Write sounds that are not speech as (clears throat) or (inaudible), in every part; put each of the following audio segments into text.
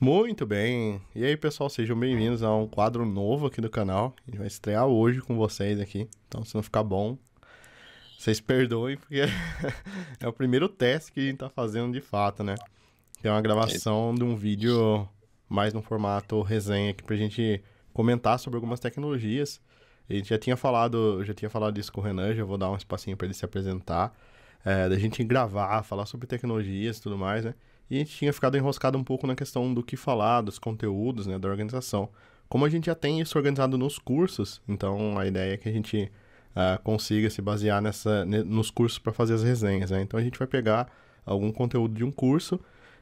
Muito bem. E aí, pessoal, sejam bem-vindos a um quadro novo aqui do canal. A gente vai estrear hoje com vocês aqui. Então, se não ficar bom, vocês perdoem, porque (laughs) é o primeiro teste que a gente tá fazendo de fato, né? é uma gravação de um vídeo mais no formato resenha aqui pra gente comentar sobre algumas tecnologias. A gente já tinha falado, já tinha falado disso com o Renan, já vou dar um espacinho para ele se apresentar. É, da gente gravar, falar sobre tecnologias e tudo mais, né? e a gente tinha ficado enroscado um pouco na questão do que falar, dos conteúdos, né, da organização. Como a gente já tem isso organizado nos cursos, então a ideia é que a gente uh, consiga se basear nessa, nos cursos para fazer as resenhas. Né? Então a gente vai pegar algum conteúdo de um curso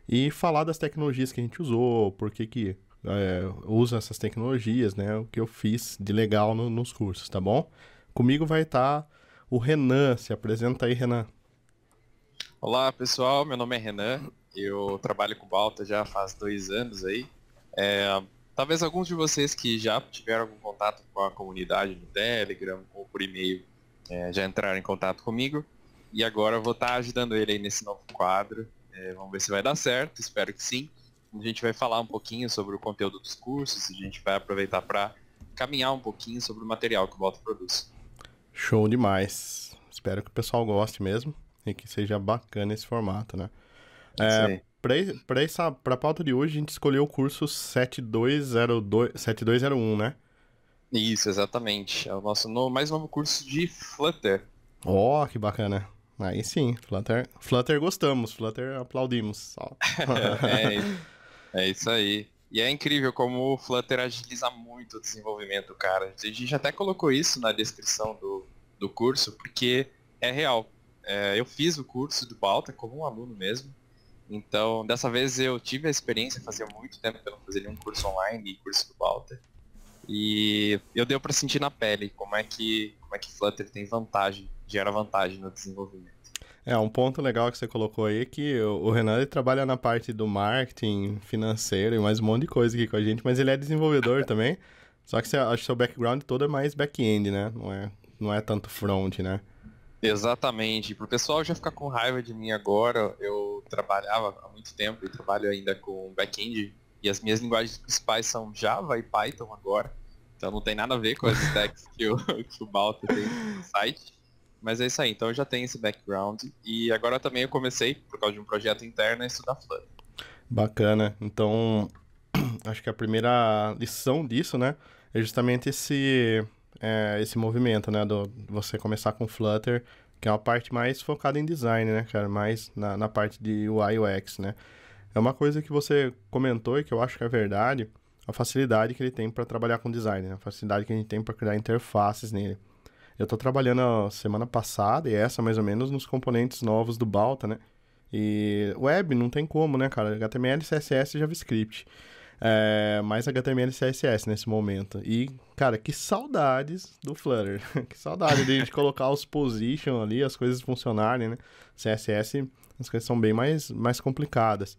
e falar das tecnologias que a gente usou, por que, que é, usa essas tecnologias, né? O que eu fiz de legal no, nos cursos, tá bom? Comigo vai estar tá o Renan. Se apresenta aí, Renan. Olá, pessoal. Meu nome é Renan. Eu trabalho com Balta já faz dois anos aí. É, talvez alguns de vocês que já tiveram algum contato com a comunidade no Telegram ou por e-mail é, já entraram em contato comigo. E agora eu vou estar ajudando ele aí nesse novo quadro. É, vamos ver se vai dar certo, espero que sim. A gente vai falar um pouquinho sobre o conteúdo dos cursos, a gente vai aproveitar para caminhar um pouquinho sobre o material que o Balta produz. Show demais. Espero que o pessoal goste mesmo e que seja bacana esse formato, né? É, para essa pra pauta de hoje, a gente escolheu o curso 7202, 7201, né? Isso, exatamente. É o nosso novo, mais novo curso de Flutter. Ó, oh, que bacana. Aí sim, Flutter, Flutter gostamos, Flutter aplaudimos. (laughs) é, (laughs) é, isso aí. E é incrível como o Flutter agiliza muito o desenvolvimento, cara. A gente até colocou isso na descrição do, do curso, porque é real. É, eu fiz o curso do Balta como um aluno mesmo, então, dessa vez eu tive a experiência, fazia muito tempo que eu não fazia nenhum curso online e curso do Walter E eu deu para sentir na pele como é que como é que Flutter tem vantagem, gera vantagem no desenvolvimento. É, um ponto legal que você colocou aí é que o Renan trabalha na parte do marketing financeiro e mais um monte de coisa aqui com a gente, mas ele é desenvolvedor (laughs) também. Só que você, acho que seu background todo é mais back-end, né? Não é, não é tanto front, né? Exatamente. Para o pessoal já ficar com raiva de mim agora, eu trabalhava há muito tempo e trabalho ainda com back-end. E as minhas linguagens principais são Java e Python agora. Então não tem nada a ver com as stacks (laughs) que o, que o tem no site. Mas é isso aí, então eu já tenho esse background. E agora também eu comecei, por causa de um projeto interno, a estudar Flutter. Bacana. Então, (clears throat) acho que a primeira lição disso, né? É justamente esse é, esse movimento, né? Do você começar com Flutter, que é uma parte mais focada em design, né, cara? Mais na, na parte de UI UX, né? É uma coisa que você comentou e que eu acho que é verdade, a facilidade que ele tem para trabalhar com design, né? a facilidade que a gente tem para criar interfaces nele. Eu estou trabalhando semana passada e essa mais ou menos nos componentes novos do Balta, né? E web não tem como, né, cara? HTML, CSS e JavaScript. É, mais HTML e CSS nesse momento. E, cara, que saudades do Flutter. (laughs) que saudade de, gente colocar os position ali, as coisas funcionarem, né? CSS, as coisas são bem mais, mais complicadas.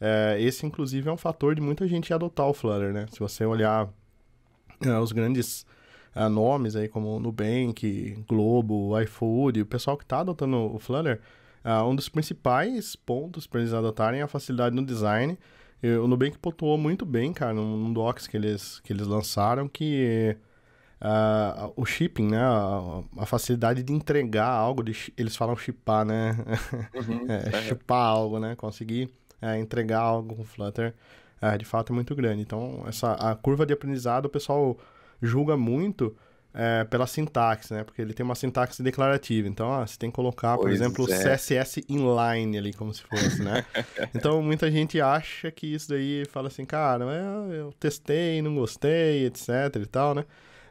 É, esse, inclusive, é um fator de muita gente adotar o Flutter, né? Se você olhar é, os grandes é, nomes aí, como Nubank, Globo, iFood, o pessoal que está adotando o Flutter, é, um dos principais pontos para eles adotarem é a facilidade no design o Nubank pontuou muito bem, cara, num, docs que eles, que eles lançaram, que uh, o shipping, né, a, a, facilidade de entregar algo, de, eles falam chipar, né, uhum, (laughs) é, é, chipar algo, né, conseguir é, entregar algo com Flutter, é, de fato é muito grande. Então, essa a curva de aprendizado o pessoal julga muito, é, pela sintaxe, né? Porque ele tem uma sintaxe declarativa. Então, ó, ah, você tem que colocar, pois por exemplo, é. CSS inline ali, como se fosse, né? (laughs) então, muita gente acha que isso daí fala assim, cara, é, eu testei, não gostei, etc e tal, né?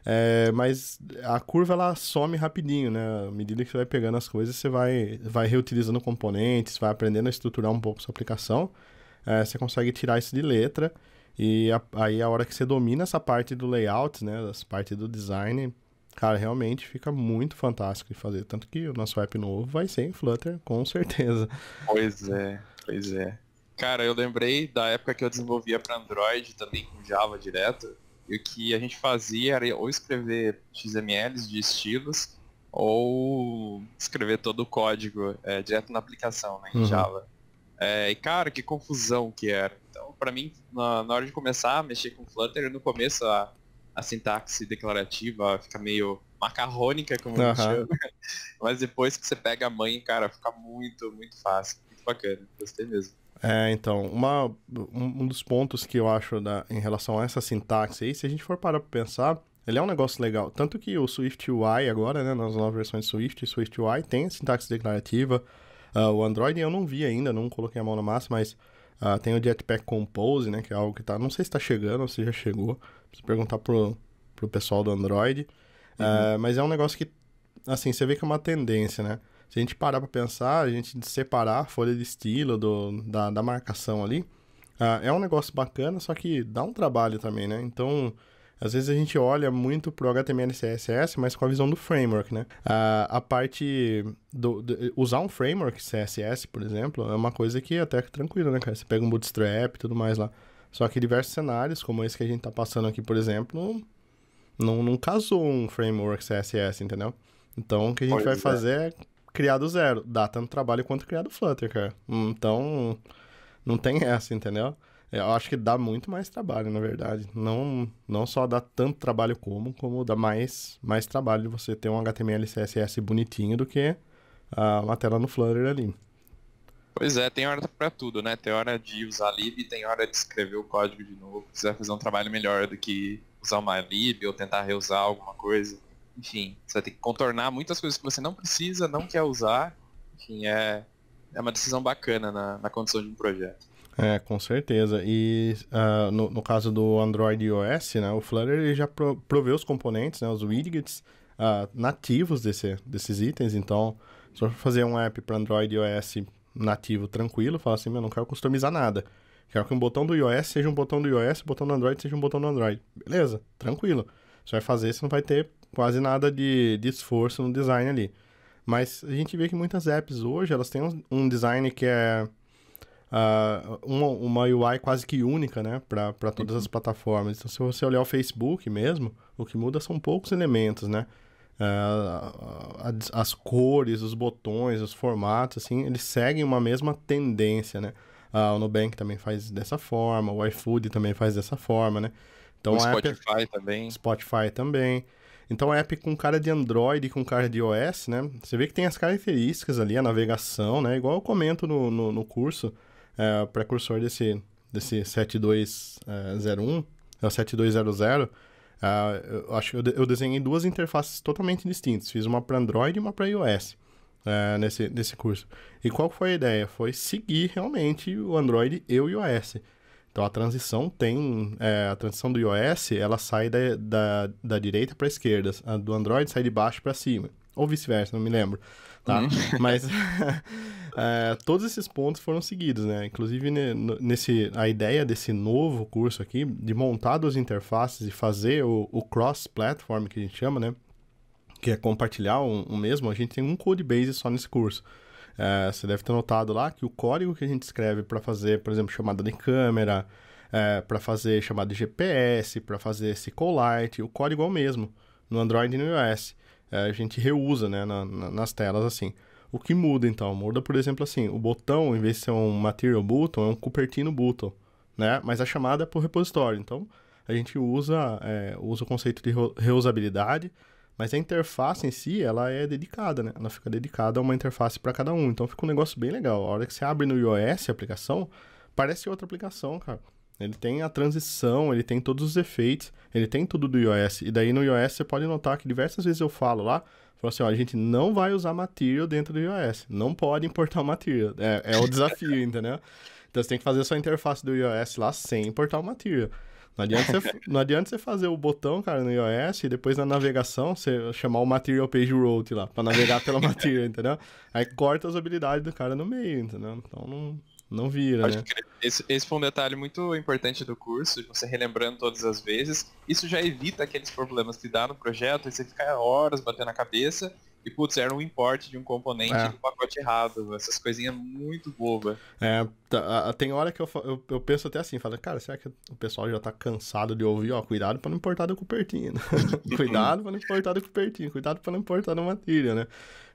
É, mas a curva ela some rapidinho, né? À medida que você vai pegando as coisas, você vai, vai reutilizando componentes, vai aprendendo a estruturar um pouco sua aplicação. É, você consegue tirar isso de letra. E a, aí a hora que você domina essa parte do layout, né? Essa parte do design, Cara, realmente fica muito fantástico de fazer. Tanto que o nosso app novo vai ser em Flutter, com certeza. Pois é, pois é. Cara, eu lembrei da época que eu desenvolvia para Android também com Java direto. E o que a gente fazia era ou escrever XMLs de estilos ou escrever todo o código é, direto na aplicação, né, em uhum. Java. É, e cara, que confusão que era. Então, para mim, na, na, hora de começar a mexer com Flutter, no começo a a sintaxe declarativa fica meio macarrônica, como uhum. chama. (laughs) Mas depois que você pega a mãe, cara, fica muito, muito fácil. Muito bacana. Gostei mesmo. É, então, uma, um, um dos pontos que eu acho da, em relação a essa sintaxe aí, se a gente for parar pra pensar, ele é um negócio legal. Tanto que o Swift UI agora, né, nas novas versões de Swift, Swift UI tem a sintaxe declarativa. Uh, o Android eu não vi ainda, não coloquei a mão na massa, mas uh, tem o Jetpack Compose, né, que é algo que tá, não sei se tá chegando ou se já chegou, se perguntar pro, pro pessoal do Android. É, uhum. mas é um negócio que, assim, você vê que é uma tendência, né? Se a gente parar para pensar, a gente separar a folha de estilo do, da, da marcação ali, uh, é um negócio bacana, só que dá um trabalho também, né? Então, às vezes a gente olha muito pro HTML e CSS, mas com a visão do framework, né? Ah, a parte do, do, usar um framework CSS, por exemplo, é uma coisa que é até é tranquila, né, cara? Você pega um bootstrap e tudo mais lá. Só que diversos cenários, como esse que a gente está passando aqui, por exemplo, não, não casou um framework CSS, entendeu? Então, o que a gente vai é. fazer é criar do zero. Dá tanto trabalho quanto criar do Flutter, cara. Então, não tem essa, entendeu? Eu acho que dá muito mais trabalho, na verdade. Não, não só dá tanto trabalho como, como dá mais, mais trabalho de você ter um HTML CSS bonitinho do que ah, uma tela no Flutter ali. Pois é, tem hora para tudo, né? Tem hora de usar lib, tem hora de escrever o código de novo, quiser fazer um trabalho melhor do que usar uma lib ou tentar reusar alguma coisa. Enfim, você vai ter que contornar muitas coisas que você não precisa, não quer usar. Enfim, é, é uma decisão bacana na, na condição de um projeto. É, com certeza. E uh, no, no, caso do Android e OS, né, o Flutter ele já pro, provê os componentes, né, os widgets uh, nativos desse, desses itens. Então, se for fazer um app para Android e OS nativo tranquilo, fala assim, meu, não quero customizar nada. Quero que um botão do iOS seja um botão do iOS, um botão do Android seja um botão do Android. Beleza, tranquilo. Você vai fazer, você não vai ter quase nada de, de esforço no design ali. Mas a gente vê que muitas apps hoje, elas têm um, um design que é uh, uma, uma UI quase que única, né, para todas as uhum. plataformas. Então, se você olhar o Facebook mesmo, o que muda são poucos elementos, né? É, as cores, os botões, os formatos, assim, eles seguem uma mesma tendência, né? Uh, o Nubank também faz dessa forma, o iFood também faz dessa forma, né? Então, o é Spotify também. Spotify também. Então a app com cara de Android e com cara de iOS, né? Você vê que tem as características ali, a navegação, né? Igual eu comento no, no, no curso, é, precursor desse, desse 7201, é, é o 7200, Uh, eu acho que eu, de, eu, desenhei duas interfaces totalmente distintas. Fiz uma para Android e uma para iOS uh, nesse, nesse curso. E qual foi a ideia? Foi seguir realmente o Android e o iOS. Então a transição tem. É, a transição do iOS ela sai da, da, da direita para a esquerda, a do Android sai de baixo para cima, ou vice-versa, não me lembro tá? Uhum. (laughs) Mas (laughs) é, todos esses pontos foram seguidos, né? Inclusive, nesse, a ideia desse novo curso aqui, de montar duas interfaces e fazer o, o cross-platform, que a gente chama, né? Que é compartilhar o um, um mesmo, a gente tem um code base só nesse curso. É, você deve ter notado lá que o código que a gente escreve para fazer, por exemplo, chamada de câmera, é, para fazer chamada de GPS, para fazer SQLite, o código é o mesmo no Android e no iOS. É, a gente reusa né, na, na, nas telas assim. O que muda então? Muda, por exemplo, assim, o botão, em vez de ser um material button, é um Cupertino button, né? Mas a chamada é para o repositório. Então, a gente usa, é, usa o conceito de reusabilidade, mas a interface em si, ela é dedicada, né? Ela fica dedicada a uma interface para cada um. Então, fica um negócio bem legal. A hora que você abre no iOS a aplicação, parece outra aplicação, cara. Ele tem a transição, ele tem todos os efeitos, ele tem tudo do iOS. E daí no iOS você pode notar que diversas vezes eu falo lá, falo assim, ó, a gente não vai usar material dentro do iOS. Não pode importar o material. É, é o desafio, (laughs) entendeu? Então você tem que fazer a sua interface do iOS lá sem importar o material. Não adianta, você, (laughs) não adianta você fazer o botão, cara, no iOS e depois na navegação você chamar o Material Page Route lá, pra navegar pela (laughs) material, entendeu? Aí corta as habilidades do cara no meio, entendeu? Então não, não vira, né? Esse, esse foi um detalhe muito importante do curso, de você relembrando todas as vezes. Isso já evita aqueles problemas que dá no projeto e você fica horas batendo a cabeça e, putz, era um importe de um componente é. do pacote errado. Essas coisinhas muito boba. É, tá, tem hora que eu, eu, eu, penso até assim, falo, cara, será que o pessoal já tá cansado de ouvir, ó, cuidado pra não importar do Cupertino. (laughs) cuidado pra não importar do Cupertino, cuidado pra não importar da matilha, né?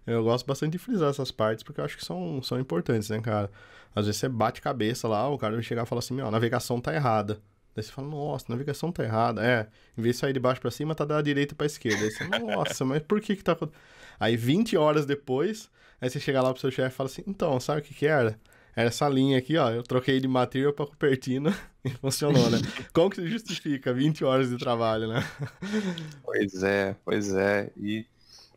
Eu gosto bastante de frisar essas partes porque eu acho que são, são importantes, né, cara? Às vezes você bate cabeça lá, o cara vai chegar e falar assim: ó, a navegação tá errada. Daí você fala, nossa, a navegação tá errada. É, em vez de sair de baixo para cima, tá da direita pra esquerda. Aí você, nossa, mas por que que tá acontecendo? Aí 20 horas depois, aí você chega lá pro seu chefe e fala assim, então, sabe o que que era? Era essa linha aqui, ó, eu troquei de material pra Cupertino (laughs) e funcionou, né? Como que se justifica 20 horas de trabalho, né? Pois é, pois é. E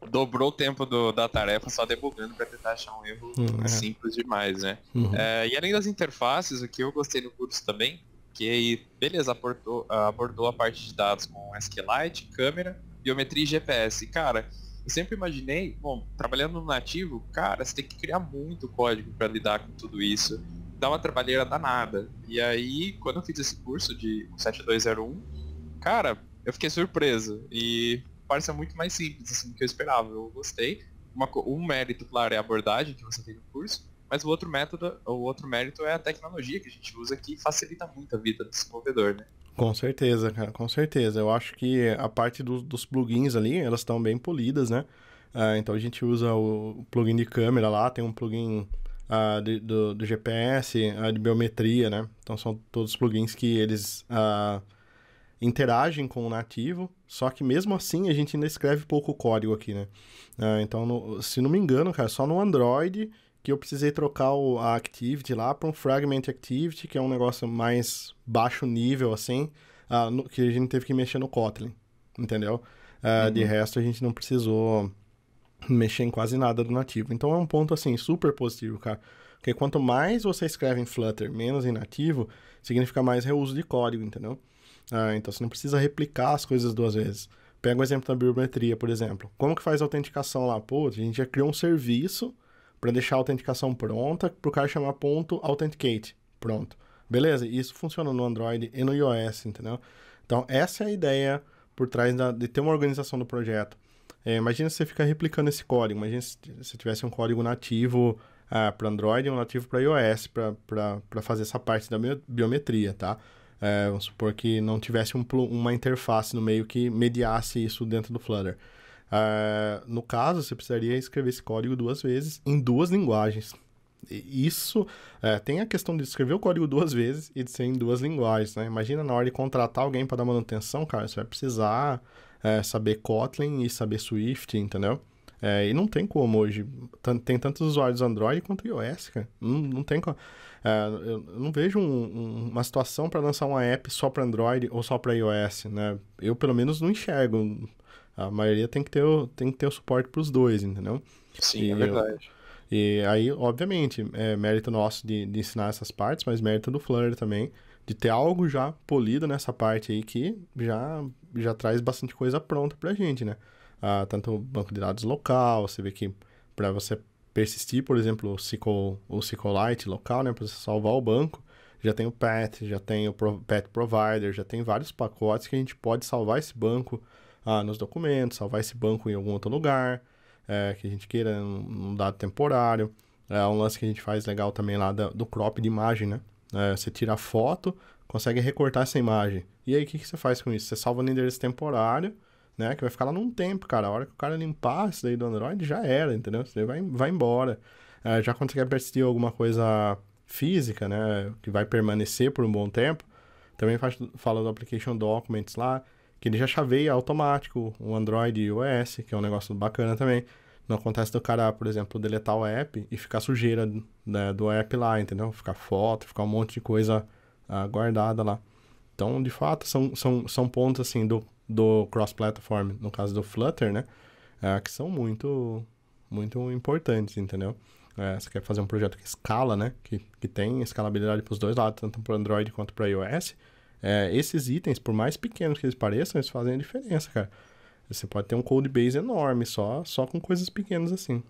dobrou o tempo do, da tarefa só debugando para tentar achar um erro uhum. simples demais, né? Uhum. É, e além das interfaces, o que eu gostei no curso também, que aí, beleza, abordou, abordou a parte de dados com SQLite, câmera, biometria e GPS. Cara, eu sempre imaginei, bom, trabalhando no nativo, cara, você tem que criar muito código para lidar com tudo isso. Dá uma trabalheira danada. E aí, quando eu fiz esse curso de 7201, cara, eu fiquei surpreso. E parça muito mais simples assim, do que eu esperava. Eu gostei. Uma, um mérito, claro, é a abordagem que você tem no curso, mas o outro método, o outro mérito é a tecnologia que a gente usa que facilita muito a vida do desenvolvedor, né? Com certeza, cara, com certeza. Eu acho que a parte do, dos plugins ali, elas estão bem polidas, né? Ah, então a gente usa o plugin de câmera lá, tem um plugin ah, de, do, do, GPS, a ah, de biometria, né? Então são todos plugins que eles interagem com o nativo, só que mesmo assim a gente ainda escreve pouco código aqui, né? Ah, então, no, se não me engano, cara, só no Android que eu precisei trocar o, a Activity lá para um Fragment Activity, que é um negócio mais baixo nível, assim, ah, no, que a gente teve que mexer no Kotlin, entendeu? Ah, uhum. De resto, a gente não precisou mexer em quase nada do nativo. Então, é um ponto, assim, super positivo, cara. Porque quanto mais você escreve em Flutter, menos em nativo, significa mais reuso de código, entendeu? Ah, então você não precisa replicar as coisas duas vezes. Pega o exemplo da biometria, por exemplo. Como que faz a autenticação lá? Pô, a gente já criou um serviço para deixar a autenticação pronta, para o cara chamar ponto authenticate. Pronto. Beleza, isso funciona no Android e no iOS, entendeu? Então, essa é a ideia por trás da, de ter uma organização do projeto. É, imagina você ficar replicando esse código. Imagina se, você tivesse um código nativo ah, para Android e um nativo para iOS para fazer essa parte da biometria, tá? É, vamos supor que não tivesse um, uma interface no meio que mediasse isso dentro do Flutter. É, no caso, você precisaria escrever esse código duas vezes em duas linguagens. Isso é, tem a questão de escrever o código duas vezes e de ser em duas linguagens, né? Imagina na hora de contratar alguém para dar manutenção, cara, você vai precisar é, saber Kotlin e saber Swift, entendeu? É, e não tem como hoje. Tem tantos usuários Android quanto iOS, cara. Não, não tem como. É, eu não vejo um, um, uma situação para lançar uma app só para Android ou só para iOS, né? Eu, pelo menos, não enxergo. A maioria tem que ter o, tem que ter o suporte para os dois, entendeu? Sim, é e é verdade. Eu, e aí, obviamente, é mérito nosso de, de ensinar essas partes, mas mérito do Flutter também, de ter algo já polido nessa parte aí que já, já traz bastante coisa pronta para a gente, né? Ah, tanto o banco de dados local, você vê que para você persistir, por exemplo, o SQL, o SQLite local, né, para você salvar o banco, já tem o PATH, já tem o PATH Provider, já tem vários pacotes que a gente pode salvar esse banco ah, nos documentos, salvar esse banco em algum outro lugar, é, que a gente queira num um dado temporário. É um lance que a gente faz legal também lá da, do crop de imagem, né? É, você tira a foto, consegue recortar essa imagem. E aí, o que, que você faz com isso? Você salva no endereço temporário, né? Que vai ficar lá num tempo, cara. A hora que o cara limpar isso daí do Android, já era, entendeu? Isso daí vai, vai embora. É, já quando você quer persistir alguma coisa física, né? Que vai permanecer por um bom tempo, também faz, fala do Application Documents lá, que ele já chaveia automático o Android e o iOS, que é um negócio bacana também. Não acontece do cara, por exemplo, deletar o app e ficar sujeira né, do app lá, entendeu? Ficar foto, ficar um monte de coisa ah, guardada lá. Então, de fato, são, são, são pontos assim do do cross-platform, no caso do Flutter, né? É, que são muito, muito importantes, entendeu? É, você quer fazer um projeto que escala, né? Que, que tem escalabilidade para os dois lados, tanto para Android quanto para iOS. É, esses itens, por mais pequenos que eles pareçam, eles fazem a diferença, cara. Você pode ter um code base enorme só, só com coisas pequenas assim.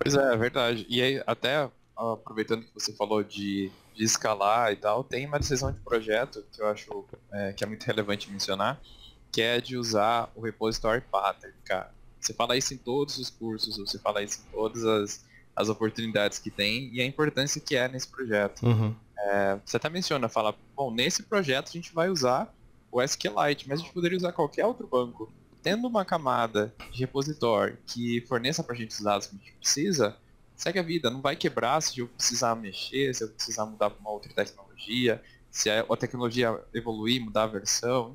Pois é, é verdade. E aí, até aproveitando que você falou de de escalar e tal, tem uma decisão de projeto que eu acho é, que é muito relevante mencionar, que é de usar o repositório pattern, cara. Você fala isso em todos os cursos, você fala isso em todas as, as oportunidades que tem e a importância que é nesse projeto. Uhum. É, você até menciona, fala, bom, nesse projeto a gente vai usar o SQLite, mas a gente poderia usar qualquer outro banco. Tendo uma camada de repositório que forneça para a gente os dados que a gente precisa, segue a vida, não vai quebrar se eu precisar mexer, se eu precisar mudar para uma outra tecnologia, se a, tecnologia evoluir, mudar a versão,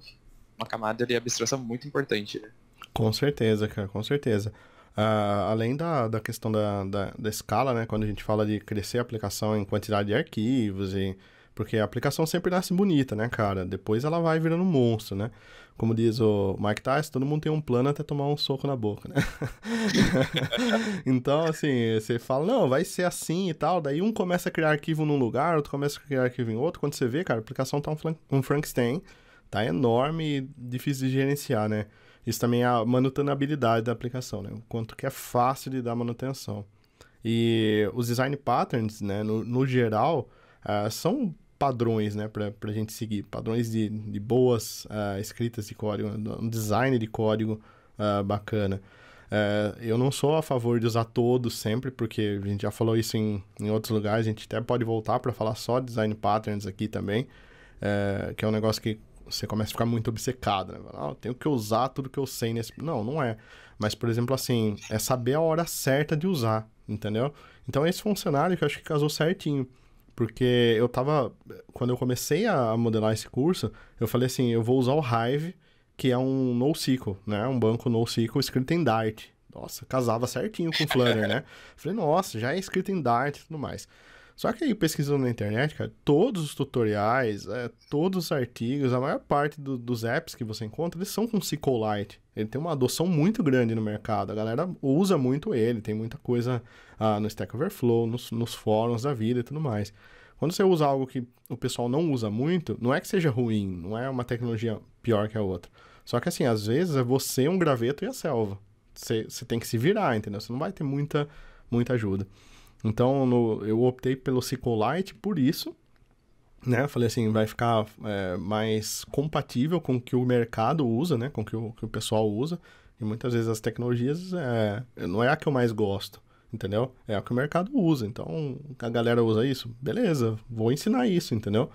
uma camada de abstração muito importante. Né? Com certeza, cara, com certeza. Uh, além da, da questão da, da, da, escala, né, quando a gente fala de crescer a aplicação em quantidade de arquivos e porque a aplicação sempre nasce bonita, né, cara? Depois ela vai virando um monstro, né? Como diz o Mike Tyson, todo mundo tem um plano até tomar um soco na boca, né? (laughs) então, assim, você fala, não, vai ser assim e tal. Daí um começa a criar arquivo num lugar, outro começa a criar arquivo em outro. Quando você vê, cara, a aplicação tá um, um Frankenstein, tá enorme e difícil de gerenciar, né? Isso também é a manutenabilidade da aplicação, né? O quanto que é fácil de dar manutenção. E os design patterns, né, no, no geral, uh, são padrões, né, pra, pra gente seguir. Padrões de, de boas uh, escritas de código, um design de código uh, bacana. Uh, eu não sou a favor de usar todos sempre, porque a gente já falou isso em, em outros lugares, a gente até pode voltar para falar só design patterns aqui também, que é um negócio que você começa a ficar muito obcecado, né? Ah, eu tenho que usar tudo que eu sei nesse... Não, não é. Mas, por exemplo, assim, é saber a hora certa de usar, entendeu? Então, esse funcionário que eu acho que casou certinho. Porque eu tava. Quando eu comecei a modelar esse curso, eu falei assim: eu vou usar o Hive, que é um NoSQL, né? Um banco NoSQL escrito em Dart. Nossa, casava certinho com o Flutter, né? (laughs) Falei, nossa, já é escrito em Dart e tudo mais. Só que aí, pesquisando na internet, cara, todos os tutoriais, é, todos os artigos, a maior parte do, dos apps que você encontra, eles são com SQLite. Ele tem uma adoção muito grande no mercado. A galera usa muito ele, tem muita coisa ah, no Stack Overflow, nos, nos fóruns da vida e tudo mais. Quando você usa algo que o pessoal não usa muito, não é que seja ruim, não é uma tecnologia pior que a outra. Só que assim, às vezes é você, um graveto e a selva. Você, você tem que se virar, entendeu? Você não vai ter muita, muita ajuda. Então no, eu optei pelo SQLite por isso, né? Falei assim, vai ficar é, mais compatível com o que o mercado usa, né? Com o que o, que o pessoal usa. E muitas vezes as tecnologias é, não é a que eu mais gosto, entendeu? É a que o mercado usa. Então a galera usa isso, beleza? Vou ensinar isso, entendeu?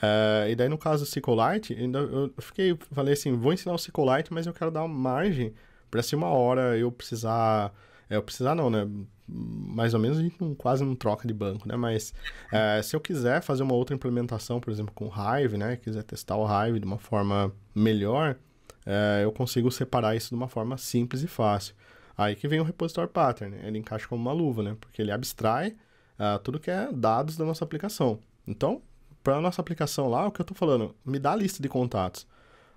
É, e daí no caso do SQLite, ainda eu fiquei, falei assim, vou ensinar o SQLite, mas eu quero dar uma margem para se uma hora eu precisar é, eu precisar não, né? Mais ou menos a gente não, quase não troca de banco, né? Mas é, se eu quiser fazer uma outra implementação, por exemplo, com Hive, né? Quiser testar o Hive de uma forma melhor, é, eu consigo separar isso de uma forma simples e fácil. Aí que vem o repositório pattern, né? ele encaixa como uma luva, né? Porque ele abstrai uh, tudo que é dados da nossa aplicação. Então, para a nossa aplicação lá, o que eu estou falando? Me dá a lista de contatos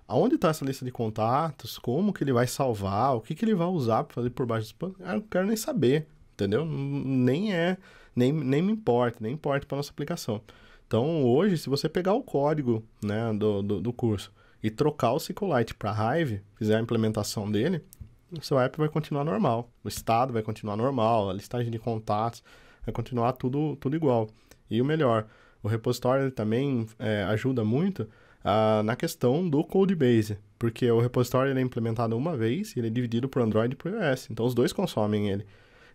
aonde está essa lista de contatos, como que ele vai salvar, o que, que ele vai usar para fazer por baixo dos panos, eu ah, não quero nem saber, entendeu? Nem é, nem, nem me importa, nem importa para nossa aplicação. Então, hoje, se você pegar o código né, do, do, do curso e trocar o SQLite para Hive, fizer a implementação dele, o seu app vai continuar normal. O estado vai continuar normal, a listagem de contatos vai continuar tudo, tudo igual. E o melhor, o repositório também é, ajuda muito, uh, na questão do code base, porque o repositório ele é implementado uma vez e ele é dividido por Android e por iOS, então os dois consomem ele.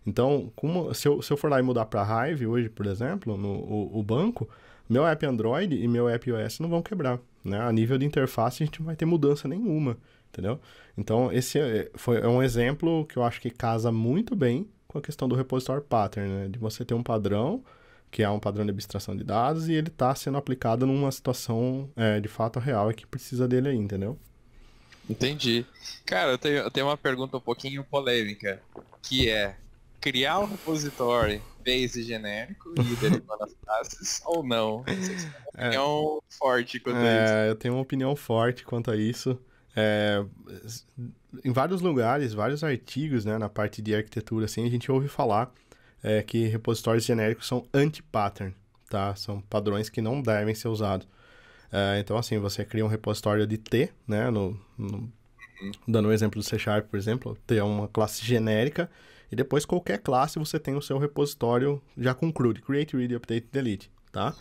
Então, como, se, eu, se eu for lá e mudar para Hive hoje, por exemplo, no, o, o banco, meu app Android e meu app iOS não vão quebrar. Né? A nível de interface, a gente não vai ter mudança nenhuma, entendeu? Então, esse é, foi, é um exemplo que eu acho que casa muito bem com a questão do repositório pattern, né? De você ter um padrão que há é um padrão de abstração de dados e ele está sendo aplicado numa situação é, de fato real e que precisa dele aí, entendeu? Entendi. Cara, eu tenho, eu tenho uma pergunta um pouquinho polêmica, que é criar um repositório base genérico e (laughs) derivar as classes ou não? Você tem é uma é. opinião é, forte quanto é, a isso. Eu tenho uma opinião forte quanto a isso. É, em vários lugares, vários artigos, né, na parte de arquitetura, assim, a gente ouve falar é que repositórios genéricos são anti-pattern, tá? São padrões que não devem ser usados. É, então, assim, você cria um repositório de T, né? No, no, dando o um exemplo do C Sharp, por exemplo, T é uma classe genérica, e depois qualquer classe você tem o seu repositório já com CRUD, Create, Read, Update, Delete, tá?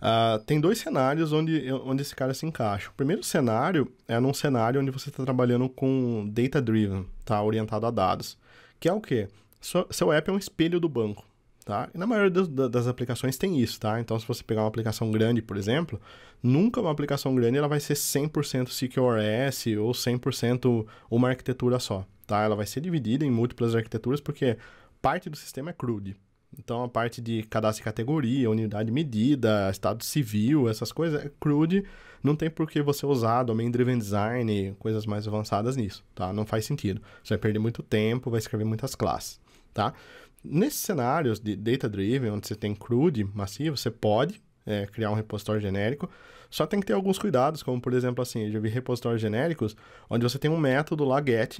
Uh, tem dois cenários onde, onde esse cara se encaixa. O primeiro cenário é num cenário onde você está trabalhando com data-driven, tá? Orientado a dados. Que é o quê? Seu, app é um espelho do banco, tá? E na maioria das, das, aplicações tem isso, tá? Então, se você pegar uma aplicação grande, por exemplo, nunca uma aplicação grande ela vai ser 100% CQRS ou 100% uma arquitetura só, tá? Ela vai ser dividida em múltiplas arquiteturas porque parte do sistema é crude, então, a parte de cadastro e categoria, unidade de medida, estado civil, essas coisas, é crude. Não tem por que você usar domain-driven design, coisas mais avançadas nisso, tá? Não faz sentido. Você vai perder muito tempo, vai escrever muitas classes tá? Nesses cenários de data-driven, onde você tem CRUD massivo, você pode é, criar um repositório genérico, só tem que ter alguns cuidados, como por exemplo assim, eu já vi repositórios genéricos onde você tem um método lá get,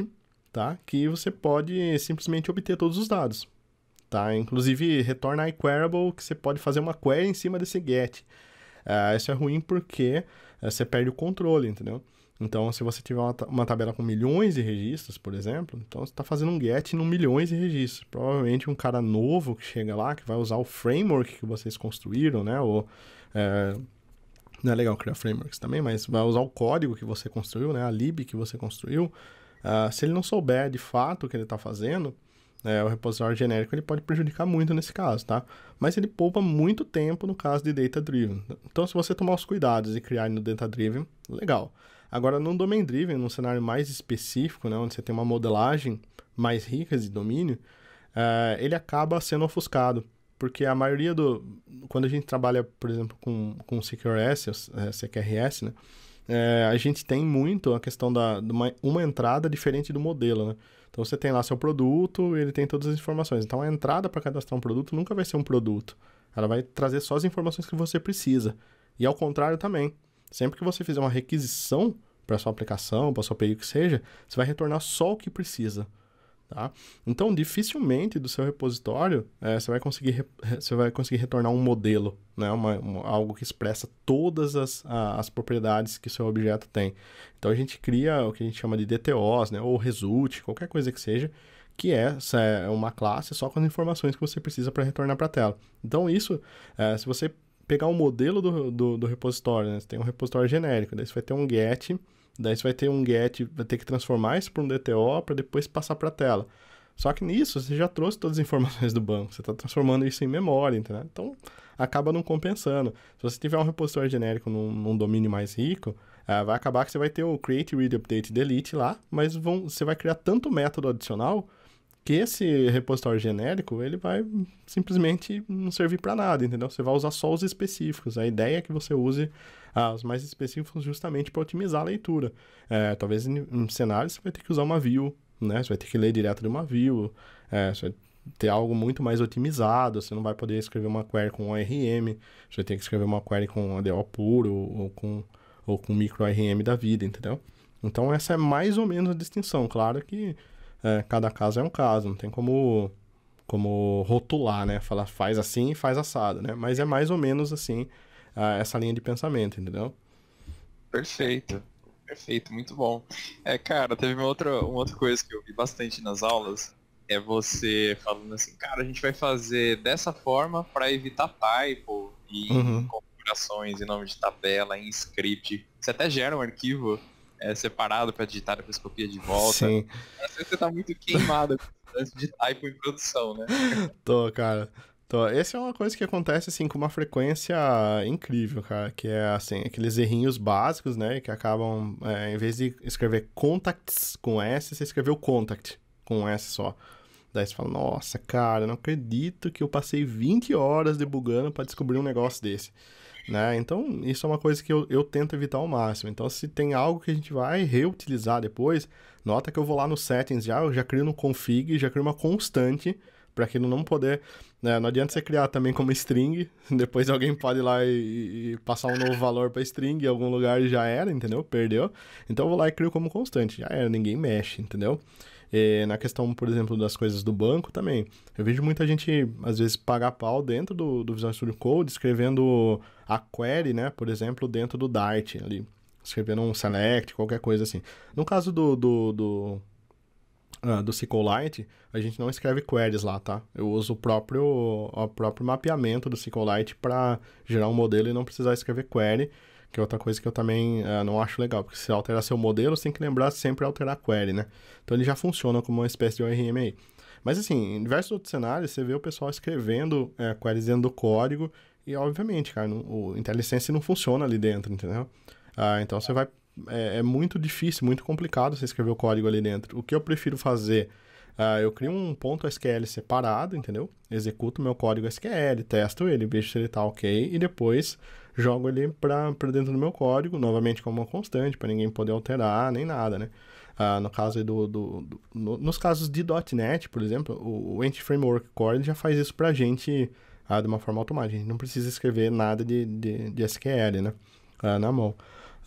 tá? Que você pode simplesmente obter todos os dados, tá? Inclusive retorna iQueryable que você pode fazer uma query em cima desse get. Uh, isso é ruim porque uh, você perde o controle, entendeu? Então, se você tiver uma, uma tabela com milhões de registros, por exemplo, então você está fazendo um get em milhões de registros. Provavelmente um cara novo que chega lá, que vai usar o framework que vocês construíram, né? Ou, é, não é legal criar frameworks também, mas vai usar o código que você construiu, né? A lib que você construiu. Uh, se ele não souber de fato o que ele está fazendo, é, o repositório genérico ele pode prejudicar muito nesse caso, tá? Mas ele poupa muito tempo no caso de data driven. Então, se você tomar os cuidados e criar no data driven, legal. Agora, no Domain Driven, num cenário mais específico, né, onde você tem uma modelagem mais rica de domínio, uh, ele acaba sendo ofuscado. Porque a maioria do. Quando a gente trabalha, por exemplo, com, com CQRS, eh, CQRS, né? É, a gente tem muito a questão da uma, uma, entrada diferente do modelo, né? Então você tem lá seu produto, ele tem todas as informações. Então a entrada para cadastrar um produto nunca vai ser um produto. Ela vai trazer só as informações que você precisa. E ao contrário também. Sempre que você fizer uma requisição para sua aplicação, para sua API, o que seja, você vai retornar só o que precisa. Tá? Então, dificilmente do seu repositório é, você, vai conseguir você vai conseguir retornar um modelo, né? Uma, uma, algo que expressa todas as, a, as propriedades que seu objeto tem. Então, a gente cria o que a gente chama de DTOs, né? ou result, qualquer coisa que seja, que é, é uma classe só com as informações que você precisa para retornar para a tela. Então, isso, é, se você pegar o um modelo do, do, do, repositório, né? Você tem um repositório genérico, daí você vai ter um get, daí você vai ter um get, vai ter que transformar isso para um DTO para depois passar para a tela. Só que nisso você já trouxe todas as informações do banco, você está transformando isso em memória, entendeu? Então acaba não compensando. Se você tiver um repositório genérico num, num domínio mais rico, ah, vai acabar que você vai ter o create, read, update, delete lá, mas vão, você vai criar tanto método adicional porque esse repositório genérico, ele vai simplesmente não servir para nada, entendeu? Você vai usar só os específicos. A ideia é que você use ah, os mais específicos justamente para otimizar a leitura. É, talvez em, em cenários você vai ter que usar uma view, né? Você vai ter que ler direto de uma view, é, você vai ter algo muito mais otimizado, você não vai poder escrever uma query com ORM, você vai ter que escrever uma query com ADO puro ou com, ou com micro ORM da vida, entendeu? Então essa é mais ou menos a distinção. Claro que é, cada caso é um caso, não tem como como rotular, né? Falar faz assim, faz assado, né? Mas é mais ou menos assim essa linha de pensamento, entendeu? Perfeito. Perfeito, muito bom. É, cara, teve uma outra, uma outra coisa que eu vi bastante nas aulas, é você falando assim, cara, a gente vai fazer dessa forma para evitar typo e uhum. configurações em nome de tabela, em script. Você até gera um arquivo é, separado para digitar, depois copia de volta. Sim. Parece que você tá muito queimado de typo tá em produção, né? (laughs) Tô, cara. Tô. Essa é uma coisa que acontece, assim, com uma frequência incrível, cara. Que é, assim, aqueles errinhos básicos, né? Que acabam, é, em vez de escrever contacts com S, você escreveu contact com S só. Daí você fala, nossa, cara, não acredito que eu passei 20 horas debugando para descobrir um negócio desse. Né? Então, isso é uma coisa que eu, eu tento evitar ao máximo. Então, se tem algo que a gente vai reutilizar depois, nota que eu vou lá no settings já, eu já crio no config, já crio uma constante para que não poder. Né? Não adianta você criar também como string, (laughs) depois alguém pode ir lá e, e passar um novo valor para string em algum lugar e já era, entendeu? Perdeu. Então eu vou lá e crio como constante, já era, ninguém mexe, entendeu? E é, na questão, por exemplo, das coisas do banco também, eu vejo muita gente, às vezes, pagar pau dentro do, do Visual Studio Code, escrevendo a query, né, por exemplo, dentro do Dart ali, escrevendo um select, qualquer coisa assim. No caso do, do, do ah, do SQLite, a gente não escreve queries lá, tá? Eu uso o próprio, o próprio mapeamento do SQLite para gerar um modelo e não precisar escrever query que é outra coisa que eu também uh, não acho legal, porque se alterar seu modelo, você tem que lembrar sempre alterar a query, né? Então ele já funciona como uma espécie de ORM aí. Mas assim, em diversos outros cenários, você vê o pessoal escrevendo é, queries dentro do código, e obviamente, cara, não, o IntelliSense não funciona ali dentro, entendeu? Ah, então você vai. É, é muito difícil, muito complicado você escrever o código ali dentro. O que eu prefiro fazer Uh, eu crio um ponto SQL separado, entendeu? Executo meu código SQL, testo ele, vejo se ele está ok e depois jogo ele para dentro do meu código, novamente como uma constante, para ninguém poder alterar nem nada, né? Uh, no caso do, do, do no, nos casos de .NET, por exemplo, o, o Framework Core já faz isso para a gente uh, de uma forma automática. A gente não precisa escrever nada de, de, de SQL, né? na mão.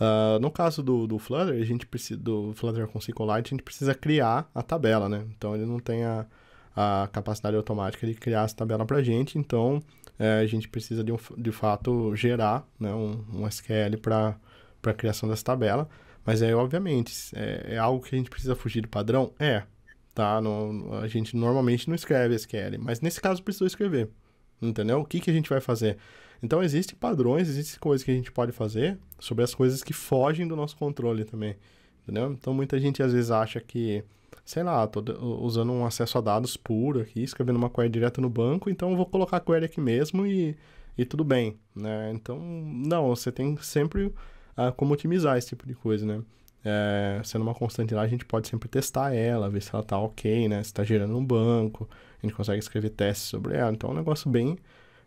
Uh, no caso do, do Flutter, a gente precisa, do Flutter com SQLite, a gente precisa criar a tabela, né? Então ele não tem a, a capacidade automática de criar essa tabela para a gente, então é, a gente precisa de, um, de fato gerar né, um, um SQL para a criação dessa tabela. Mas aí, é, obviamente, é, é, algo que a gente precisa fugir do padrão? É, tá? a gente normalmente não escreve SQL, mas nesse caso precisou escrever, entendeu? O que, que a gente vai fazer? Então existem padrões, existem coisas que a gente pode fazer sobre as coisas que fogem do nosso controle também, entendeu? Então muita gente às vezes acha que, sei lá, tô usando um acesso a dados puro aqui, escrevendo uma query direto no banco, então vou colocar a query aqui mesmo e, e tudo bem, né? Então, não, você tem sempre uh, como otimizar esse tipo de coisa, né? É, sendo uma constante lá, a gente pode sempre testar ela, ver se ela está ok, né? Se está gerando um banco, a gente consegue escrever testes sobre ela. Então é um negócio bem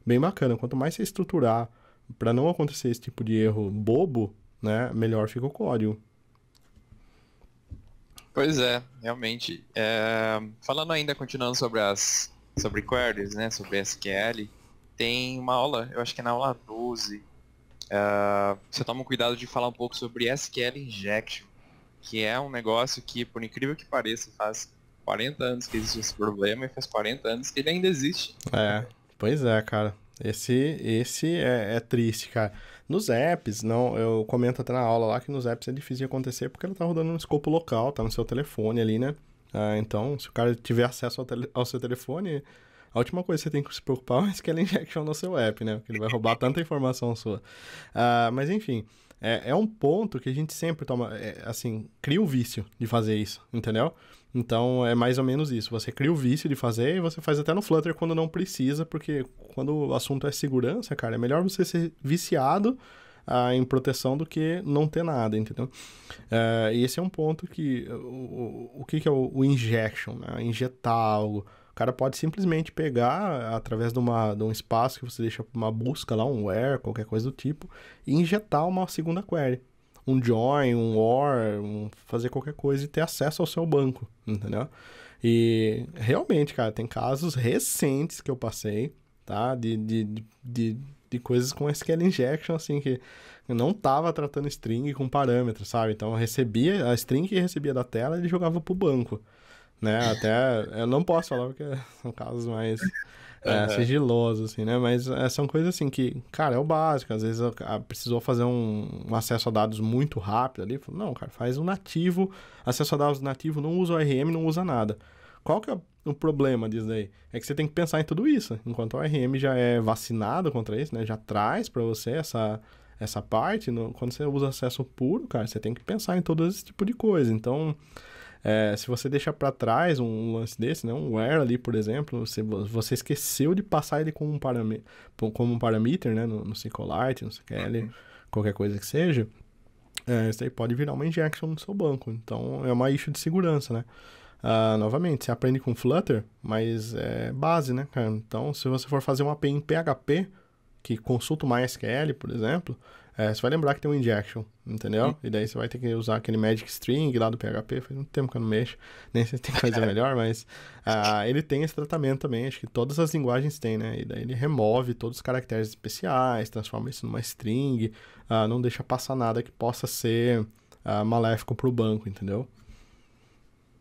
bem bacana. Quanto mais você estruturar para não acontecer esse tipo de erro bobo, né, melhor fica o código. Pois é, realmente. É... Falando ainda, continuando sobre as sobre queries, né, sobre SQL, tem uma aula, eu acho que é na aula 12, uh, é, você toma cuidado de falar um pouco sobre SQL Injection, que é um negócio que, por incrível que pareça, faz 40 anos que existe esse problema e faz 40 anos que ele ainda existe. É. Pois é, cara. Esse, esse é, é, triste, cara. Nos apps, não, eu comento até na aula lá que nos apps é difícil de acontecer porque ele tá rodando no escopo local, tá no seu telefone ali, né? Ah, então, se o cara tiver acesso ao, tele, ao, seu telefone, a última coisa que você tem que se preocupar é se que ele injection no seu app, né? Porque ele vai roubar tanta informação sua. Ah, mas enfim, é, é um ponto que a gente sempre toma, é, assim, cria o vício de fazer isso, entendeu? Então é mais ou menos isso. Você cria o vício de fazer e você faz até no Flutter quando não precisa, porque quando o assunto é segurança, cara, é melhor você ser viciado ah, em proteção do que não ter nada, entendeu? Eh, e esse é um ponto que. O, o que, que é o, o injection? Né? Injetar algo. O cara pode simplesmente pegar através de, uma, de um espaço que você deixa uma busca lá, um where, qualquer coisa do tipo, e injetar uma segunda query um join, um or, um fazer qualquer coisa e ter acesso ao seu banco, entendeu? E realmente, cara, tem casos recentes que eu passei, tá? De, de, de, de coisas com SQL injection, assim, que eu não tava tratando string com parâmetros, sabe? Então eu recebia, a string que recebia da tela, ele jogava pro banco, né? Até, eu não posso falar porque são casos mais é, sigiloso, assim, né? Mas é, são coisas assim que, cara, é o básico. Às vezes a, ah, precisou fazer um, um, acesso a dados muito rápido ali. Não, cara, faz um nativo, acesso a dados nativo, não usa o ORM, não usa nada. Qual que é o problema disso daí? É que você tem que pensar em tudo isso. Enquanto o ORM já é vacinado contra isso, né? Já traz para você essa, essa parte. No, quando você usa acesso puro, cara, você tem que pensar em todo esse tipo de coisa. Então... É, se você deixar para trás um lance desse, né, um where ali, por exemplo, você, você esqueceu de passar ele como um, como um parameter, né, no, no SQLite, no CQL, uhum. qualquer coisa que seja, é, isso aí pode virar uma injection no seu banco. Então, é uma issue de segurança, né? Uh, novamente, você aprende com Flutter, mas é base, né, cara? Então, se você for fazer uma API em PHP, que consulta o MySQL, por exemplo, é, você vai lembrar que tem um injection, entendeu? E daí você vai ter que usar aquele magic string lá do PHP. Faz muito tempo que eu não mexo, (laughs) nem sei se tem coisa (laughs) melhor, mas uh, ele tem esse tratamento também. Acho que todas as linguagens têm, né? E daí ele remove todos os caracteres especiais, transforma isso numa string, uh, não deixa passar nada que possa ser uh, maléfico para o banco, entendeu?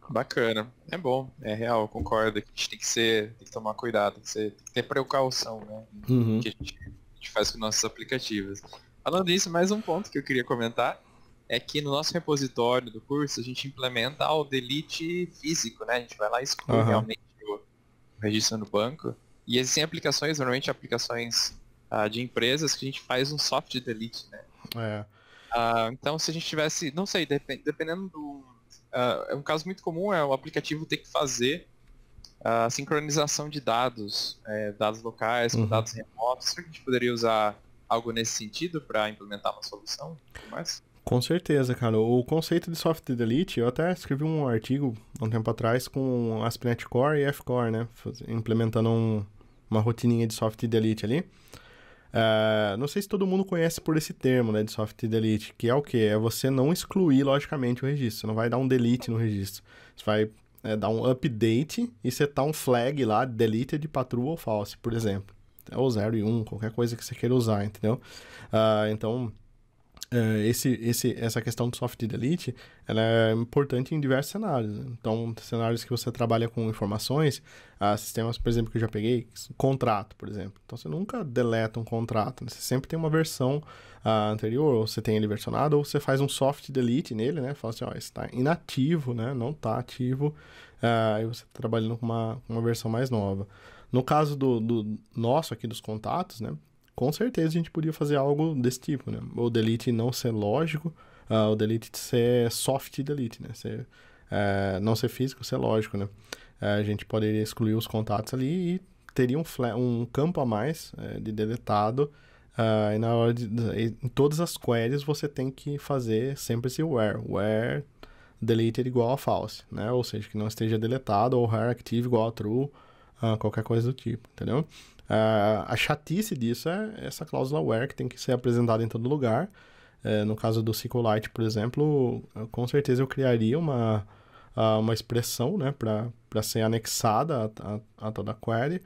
Bacana, é bom, é real, concordo. A gente tem que ser, tem que tomar cuidado, tem que, ser, tem que ter precaução, né? Uhum. Que a gente, a gente faz com nossos aplicativos. Falando nisso, mais um ponto que eu queria comentar é que no nosso repositório do curso a gente implementa o delete físico, né? A gente vai lá e exclui uhum. realmente o registro no banco. E existem aplicações, normalmente aplicações uh, de empresas, que a gente faz um soft delete, né? É. Uh, então se a gente tivesse, não sei, dependendo do. Uh, um caso muito comum é o aplicativo ter que fazer a sincronização de dados, é, dados locais uhum. com dados remotos. Será que a gente poderia usar algo nesse sentido para implementar uma solução? Mas... Com certeza, cara. O conceito de soft delete, eu até escrevi um artigo um tempo atrás com ASP.NET Core e F-Core, né? Implementando um, uma rotininha de soft delete ali. Uh, não sei se todo mundo conhece por esse termo, né, de soft delete, que é o que? É você não excluir logicamente o registro, você não vai dar um delete no registro, você vai é, dar um update e setar tá um flag lá, deleted, patrulha ou false, por exemplo é o 0 e 1, um, qualquer coisa que você queira usar, entendeu? Uh, então, uh, esse, esse, essa questão do soft delete, ela é importante em diversos cenários. Né? Então, cenários que você trabalha com informações, uh, sistemas, por exemplo, que eu já peguei, contrato, por exemplo. Então, você nunca deleta um contrato, né? você sempre tem uma versão ah, anterior, ou você tem ele versionado, ou você faz um soft delete nele, né? Fala assim, ó, está inativo, né? Não está ativo, e você está trabalhando com uma, uma versão mais nova. No caso do, do nosso aqui, dos contatos, né? Com certeza a gente podia fazer algo desse tipo, né? O delete não ser lógico, uh, o delete ser soft delete, né? Ser, uh, não ser físico, ser lógico, né? Uh, a gente poderia excluir os contatos ali e teria um, um campo a mais eh, de deletado Uh, e na hora de, em todas as queries você tem que fazer sempre esse where. Where deleted igual a false, né? Ou seja, que não esteja deletado, ou where active igual a true, ah, qualquer coisa do tipo, entendeu? a chatice disso é essa cláusula where que tem que ser apresentada em todo lugar. É, no caso do SQLite, por exemplo, com certeza eu criaria uma, uma expressão né, para ser anexada a, a, a, toda a query.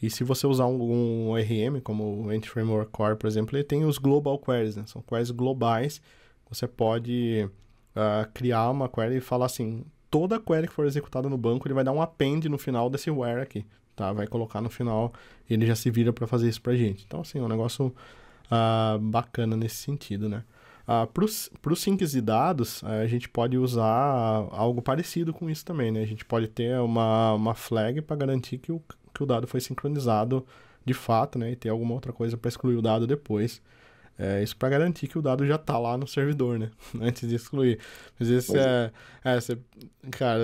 E se você usar um, um ORM, como o Entity Framework Core, por exemplo, ele tem os global queries, né? são queries globais. Você pode uh, criar uma query e falar assim, toda query que for executada no banco, ele vai dar um append no final desse where aqui tá? Vai colocar no final, ele já se vira para fazer isso pra gente. Então, assim, é um negócio uh, bacana nesse sentido, né? Uh, ah, para os syncs de dados, uh, a gente pode usar algo parecido com isso também, né? A gente pode ter uma, uma flag para garantir que o, que o dado foi sincronizado de fato, né? E ter alguma outra coisa para excluir o dado depois. É, isso para garantir que o dado já está lá no servidor, né? (laughs) Antes de excluir. Mas isso é. é, é, você, cara,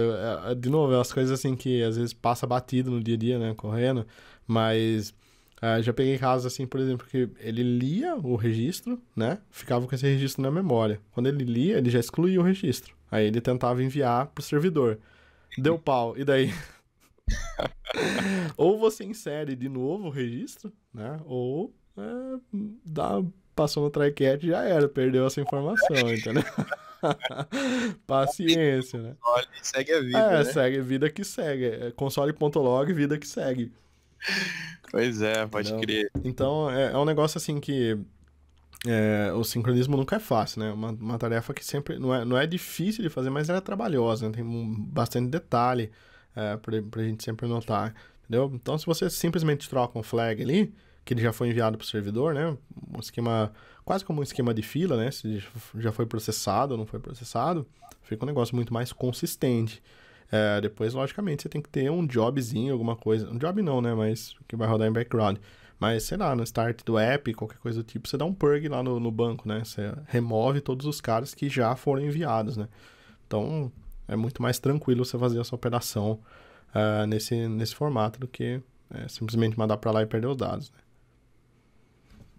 é, é de novo, é as coisas assim que às vezes passa batido no dia a dia, né? Correndo, mas é, já peguei casos assim, por exemplo, que ele lia o registro, né? Ficava com esse registro na memória. Quando ele lia, ele já excluía o registro. Aí ele tentava enviar pro servidor. Deu (laughs) pau, e daí? (laughs) ou você insere de novo o registro, né? Ou é, dá passou no TriCat, já era, perdeu essa informação, entendeu? (laughs) Paciência, né? Segue a vida. É, né? segue, vida que segue. É, Console.log, vida que segue. Pois é, pode entendeu? crer. Então, é, é um negócio assim que é, o sincronismo nunca é fácil, né? Uma, uma tarefa que sempre não é, não é difícil de fazer, mas ela é trabalhosa, né? tem um, bastante detalhe é, pra, pra gente sempre notar, entendeu? Então, se você simplesmente troca um flag ali, que ele já foi enviado para o servidor, né? Um esquema quase como um esquema de fila, né? Se já foi processado ou não foi processado, fica um negócio muito mais consistente. É, depois, logicamente, você tem que ter um jobzinho, alguma coisa. Um job não, né? Mas que vai rodar em background. Mas, sei lá, no start do app, qualquer coisa do tipo, você dá um purg lá no, no banco, né? Você remove todos os caras que já foram enviados, né? Então, é muito mais tranquilo você fazer essa operação uh, nesse, nesse formato do que é, simplesmente mandar para lá e perder os dados, né?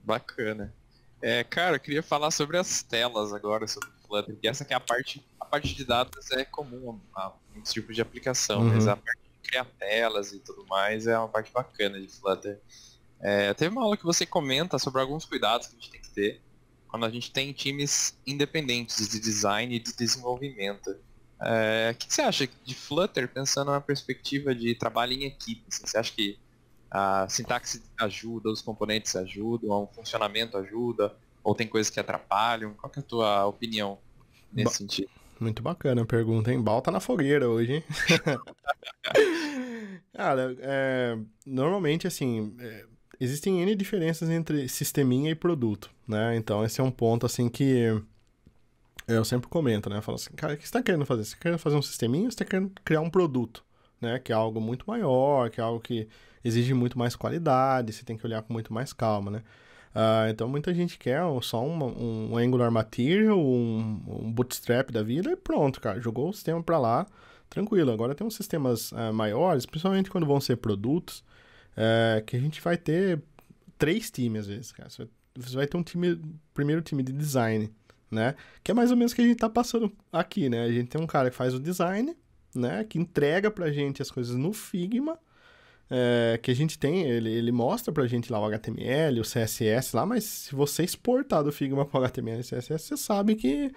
Bacana. É, cara, eu queria falar sobre as telas agora, sobre o Flutter, porque essa que é a parte, a parte de dados é comum a muitos tipos de aplicação, uhum. mas a parte de criar telas e tudo mais é uma parte bacana de Flutter. É, teve uma aula que você comenta sobre alguns cuidados que a gente tem que ter quando a gente tem times independentes de design e de desenvolvimento. É, o que você acha de Flutter pensando na perspectiva de trabalho em equipe? Assim, você acha que a sintaxe ajuda, os componentes ajudam, o funcionamento ajuda, ou tem coisas que atrapalham? Qual é a tua opinião nesse ba sentido? Muito bacana a pergunta, hein? Balta tá na fogueira hoje, hein? (laughs) Cara, é, normalmente, assim, é, existem N diferenças entre sisteminha e produto, né? Então, esse é um ponto, assim, que eu sempre comento, né? Eu falo assim, cara, o que você está querendo fazer? Você tá quer fazer um sisteminha ou você está querendo criar um produto? né? Que é algo muito maior, que é algo que exige muito mais qualidade, você tem que olhar com muito mais calma, né? Uh, então muita gente quer só uma, um Angular Material, um, um, Bootstrap da vida e pronto, cara. Jogou o sistema para lá, tranquilo. Agora tem uns sistemas uh, maiores, principalmente quando vão ser produtos, uh, que a gente vai ter três times às vezes, cara. Você vai ter um time, primeiro time de design, né? Que é mais ou menos o que a gente tá passando aqui, né? A gente tem um cara que faz o design, né? Que entrega pra gente as coisas no Figma. É, que a gente tem, ele, ele mostra pra gente lá o HTML, o CSS lá, mas se você exportar do Figma pro HTML e CSS, você sabe que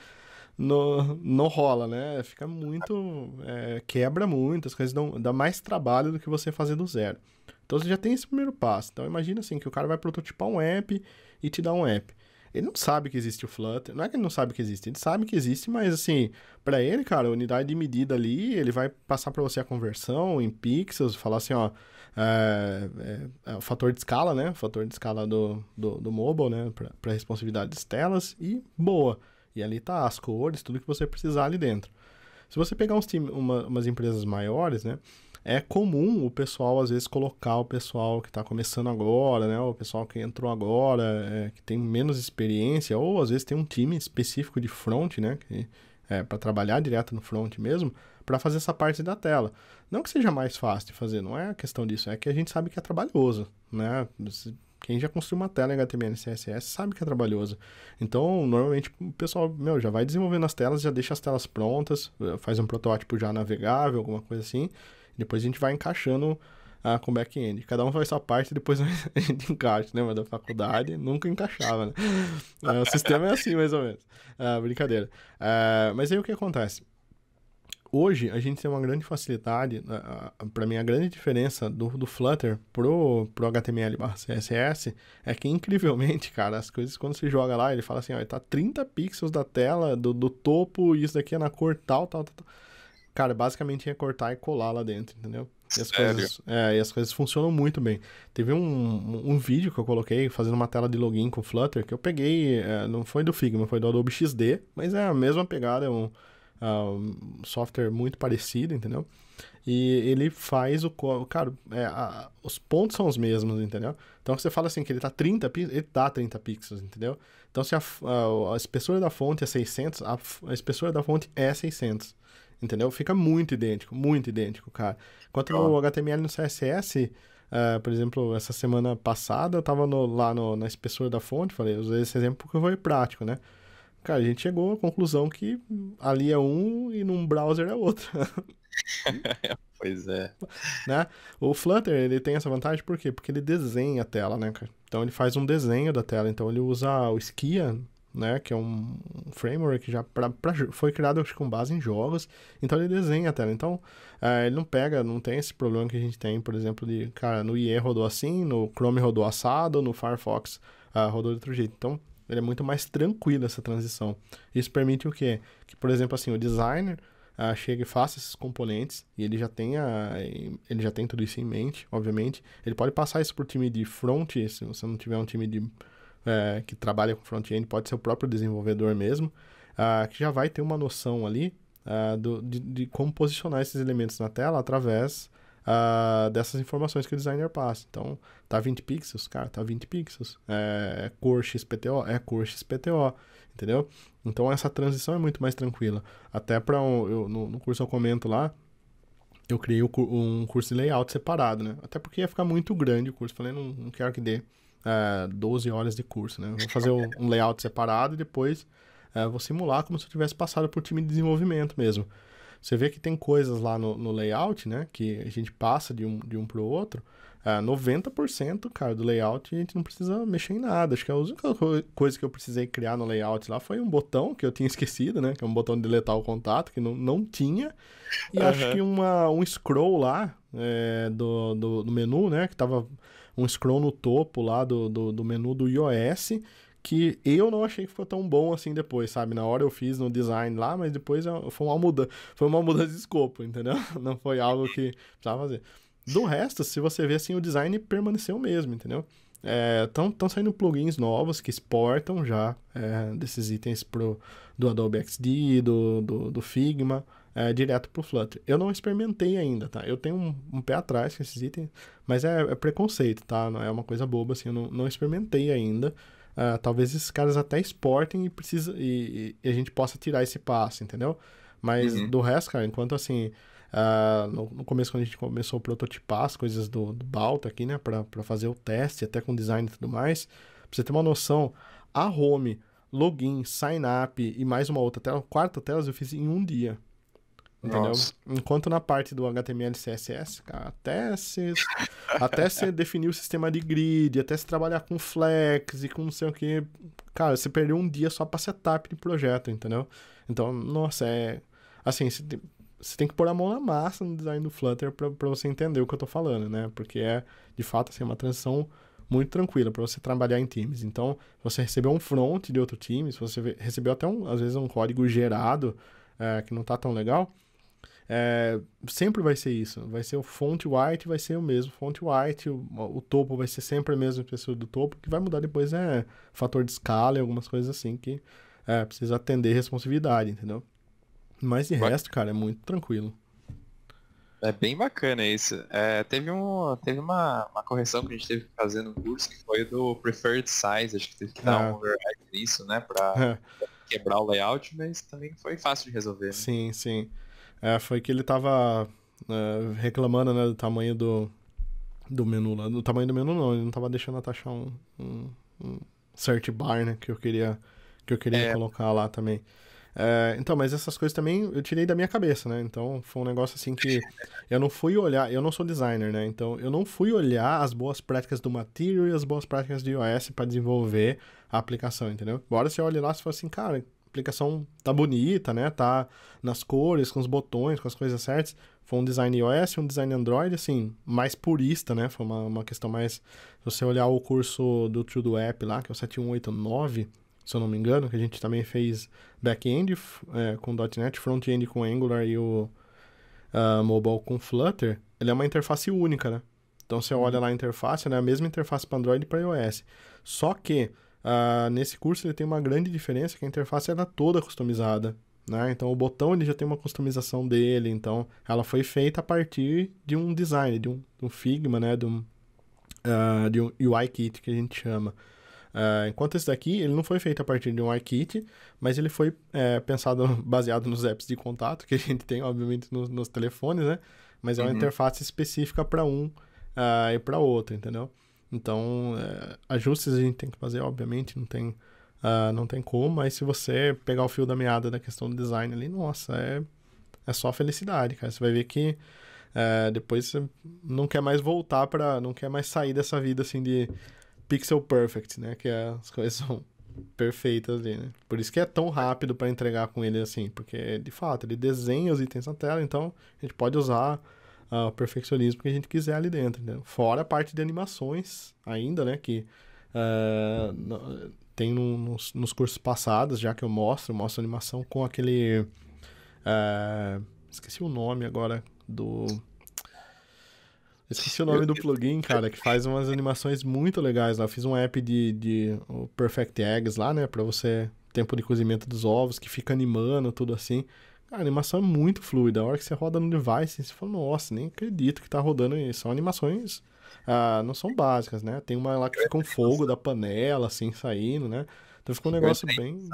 no, não rola, né? Fica muito. É, quebra muito, as coisas dão, dá mais trabalho do que você fazer do zero. Então você já tem esse primeiro passo. Então imagina assim, que o cara vai prototipar um app e te dá um app. Ele não sabe que existe o Flutter. Não é que ele não sabe que existe, ele sabe que existe, mas assim, para ele, cara, a unidade de medida ali, ele vai passar para você a conversão em pixels, falar assim, ó, é, é, é, o fator de escala, né? O fator de escala do, do, do mobile, né? Para responsividade das telas e boa. E ali tá as cores, tudo que você precisar ali dentro. Se você pegar uns time, uma, umas empresas maiores, né? é comum o pessoal, às vezes, colocar o pessoal que está começando agora, né? O pessoal que entrou agora, é, que tem menos experiência, ou às vezes tem um time específico de front, né? Que, é, para trabalhar direto no front mesmo, para fazer essa parte da tela. Não que seja mais fácil de fazer, não é a questão disso, é que a gente sabe que é trabalhoso, né? Quem já construiu uma tela em HTML e CSS sabe que é trabalhoso. Então, normalmente o pessoal, meu, já vai desenvolvendo as telas, já deixa as telas prontas, faz um protótipo já navegável, alguma coisa assim, depois a gente vai encaixando ah, com back-end. Cada um faz sua parte, depois (laughs) a gente encaixa, né? Mas da faculdade nunca encaixava, né? (laughs) É, o sistema é assim, mais ou menos. Ah, brincadeira. Ah, mas aí o que acontece? Hoje a gente tem uma grande facilidade, para mim a grande diferença do, do Flutter pro, pro HTML barra CSS é que incrivelmente, (laughs) cara, as coisas quando você joga lá, ele fala assim, ó, tá 30 pixels da tela, do, do topo, isso daqui é na cor tal, tal, tal. tal cara, basicamente ia é cortar e colar lá dentro, entendeu? E as, coisas, é, e as coisas funcionam muito bem. Teve um, um vídeo que eu coloquei fazendo uma tela de login com Flutter que eu peguei, é, não foi do Figma, foi do Adobe XD, mas é a mesma pegada, é um, é um software muito parecido, entendeu? E ele faz o. Cara, é, a, os pontos são os mesmos, entendeu? Então você fala assim que ele tá 30 ele tá 30 pixels, entendeu? Então se a, a, a espessura da fonte é 600, a, a espessura da fonte é 600. Entendeu? Fica muito idêntico, muito idêntico, cara. Enquanto o HTML no CSS, uh, eh, por exemplo, essa semana passada eu tava no, lá no, na espessura da fonte, falei, usei esse exemplo porque foi prático, né? Cara, a gente chegou à conclusão que ali é um e num browser é outro. (laughs) pois é. (laughs) Né? O Flutter, ele tem essa vantagem por quê? Porque ele desenha a tela, né, cara? Então ele faz um desenho da tela, então ele usa o Skia né? Que é um framework já pra, pra, foi criado acho, com base em jogos. Então ele desenha a tela. Então eh, ele não pega, não tem esse problema que a gente tem, por exemplo, de cara, no IE rodou assim, no Chrome rodou assado, no Firefox uh, rodou de outro jeito. Então ele é muito mais tranquilo essa transição. Isso permite o quê? Que, por exemplo, assim, o designer uh, chegue e faça esses componentes e ele já tenha ele já tem tudo isso em mente, obviamente. Ele pode passar isso para o time de front, se você não tiver um time de é, que trabalha com front-end, pode ser o próprio desenvolvedor mesmo, ah, que já vai ter uma noção ali ah, do, de, de, como posicionar esses elementos na tela através ah, dessas informações que o designer passa. Então, tá 20 pixels, cara, tá 20 pixels. É, é cor XPTO, é cor XPTO, entendeu? Então, essa transição é muito mais tranquila. Até para um, no, no curso eu comento lá, eu criei um curso de layout separado, né? Até porque ia ficar muito grande o curso. Falei, não, não quero que dê é, 12 horas de curso, né? Eu vou fazer um layout separado e depois é, vou simular como se eu tivesse passado por time de desenvolvimento mesmo. Você vê que tem coisas lá no, no layout, né? Que a gente passa de um, de um para o outro. É, 90%, cara, do layout a gente não precisa mexer em nada. Acho que a única coisa que eu precisei criar no layout lá foi um botão que eu tinha (laughs) esquecido, né? Que é um botão de deletar o contato, que não, não tinha. E uhum. acho que uma, um scroll lá é, do, do, do menu, né? Que tava um scroll no topo lá do, do, do menu do iOS, que eu não achei que ficou tão bom assim depois, sabe? Na hora eu fiz no design lá, mas depois foi uma mudança, foi uma mudança de escopo, entendeu? (laughs) Não foi algo que precisava fazer. Do resto, se você ver assim, o design permaneceu mesmo, entendeu? Estão é, saindo plugins novos que exportam já é, desses itens pro, do Adobe XD, do, do, do Figma é, direto pro Flutter. Eu não experimentei ainda, tá? Eu tenho um, um pé atrás com esses itens, mas é, é, preconceito, tá? Não É uma coisa boba, assim, eu não, não experimentei ainda. Uh, talvez esses caras até exportem e, precisa, e, e, a gente possa tirar esse passo, entendeu? Mas uhum. do resto, cara, enquanto assim. Uh, no, no, começo, quando a gente começou a prototipar as coisas do, do aqui, né? Pra, fazer o teste, até com design e tudo mais. Pra você ter uma noção, a home, login, sign up e mais uma outra tela, quarta tela eu fiz em um dia. Entendeu? Nossa. Enquanto na parte do HTML CSS, cara, até se, até se (laughs) definir o sistema de grid, até se trabalhar com flex e com não sei o que, cara, você perdeu um dia só pra setup de projeto, entendeu? Então, nossa, é. Assim, você tem, você tem que pôr a mão na massa no design do Flutter pra, você entender o que eu tô falando, né? Porque é, de fato, assim, uma transição muito tranquila para você trabalhar em times. Então, você recebeu um front de outro time, se você recebeu até um, às vezes um código gerado é, que não tá tão legal, é, sempre vai ser isso. Vai ser o font white, vai ser o mesmo font white, o, o, topo vai ser sempre a mesma espessura do topo, que vai mudar depois é fator de escala e algumas coisas assim que é, precisa atender responsividade, entendeu? Mas de resto, cara, é muito tranquilo. É bem bacana isso. É, teve um, teve uma, uma correção que a gente teve que fazer no curso, que foi do preferred size, acho que teve que dar é. um override nisso, né, pra (laughs) quebrar o layout, mas também foi fácil de resolver. Né? Sim, sim. É, foi que ele tava é, reclamando, né, do tamanho do, do menu lá. Do tamanho do menu não, ele não tava deixando atachar um, um, um search bar, né, que eu queria, que eu queria é. colocar lá também. É, então, mas essas coisas também eu tirei da minha cabeça, né? Então foi um negócio assim que (laughs) eu não fui olhar, eu não sou designer, né? Então eu não fui olhar as boas práticas do Material e as boas práticas do iOS para desenvolver a aplicação, entendeu? Bora você olhe lá e for assim, cara, aplicação tá bonita, né? Tá nas cores, com os botões, com as coisas certas. Foi um design iOS, um design Android, assim, mais purista, né? Foi uma, uma questão mais... Se você olhar o curso do do App lá, que é o 7189, se eu não me engano, que a gente também fez back-end é, com .NET, front-end com Angular e o uh, mobile com Flutter, ele é uma interface única, né? Então você olha lá a interface, né? A mesma interface para Android e para iOS. Só que Uh, nesse curso ele tem uma grande diferença que a interface era é toda customizada. Né? Então o botão ele já tem uma customização dele, então ela foi feita a partir de um design, de um, de um Figma, né? de, um, uh, de um UI kit que a gente chama. Uh, enquanto esse daqui, ele não foi feito a partir de um UI kit, mas ele foi é, pensado (laughs) baseado nos apps de contato que a gente tem, obviamente, nos telefones, né? Mas é uma uhum. interface específica para um uh, e para outro, entendeu? Então, é, ajustes a gente tem que fazer, obviamente, não tem, uh, não tem como, mas se você pegar o fio da meada da questão do design ali, nossa, é, é só felicidade, cara. Você vai ver que é, depois você não quer mais voltar para não quer mais sair dessa vida, assim, de pixel perfect, né? Que é, as coisas (laughs) são perfeitas ali, né? Por isso que é tão rápido para entregar com ele, assim, porque, de fato, ele desenha os itens na tela, então a gente pode usar ao perfeccionismo que a gente quiser ali dentro. Né? Fora a parte de animações ainda, né? Que uh, tem no, nos, nos, cursos passados, já que eu mostro, eu mostro animação com aquele... Uh, esqueci o nome agora do... Esqueci o nome do plugin, cara, que faz umas animações muito legais lá. Eu fiz um app de, de Perfect Eggs lá, né? Pra você... Tempo de cozimento dos ovos, que fica animando, tudo assim. A animação é muito fluida. A hora que você roda no device, você fala, nossa, nem acredito que tá rodando isso. São animações. Ah, não são básicas, né? Tem uma lá que fica um fogo da panela, assim, saindo, né? Então ficou um negócio bem.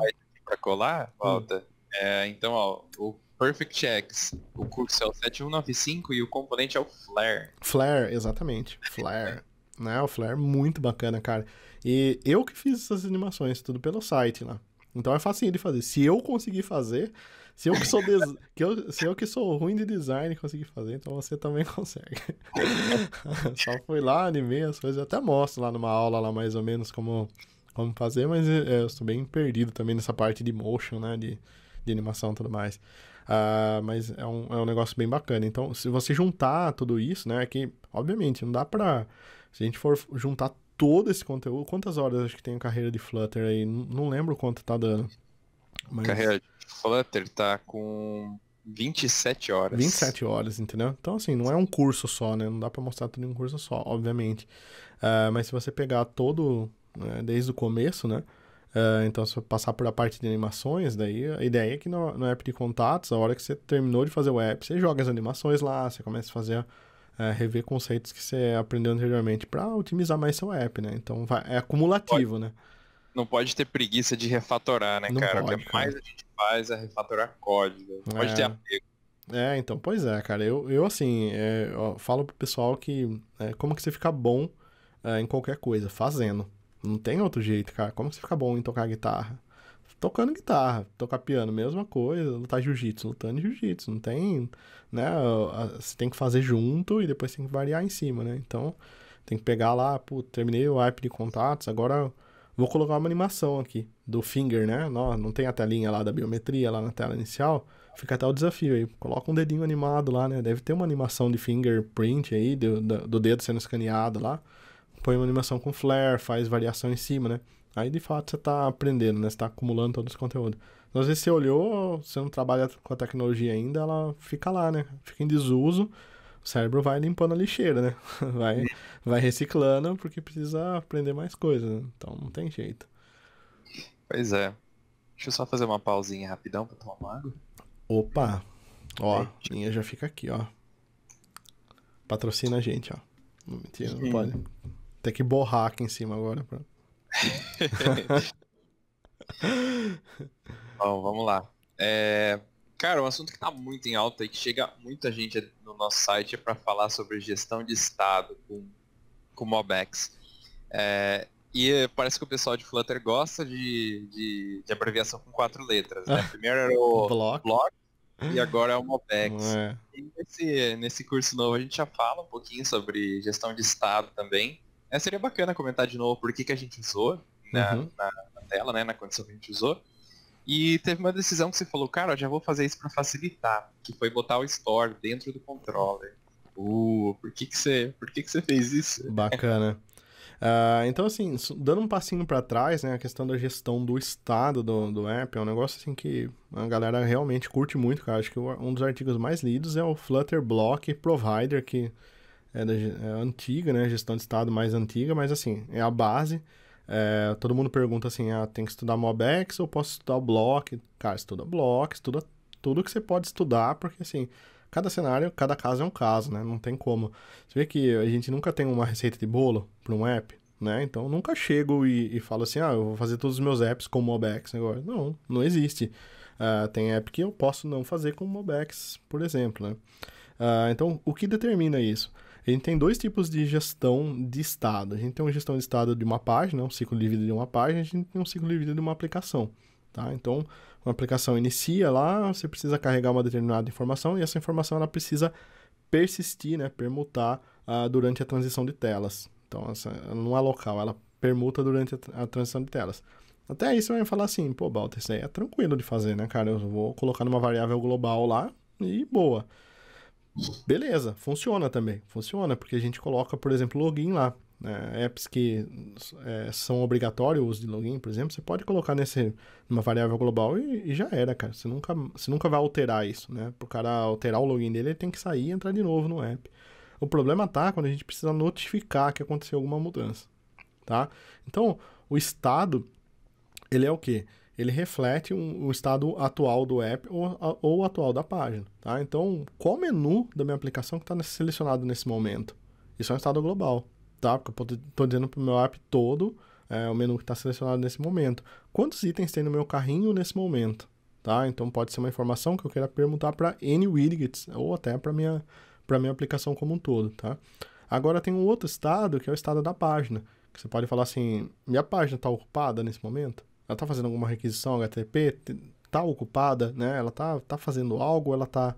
Pra colar, hum. volta. Hum. É, então, ó, o Perfect X, o curso é o 7195 e o componente é o Flare. Flare, exatamente. Flare. (laughs) né? O Flare é muito bacana, cara. E eu que fiz essas animações, tudo pelo site lá. Então é facinho de fazer. Se eu conseguir fazer, se eu que sou, des... (laughs) que eu... Se eu que sou ruim de design consegui fazer, então você também (laughs) consegue. (laughs) Só fui lá, animei as coisas, eu até mostro lá numa aula lá mais ou menos como, como fazer, mas eh, eu estou bem perdido também nessa parte de motion, né, de, de animação e tudo mais. Uh, mas é um, é um negócio bem bacana. Então, se você juntar tudo isso, né, que obviamente não dá pra... Se a gente for juntar todo esse conteúdo, quantas horas acho que tem a carreira de Flutter aí? Não lembro quanto tá dando. Mas... Carreira Flutter tá com 27 horas. 27 horas, entendeu? Então, assim, não é um curso só, né? Não dá para mostrar tudo em um curso só, obviamente. Uh, mas se você pegar todo, né, desde o começo, né? Uh, então, se você passar por a parte de animações, daí a ideia é que no, no é app de contatos, a hora que você terminou de fazer o app, você joga as animações lá, você começa a fazer, uh, rever conceitos que você aprendeu anteriormente para otimizar mais seu app, né? Então, vai, é acumulativo, pode, né? Não pode ter preguiça de refatorar, né, não cara? Pode, o que mais a gente faz é refatorar código. Pode é. ter apego. É, então, pois é, cara. Eu, eu assim, é, falo pro pessoal que é, como que você fica bom é, em qualquer coisa? Fazendo. Não tem outro jeito, cara. Como que você fica bom em tocar guitarra? Tocando guitarra, tocar piano, mesma coisa, lutar jiu-jitsu, lutando jiu-jitsu, não tem, né, você tem que fazer junto e depois tem que variar em cima, né, então tem que pegar lá, pô, terminei o app de contatos, agora Vou colocar uma animação aqui do finger, né? Não, não tem a telinha lá da biometria lá na tela inicial. Fica até o desafio aí. Coloca um dedinho animado lá, né? Deve ter uma animação de fingerprint aí, do, do dedo sendo escaneado lá. Põe uma animação com flare, faz variação em cima, né? Aí de fato você está aprendendo, né? Você está acumulando todo esse conteúdo. às vezes você olhou, você não trabalha com a tecnologia ainda, ela fica lá, né? Fica em desuso o cérebro vai limpando a lixeira, né? (laughs) Vai, vai reciclando porque precisa aprender mais coisas. Né? Então não tem jeito. Pois é. Deixa eu só fazer uma pausinha rapidão pra tomar uma água. Opa! Ó, a linha já fica aqui, ó. Patrocina a gente, ó. Não, mentira, não pode. Tem que borrar aqui em cima agora. Pra... (laughs) Bom, vamos lá. É... Cara, um assunto que tá muito em alta e que chega muita gente nosso site para falar sobre gestão de Estado com, com Mobex. É, e parece que o pessoal de Flutter gosta de, de, de abreviação com quatro letras. Né? (laughs) Primeiro era o Block, block e agora é o Mobex. É. Nesse, nesse curso novo a gente já fala um pouquinho sobre gestão de Estado também. É, seria bacana comentar de novo por que, que a gente usou na, né, uhum. na, na tela, né, na condição que a gente usou. E teve uma decisão que você falou, cara, já vou fazer isso para facilitar, que foi botar o store dentro do controller. Uh, por que que você, por que que você fez isso? Bacana. Uh, (laughs) então, assim, dando um passinho para trás, né, a questão da gestão do estado do, do app é um negócio assim que a galera realmente curte muito, cara. Acho que um dos artigos mais lidos é o Flutter Block Provider, que é, da, é antiga, né, gestão de estado mais antiga, mas assim, é a base. É, todo mundo pergunta assim, ah, tem que estudar MobX ou posso estudar o Block? Cara, estuda Block, estuda tudo que você pode estudar, porque assim, cada cenário, cada caso é um caso, né? Não tem como. Você vê que a gente nunca tem uma receita de bolo para um app, né? Então nunca chego e, e, falo assim, ah, eu vou fazer todos os meus apps com MobX agora. Não, não existe. Uh, tem app que eu posso não fazer com MobX por exemplo, né? Uh, então, o que determina isso? a gente tem dois tipos de gestão de estado. A gente tem uma gestão de estado de uma página, um ciclo de vida de uma página, a gente tem um ciclo de vida de uma aplicação. Tá? Então, uma aplicação inicia lá, você precisa carregar uma determinada informação e essa informação ela precisa persistir, né, permutar uh, durante a transição de telas. Então, essa, ela não é local, ela permuta durante a, a transição de telas. Até aí você vai falar assim, pô, Balter, isso aí é tranquilo de fazer, né, cara? Eu vou colocar numa variável global lá e boa. Beleza, funciona também. Funciona, porque a gente coloca, por exemplo, login lá. É, apps que é, são obrigatórios o uso de login, por exemplo, você pode colocar nesse, numa variável global e, e, já era, cara. Você nunca, você nunca vai alterar isso, né? Para o cara alterar o login dele, ele tem que sair e entrar de novo no app. O problema tá quando a gente precisa notificar que aconteceu alguma mudança, tá? Então, o estado, ele é o quê? ele reflete um, o estado atual do app ou, ou atual da página. Tá? Então, qual menu da minha aplicação que está selecionado nesse momento? Isso é um estado global, tá? Porque eu estou dizendo para o meu app todo é, o menu que está selecionado nesse momento. Quantos itens tem no meu carrinho nesse momento? Tá? Então, pode ser uma informação que eu queira perguntar para N widgets ou até para minha para minha aplicação como um todo, tá? Agora tem um outro estado que é o estado da página. Que você pode falar assim, minha página está ocupada nesse momento? Ela está fazendo alguma requisição HTTP? está ocupada, né? Ela está tá fazendo algo, ela está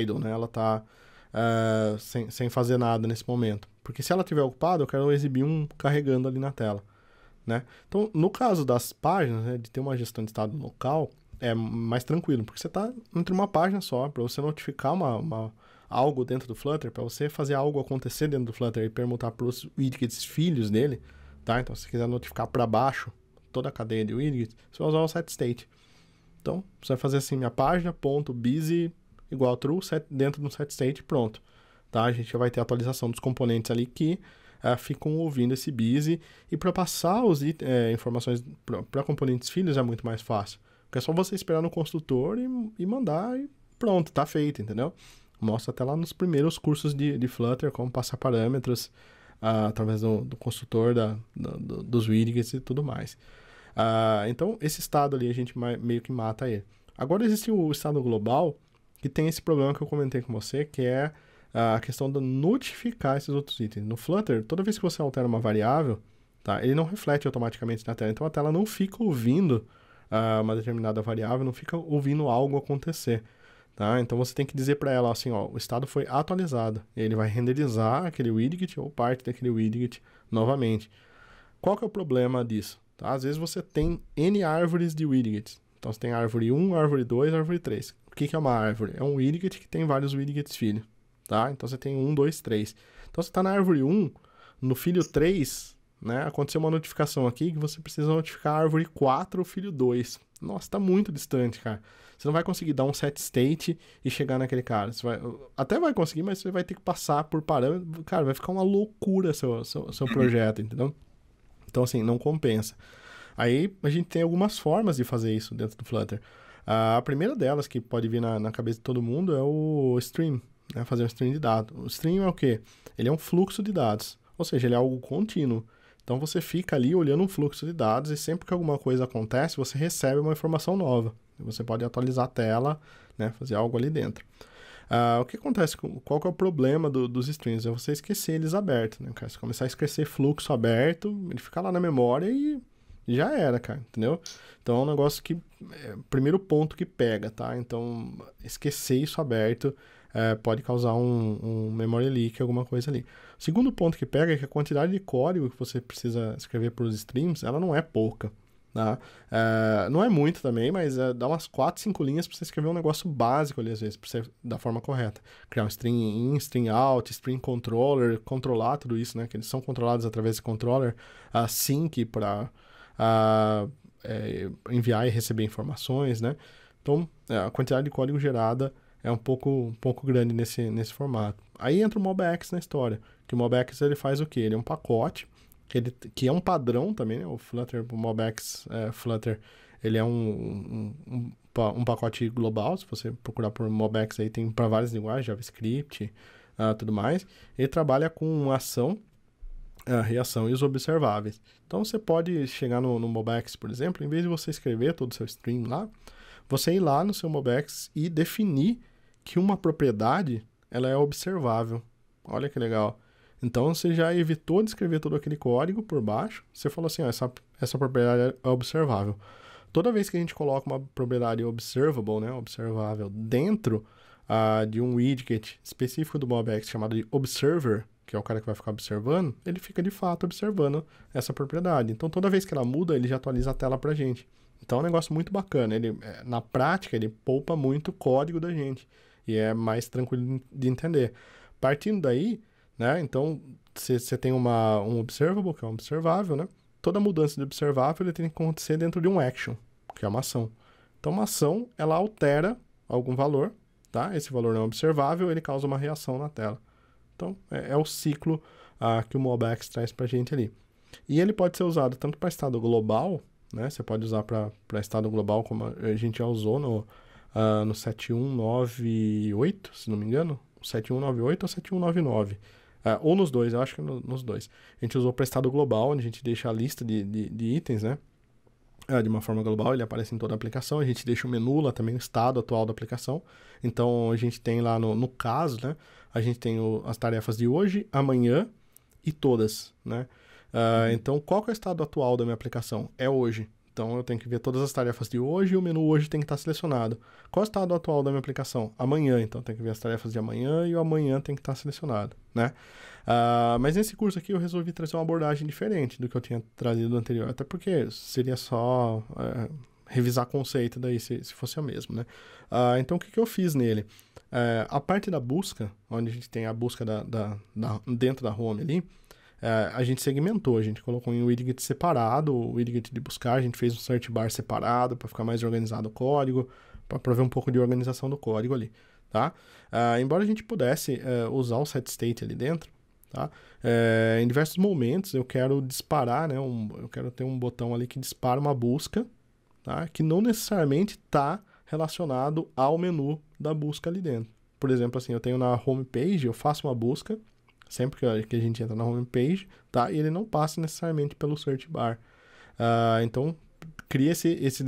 idle, né? Ela está uh, eh, sem, sem fazer nada nesse momento. Porque se ela estiver ocupada, eu quero exibir um carregando ali na tela, né? Então, no caso das páginas, né, de ter uma gestão de estado local, é mais tranquilo, porque você está entre uma página só, para você notificar uma, uma, algo dentro do Flutter, para você fazer algo acontecer dentro do Flutter e permutar para os widgets filhos dele, tá? Então, se você quiser notificar para baixo toda a cadeia de widgets, você vai usar o set state. Então, você vai fazer assim, minha página, ponto, busy, igual true, set, dentro do set state, pronto. Tá? A gente já vai ter a atualização dos componentes ali que é, ficam ouvindo esse busy. E para passar as é, informações para componentes filhos é muito mais fácil. Porque é só você esperar no construtor e, e mandar e pronto, está feito, entendeu? Mostra até lá nos primeiros cursos de, de Flutter como passar parâmetros uh, através do, do construtor da, do, dos widgets e tudo mais. Ah, então, esse estado ali a gente meio que mata ele. Agora existe o estado global, que tem esse problema que eu comentei com você, que é ah, a questão de notificar esses outros itens. No Flutter, toda vez que você altera uma variável, tá, ele não reflete automaticamente na tela. Então, a tela não fica ouvindo uh, uma determinada variável, não fica ouvindo algo acontecer. Tá? Então você tem que dizer para ela assim, ó, o estado foi atualizado. Ele vai renderizar aquele widget ou parte daquele widget novamente. Qual que é o problema disso? Tá? Às vezes você tem N árvores de widgets. Então você tem árvore 1, árvore 2, árvore 3. O que, que é uma árvore? É um widget que tem vários widgets filhos. Tá? Então você tem 1, 2, 3. Então você está na árvore 1, no filho 3, né? Aconteceu uma notificação aqui que você precisa notificar a árvore 4 ou filho 2. Nossa, está muito distante, cara. Você não vai conseguir dar um set state e chegar naquele cara. Você vai, até vai conseguir, mas você vai ter que passar por parâmetros. Cara, vai ficar uma loucura seu, seu, seu projeto, entendeu? Então, assim, não compensa. Aí a gente tem algumas formas de fazer isso dentro do Flutter. A primeira delas, que pode vir na, na cabeça de todo mundo, é o stream, né? fazer um stream de dados. O stream é o quê? Ele é um fluxo de dados, ou seja, ele é algo contínuo. Então você fica ali olhando um fluxo de dados e sempre que alguma coisa acontece, você recebe uma informação nova. Você pode atualizar a tela, né? fazer algo ali dentro. Ah, o que acontece? Qual que é o problema do, dos strings? É você esquecer eles abertos, né, cara? Você começar a esquecer fluxo aberto, ele fica lá na memória e já era, cara, entendeu? Então é um negócio que. É, primeiro ponto que pega, tá? Então, esquecer isso aberto é, pode causar um, um memory leak, alguma coisa ali. O segundo ponto que pega é que a quantidade de código que você precisa escrever para os streams, ela não é pouca. Né? É, não é muito também, mas é, dá umas 4, 5 linhas para você escrever um negócio básico ali, às vezes, para você da forma correta. Criar um string in, string out, string controller, controlar tudo isso, né? Que eles são controlados através de controller, a uh, sync para uh, é, enviar e receber informações, né? Então, é, a quantidade de código gerada é um pouco, um pouco grande nesse, nesse formato. Aí entra o MobX na história, que o MobX ele faz o quê? Ele é um pacote ele, que é um padrão também, né? O Flutter, o Mobex é, Flutter, ele é um, um, um, pacote global. Se você procurar por Mobex aí, tem para várias linguagens, JavaScript, uh, tudo mais. Ele trabalha com ação, uh, reação e os observáveis. Então você pode chegar no, no Mobex, por exemplo, em vez de você escrever todo o seu stream lá, você ir lá no seu Mobex e definir que uma propriedade ela é observável. Olha que legal. Então você já evitou de escrever todo aquele código por baixo. Você falou assim: ó, essa, essa propriedade é observável. Toda vez que a gente coloca uma propriedade observable, né, observável, dentro uh, de um widget específico do MobX chamado de observer, que é o cara que vai ficar observando, ele fica de fato observando essa propriedade. Então toda vez que ela muda, ele já atualiza a tela para gente. Então é um negócio muito bacana. Ele, é, na prática, ele poupa muito código da gente e é mais tranquilo de entender. Partindo daí, né? Então, você tem uma, um observable, que é um observável, né? Toda mudança de observável ele tem que acontecer dentro de um action, que é uma ação. Então, uma ação, ela altera algum valor, tá? Esse valor não é observável, ele causa uma reação na tela. Então, é, é o ciclo ah, que o MobX traz para a gente ali. E ele pode ser usado tanto para estado global, né? Você pode usar para estado global, como a gente já usou no, ah, no 7198, se não me engano. 7198 ou 7199. Uh, ou nos dois, eu acho que no, nos dois. A gente usou o prestado global, onde a gente deixa a lista de, de, de itens, né? Uh, de uma forma global, ele aparece em toda a aplicação. A gente deixa o menu lá também, o estado atual da aplicação. Então, a gente tem lá no, no caso, né? A gente tem o, as tarefas de hoje, amanhã e todas, né? Uh, então, qual é o estado atual da minha aplicação? É hoje. Então eu tenho que ver todas as tarefas de hoje e o menu hoje tem que estar selecionado. Qual é o estado atual da minha aplicação? Amanhã, então tem que ver as tarefas de amanhã e o amanhã tem que estar selecionado, né? Uh, mas nesse curso aqui eu resolvi trazer uma abordagem diferente do que eu tinha trazido anterior, até porque seria só uh, revisar conceito daí se, se fosse a mesma, né? Uh, então o que, que eu fiz nele? É, a parte da busca, onde a gente tem a busca da, da, da dentro da home ali, é, a gente segmentou, a gente colocou em um widget separado, o widget de buscar, a gente fez um search bar separado para ficar mais organizado o código, para ver um pouco de organização do código ali, tá? É, embora a gente pudesse é, usar o set state ali dentro, tá? É, em diversos momentos eu quero disparar, né? Um, eu quero ter um botão ali que dispara uma busca, tá? Que não necessariamente está relacionado ao menu da busca ali dentro. Por exemplo, assim, eu tenho na home page, eu faço uma busca sempre que, a gente entra na homepage, tá? E ele não passa necessariamente pelo search bar. Uh, então, cria esse, esse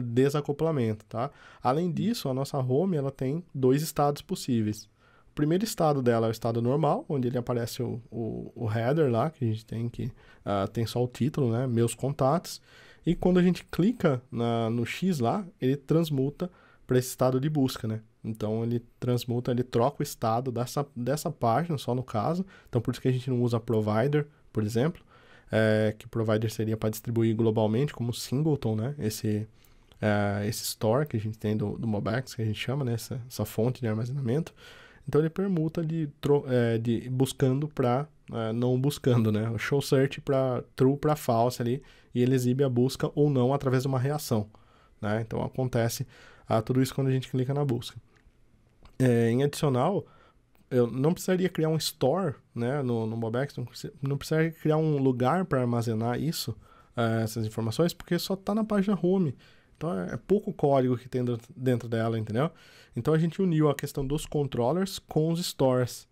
desacoplamento, tá? Além disso, a nossa home, ela tem dois estados possíveis. O primeiro estado dela é o estado normal, onde ele aparece o, o, o header lá, que a gente tem que uh, tem só o título, né? Meus contatos. E quando a gente clica na, no X lá, ele transmuta para esse estado de busca, né? Então ele transmuta, ele troca o estado dessa, dessa página, só no caso. Então por isso que a gente não usa provider, por exemplo, é, que provider seria para distribuir globalmente como singleton, né? Esse, é, esse store que a gente tem do, do Mobex, que a gente chama, né? Essa, essa fonte de armazenamento. Então ele permuta de, é, de buscando para não buscando, né? O show search para true para false ali e ele exibe a busca ou não através de uma reação, né? Então acontece ah, tudo isso quando a gente clica na busca. É, em adicional, eu não precisaria criar um store né, no, no Mobex, não, não precisaria criar um lugar para armazenar isso, é, essas informações, porque só está na página home. Então é, é pouco código que tem dentro dela, entendeu? Então a gente uniu a questão dos controllers com os stores.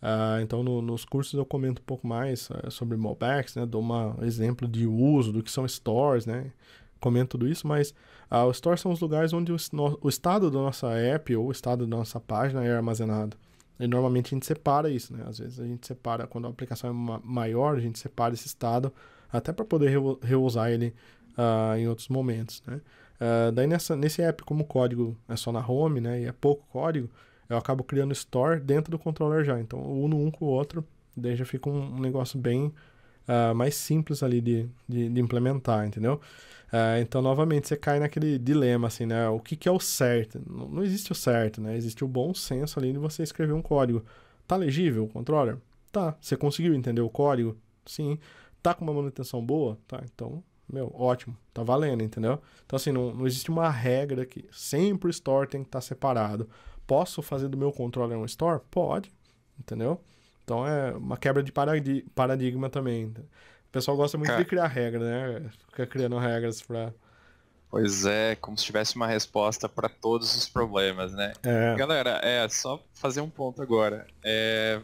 Uh, então no, nos cursos eu comento um pouco mais uh, sobre Mobex, né, dou um exemplo de uso do que são stores, né, comento tudo isso, mas ah, os stores são os lugares onde o, no, o, estado da nossa app ou o estado da nossa página é armazenado. E normalmente a gente separa isso, né? Às vezes a gente separa, quando a aplicação é ma maior, a gente separa esse estado até para poder re reusar ele ah, em outros momentos, né? Uh, daí nessa, nesse app, como o código é só na home, né, e é pouco código, eu acabo criando store dentro do controller já. Então, uno um com o outro, daí já fica um, um negócio bem uh, mais simples ali de, de, de implementar, entendeu? É, então, novamente, você cai naquele dilema, assim, né? O que, que é o certo? Não, não, existe o certo, né? Existe o bom senso ali de você escrever um código. Tá legível o controller? Tá. Você conseguiu entender o código? Sim. Tá com uma manutenção boa? Tá. Então, meu, ótimo. Tá valendo, entendeu? Então, assim, não, não existe uma regra que sempre o store tem que estar tá separado. Posso fazer do meu controller um store? Pode, entendeu? Então, é uma quebra de paradigma também. O pessoal gosta muito Cara. de criar regra, né? Fica criando regras pra. Pois é, como se tivesse uma resposta para todos os problemas, né? É. Galera, é só fazer um ponto agora. É,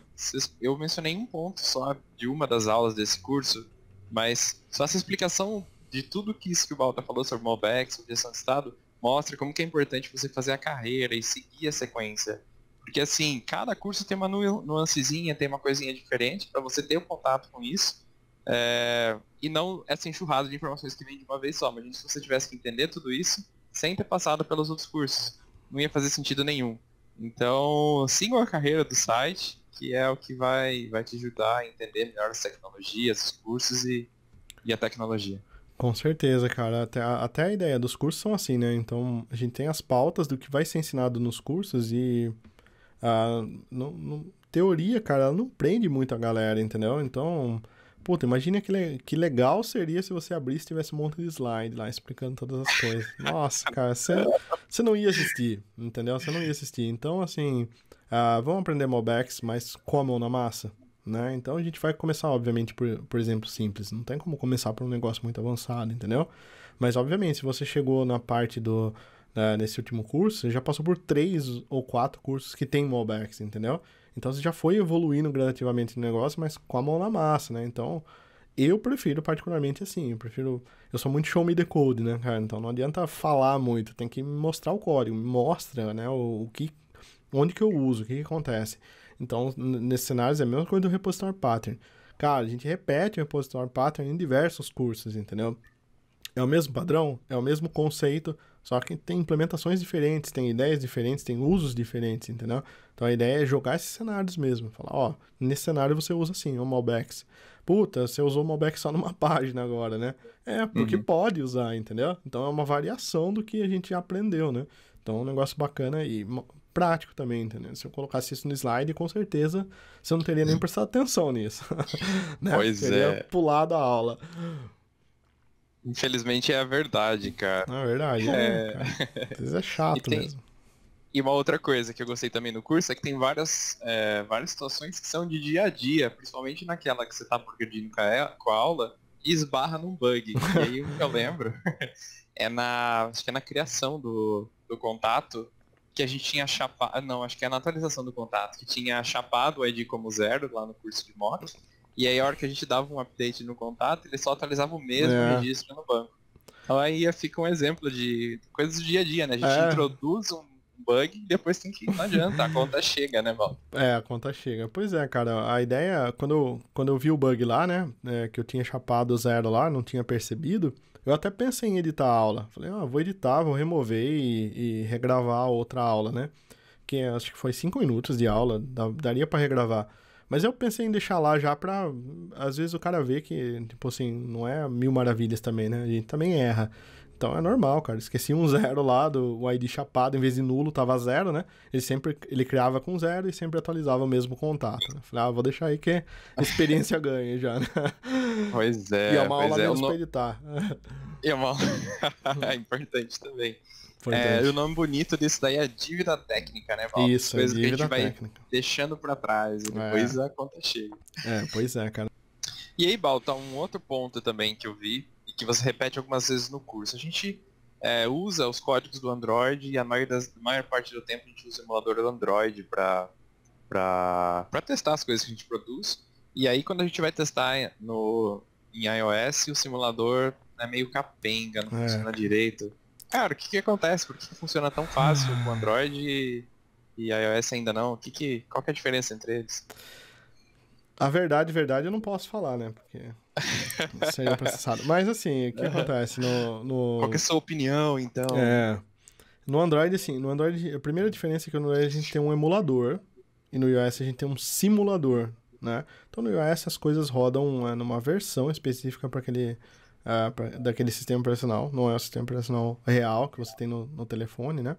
eu mencionei um ponto só de uma das aulas desse curso, mas só essa explicação de tudo que isso que o Balta falou sobre Malbec, sobre gestão de Estado, mostra como que é importante você fazer a carreira e seguir a sequência. Porque assim, cada curso tem uma nuancezinha, tem uma coisinha diferente para você ter um contato com isso é, e não essa enxurrada de informações que vem de uma vez só. mas se você tivesse que entender tudo isso sem ter passado pelos outros cursos. Não ia fazer sentido nenhum. Então, siga a carreira do site, que é o que vai, vai te ajudar a entender melhor as tecnologias, os cursos e, e a tecnologia. Com certeza, cara. Até a, até a ideia dos cursos são assim, né? Então, a gente tem as pautas do que vai ser ensinado nos cursos e. A, no, no, teoria, cara, ela não prende muito a galera, entendeu? Então, Puta, imagina que, le que legal seria se você abrisse e tivesse um monte de slide lá explicando todas as coisas. (laughs) Nossa, cara, você não ia assistir, entendeu? Você não ia assistir. Então, assim, uh, vamos aprender Mobex, mas comam na massa, né? Então a gente vai começar, obviamente, por, por exemplo simples. Não tem como começar por um negócio muito avançado, entendeu? Mas, obviamente, se você chegou na parte do. Uh, nesse último curso, você já passou por três ou quatro cursos que tem Mobex, entendeu? Então você já foi evoluindo gradativamente no negócio, mas com a mão na massa, né? Então, eu prefiro particularmente assim, eu prefiro, eu sou muito show me the code, né, cara? Então não adianta falar muito, tem que mostrar o código, mostra, né, o, o que onde que eu uso, o que, que acontece. Então, nesses cenários é a mesma coisa do repository pattern. Cara, a gente repete o repository pattern em diversos cursos, entendeu? É o mesmo padrão, é o mesmo conceito, só que tem implementações diferentes, tem ideias diferentes, tem usos diferentes, entendeu? Então a ideia é jogar esses cenários mesmo. Falar, ó, nesse cenário você usa assim, o Mobex. Puta, você usou o Mobex só numa (laughs) página agora, né? É, porque uhum. pode usar, entendeu? Então é uma variação do que a gente já aprendeu, né? Então é um negócio bacana e prático também, entendeu? Se eu colocasse isso no slide, com certeza você não teria nem prestado atenção nisso. (laughs) né? Pois teria é. pulado a aula. Infelizmente é a verdade, cara. é verdade. Né, é, é, é chato (laughs) tem... mesmo. E uma outra coisa que eu gostei também no curso é que tem várias, é, várias situações que são de dia a dia, principalmente naquela que você tá progredindo com a aula e esbarra num bug. e aí o que eu lembro (laughs) é na. Acho que é na criação do, do contato que a gente tinha chapado. Não, acho que é na atualização do contato, que tinha chapado o ID como zero lá no curso de moto. E aí a hora que a gente dava um update no contato, ele só atualizava o mesmo é. registro no banco. Então aí fica um exemplo de coisas do dia a dia, né? A gente é. introduz um bug e depois tem que. Não adianta, a conta chega, né, Val? É, a conta chega. Pois é, cara. A ideia, quando eu, quando eu vi o bug lá, né? É, que eu tinha chapado zero lá, não tinha percebido. Eu até pensei em editar a aula. Falei, ah, vou editar, vou remover e, e regravar outra aula, né? Que é, acho que foi cinco minutos de aula, daria para regravar. Mas eu pensei em deixar lá já pra. Às vezes o cara vê que, tipo assim, não é mil maravilhas também, né? A gente também erra. Então é normal, cara. Esqueci um (laughs) zero lá do ID chapado, em vez de nulo, tava zero, né? Ele sempre ele criava com zero e sempre atualizava o mesmo contato. Né? Falei, ah, vou deixar aí que a experiência (laughs) ganha já, né? Pois é. E é uma aula é, menos no... pra editar. (laughs) E é uma aula. é importante também. É, o nome bonito disso daí é dívida técnica, né, Val? Isso, é Coisa dívida que a gente técnica. vai deixando pra trás e depois é. a conta chega. É, pois é, cara. E aí, Balta, tá um outro ponto também que eu vi e que você repete algumas vezes no curso. A gente é, usa os códigos do Android e a maior, das, a maior parte do tempo a gente usa o emulador do Android para testar as coisas que a gente produz. E aí quando a gente vai testar no, em iOS, o simulador é meio capenga, não é. funciona direito. Cara, o que, que acontece? Por que, que funciona tão fácil com Android e, e iOS ainda não? O que que, qual que é a diferença entre eles? A verdade, verdade, eu não posso falar, né? Porque (laughs) seria processado. Mas assim, o que acontece no, no... Qual que é a sua opinião, então? É. No Android, assim, no Android, a primeira diferença é que no Android a gente tem um emulador e no iOS a gente tem um simulador, né? Então no iOS as coisas rodam né, numa versão específica para aquele uh, daquele sistema operacional. Não é o sistema operacional real que você tem no, no telefone, né?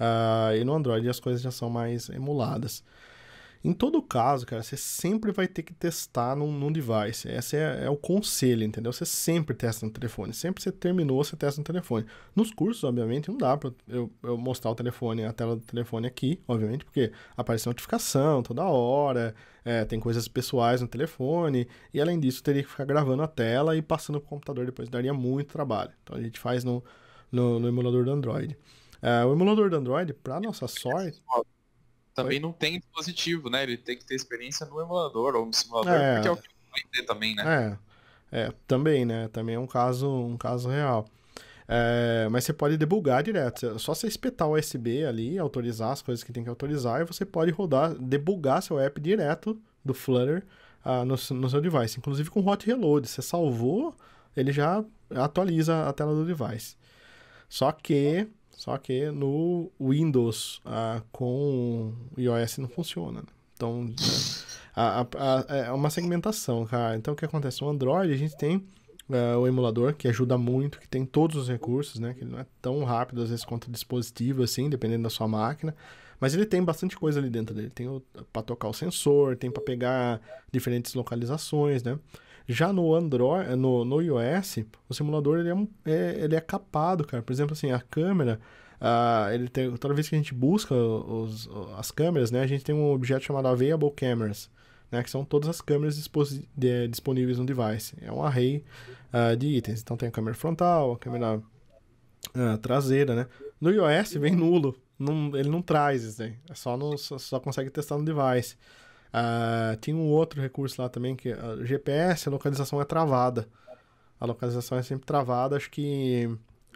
Uh, e no Android as coisas já são mais emuladas. Em todo caso, cara, você sempre vai ter que testar num, num device. Esse é, é, o conselho, entendeu? Você sempre testa no telefone. Sempre você terminou, você testa no telefone. Nos cursos, obviamente, não dá pra eu, eu mostrar o telefone, a tela do telefone aqui, obviamente, porque aparece notificação toda hora, é, tem coisas pessoais no telefone, e além disso, teria que ficar gravando a tela e passando pro computador depois, daria muito trabalho. Então a gente faz no, no, no emulador do Android. É, o emulador do Android, para nossa sorte também não tem dispositivo, né? Ele tem que ter experiência no emulador ou no simulador, é. porque é o que vai ter também, né? É. é, também, né? Também é um caso, um caso real. É, mas você pode debugar direto. Só você espetar o USB ali, autorizar as coisas que tem que autorizar, e você pode rodar, debugar seu app direto do Flutter uh, no, no, seu device. Inclusive com hot reload. Você salvou, ele já atualiza a tela do device. Só que só que no Windows ah, com iOS não funciona. Né? Então, é uma segmentação, cara. Então, o que acontece? No Android, a gente tem Uh, o emulador, que ajuda muito, que tem todos os recursos, né? Que ele não é tão rápido, às vezes, quanto o dispositivo, assim, dependendo da sua máquina. Mas ele tem bastante coisa ali dentro dele. Tem para tocar o sensor, tem para pegar diferentes localizações, né? Já no Android, no, no iOS, o simulador ele é, é ele é capado, cara. Por exemplo, assim, a câmera, ah, ele tem, toda vez que a gente busca os, as câmeras, né, a gente tem um objeto chamado Available Cameras, né, que são todas as câmeras de, disponíveis no device. É um array ah, de itens. Então tem a câmera frontal, a câmera ah, traseira, né. No iOS vem nulo, não, ele não traz isso É só, no, só, só consegue testar no device. Uh, ah, tinha um outro recurso lá também, que a ah, GPS, a localização é travada. A localização é sempre travada, acho que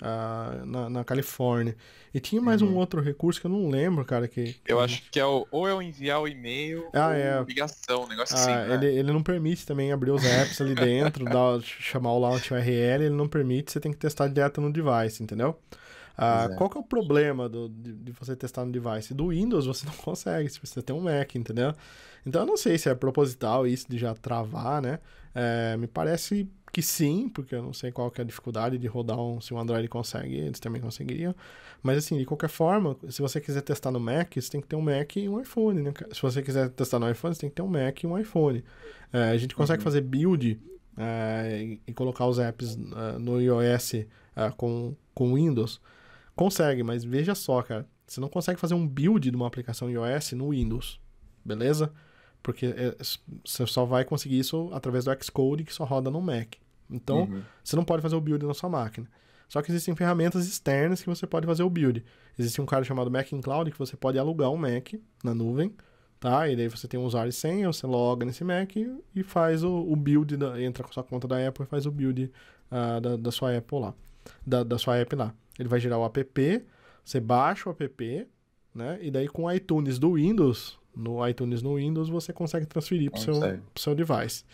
uh, na, na, Califórnia. E tinha mais uhum. um outro recurso que eu não lembro, cara. Que, Eu acho que é o, ou eu é enviar o e-mail ah, ou é. ligação, um negócio ah, assim. Né? Ele, ele não permite também abrir os apps ali dentro, (laughs) dar, chamar o launch URL, ele não permite, você tem que testar direto no device, entendeu? Ah, é. qual que é o problema do, de, de, você testar no device? Do Windows você não (laughs) consegue, se tipo, você tem um Mac, entendeu? Então eu não sei se é proposital isso de já travar, né? É, me parece que sim, porque eu não sei qual que é a dificuldade de rodar um, se o Android consegue, eles também conseguiriam. Mas assim, de qualquer forma, se você quiser testar no Mac, você tem que ter um Mac e um iPhone, né? Se você quiser testar no iPhone, você tem que ter um Mac e um iPhone. É, a gente consegue uhum. fazer build é, e, e, colocar os apps uh, no iOS uh, com, com Windows. Consegue, mas veja só, cara. Você não consegue fazer um build de uma aplicação iOS no Windows, beleza? Porque é, você só vai conseguir isso através do Xcode que só roda no Mac. Então, uhum. você não pode fazer o build na sua máquina. Só que existem ferramentas externas que você pode fazer o build. Existe um cara chamado Mac in Cloud que você pode alugar um Mac na nuvem, tá? E daí você tem um usuário sem, você loga nesse Mac e faz o, o build, da, entra com a sua conta da Apple e faz o build uh, da, da, sua Apple lá, da, da sua app lá. Ele vai gerar o app, você baixa o app, né? E daí com o iTunes do Windows, no iTunes no Windows, você consegue transferir para o seu, seu device.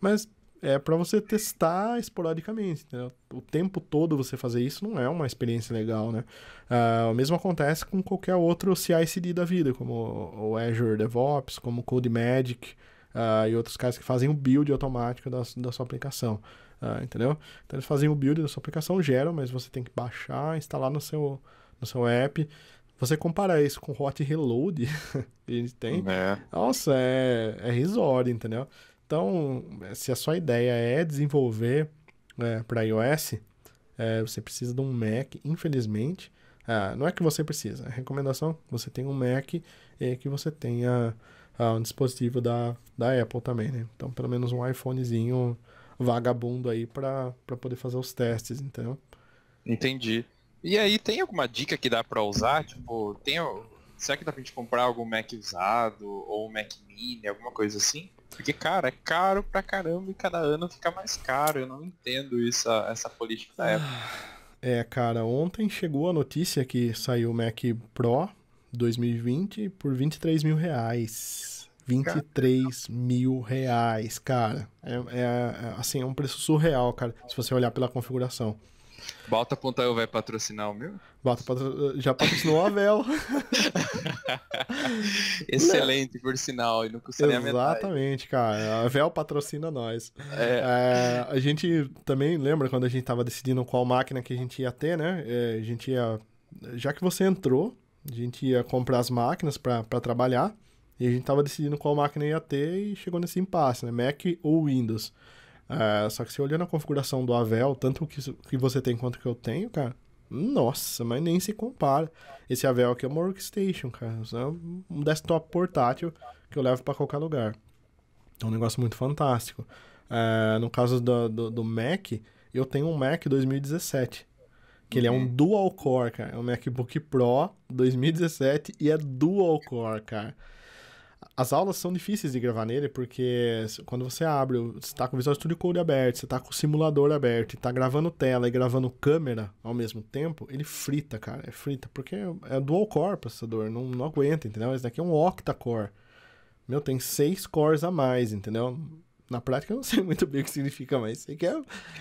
Mas é para você testar esporadicamente. Né? O tempo todo você fazer isso não é uma experiência legal, né? Uh, o mesmo acontece com qualquer outro CI/CD da vida, como o Azure DevOps, como o CodeMagic uh, ah, e outros caras que fazem o build automático da, da sua aplicação. Uh, entendeu? Então eles fazem o build da sua aplicação, geram, mas você tem que baixar, instalar no seu, no seu app. Você comparar isso com Hot Reload (laughs) que a gente tem, é. nossa, é, é risório, entendeu? Então, se a sua ideia é desenvolver é, né, para iOS, é, você precisa de um Mac, infelizmente. Ah, não é que você precisa, a é recomendação você tem um Mac e que você tenha ah, um dispositivo da, da Apple também, né? Então, pelo menos um iPhonezinho vagabundo aí para poder fazer os testes, então. Entendi. E aí, tem alguma dica que dá para usar? Tipo, tem, será que dá pra gente comprar algum Mac usado ou um Mac Mini, alguma coisa assim? Porque, cara, é caro pra caramba e cada ano fica mais caro. Eu não entendo isso, essa política da época. É, cara, ontem chegou a notícia que saiu o Mac Pro 2020 por 23 mil reais. 23 cara. mil reais, cara. É, é, é, assim, é um preço surreal, cara, se você olhar pela configuração. Bota eu vai patrocinar o meu? Bota patro... Eh, já patrocinou a Vel. (laughs) Excelente, por sinal, e não a Exatamente, cara. A Vel patrocina nós. É. É, a gente também lembra quando a gente estava decidindo qual máquina que a gente ia ter, né? É, a gente ia. Já que você entrou, a gente ia comprar as máquinas para trabalhar. E a gente tava decidindo qual máquina ia ter e chegou nesse impasse, né? Mac ou Windows. É, só que se olhando a configuração do Avel, tanto o que, que você tem quanto que eu tenho, cara, nossa, mas nem se compara. Esse Avel aqui é uma workstation, cara. É um desktop portátil que eu levo para qualquer lugar. É um negócio muito fantástico. É, no caso do, do, do, Mac, eu tenho um Mac 2017. Que ele é um uhum. dual core, cara. É um MacBook Pro 2017 e é dual core, cara. As aulas são difíceis de gravar nele, porque quando você abre, você tá com o Visual Studio Code aberto, você tá com o simulador aberto, e tá gravando tela e gravando câmera ao mesmo tempo, ele frita, cara. É frita, porque é, é dual core processador, não, não aguenta, entendeu? Esse daqui é um octa-core. Meu, tem seis cores a mais, entendeu? Na prática eu não (laughs) sei muito bem o que significa, mas sei que é,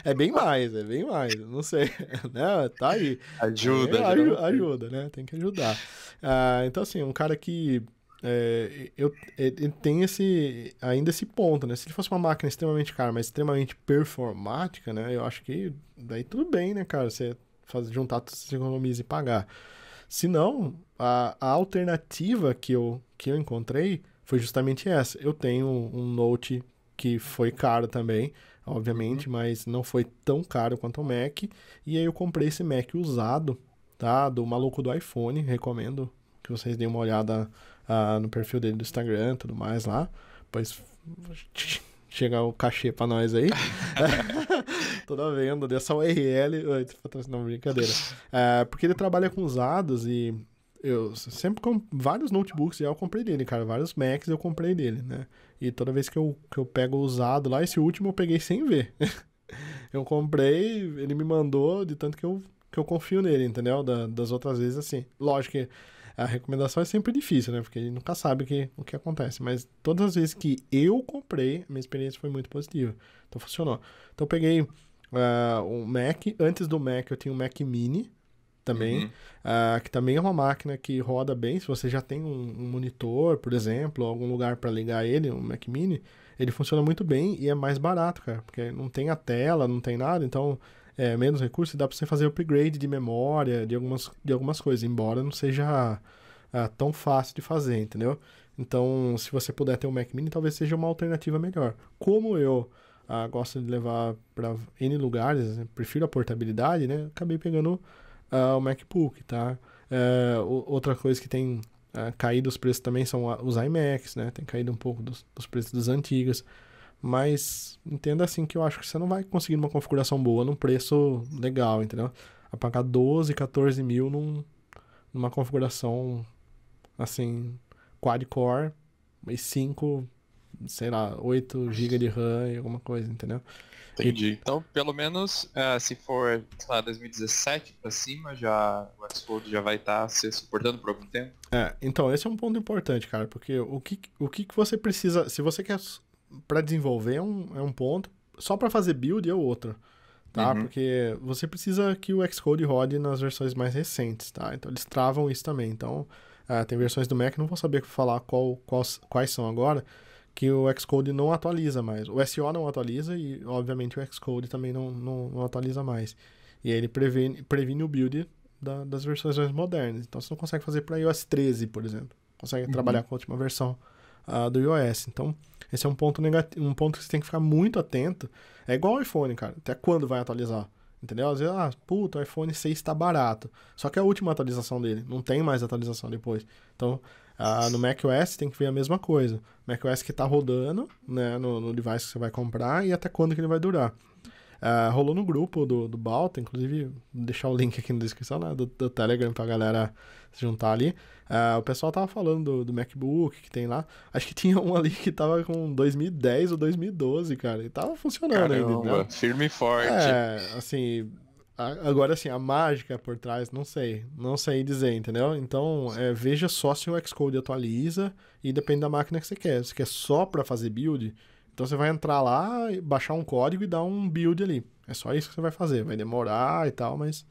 é bem mais, é bem mais, não sei, (laughs) né? Tá aí. Ajuda. É, né? ajuda, ajuda, né? Tem que ajudar. Ah, então, assim, um cara que é, eu, ele é, tem esse, ainda esse ponto, né? Se ele fosse uma máquina extremamente cara, mas extremamente performática, né? Eu acho que daí tudo bem, né, cara? Você faz, juntar, você economiza e pagar. Se não, a, a alternativa que eu, que eu encontrei foi justamente essa. Eu tenho um, um Note que foi caro também, obviamente, uhum. mas não foi tão caro quanto o Mac. E aí eu comprei esse Mac usado, tá? Do maluco do iPhone, recomendo que vocês deem uma olhada ah, no perfil dele do Instagram tudo mais lá. Pois (laughs) chegar o cachê pra nós aí. (laughs) Toda venda dessa URL. Oi, não, brincadeira. É, porque ele trabalha com usados e eu sempre com vários notebooks já eu comprei dele, cara. Vários Macs eu comprei dele, né? E toda vez que eu, que eu pego usado lá, esse último eu peguei sem ver. (laughs) eu comprei, ele me mandou de tanto que eu, que eu confio nele, entendeu? Da, das outras vezes, assim. Lógico que a recomendação é sempre difícil, né? Porque a gente nunca sabe que, o que acontece. Mas todas as vezes que eu comprei, minha experiência foi muito positiva. Então funcionou. Então eu peguei uh, um Mac. Antes do Mac, eu tinha um Mac Mini também, uhum. uh, que também é uma máquina que roda bem. Se você já tem um, um monitor, por exemplo, algum lugar para ligar ele, um Mac Mini, ele funciona muito bem e é mais barato, cara, porque não tem a tela, não tem nada, então é, menos recursos, dá para você fazer upgrade de memória, de algumas, de algumas coisas, embora não seja ah, tão fácil de fazer, entendeu? Então, se você puder ter um Mac Mini, talvez seja uma alternativa melhor. Como eu ah, gosto de levar para N lugares, prefiro a portabilidade, né? Acabei pegando ah, o MacBook, tá? É, outra coisa que tem ah, caído os preços também são os iMacs, né? Tem caído um pouco dos, dos preços dos antigos. Mas entenda assim que eu acho que você não vai conseguir uma configuração boa num preço legal, entendeu? A pagar 12, 14 mil num, numa configuração assim, quad-core e 5, sei lá, 8 GB de RAM e alguma coisa, entendeu? Entendi. E... Então, pelo menos, uh, se for, sei lá, 2017 para cima, já o Xcode já vai estar tá se suportando por algum tempo. É, então, esse é um ponto importante, cara, porque o que, o que, que você precisa, se você quer para desenvolver é um, é um ponto, só para fazer build é outro, tá? Uhum. Porque você precisa que o Xcode rode nas versões mais recentes, tá? Então eles travam isso também. Então, uh, tem versões do Mac, não vou saber falar qual, qual, quais são agora, que o Xcode não atualiza mais. O SO não atualiza e, obviamente, o Xcode também não, não, não atualiza mais. E aí ele previne, previne o build da, das versões mais modernas. Então você não consegue fazer para iOS 13, por exemplo. Consegue uhum. trabalhar com a última versão uh, do iOS. Então, esse é um ponto negativo, um ponto que você tem que ficar muito atento. É igual o iPhone, cara. Até quando vai atualizar? Entendeu? Às vezes, ah, puta, o iPhone 6 está barato. Só que é a última atualização dele. Não tem mais atualização depois. Então, no macOS tem que ver a mesma coisa. macOS que está rodando né, no, no device que você vai comprar e até quando que ele vai durar. Uh, rolou no grupo do, do Balta, inclusive vou deixar o link aqui na descrição né, do, do Telegram pra galera se juntar ali. Uh, o pessoal tava falando do, do, MacBook que tem lá. Acho que tinha um ali que tava com 2010 ou 2012, cara. E tava funcionando Caramba, ainda. Né? Firme e forte. É, assim. agora, assim, a mágica por trás, não sei. Não sei dizer, entendeu? Então, é, veja só se o Xcode atualiza e depende da máquina que você quer. Se quer só pra fazer build então você vai entrar lá, baixar um código e dar um build ali. É só isso que você vai fazer. Vai demorar e tal, mas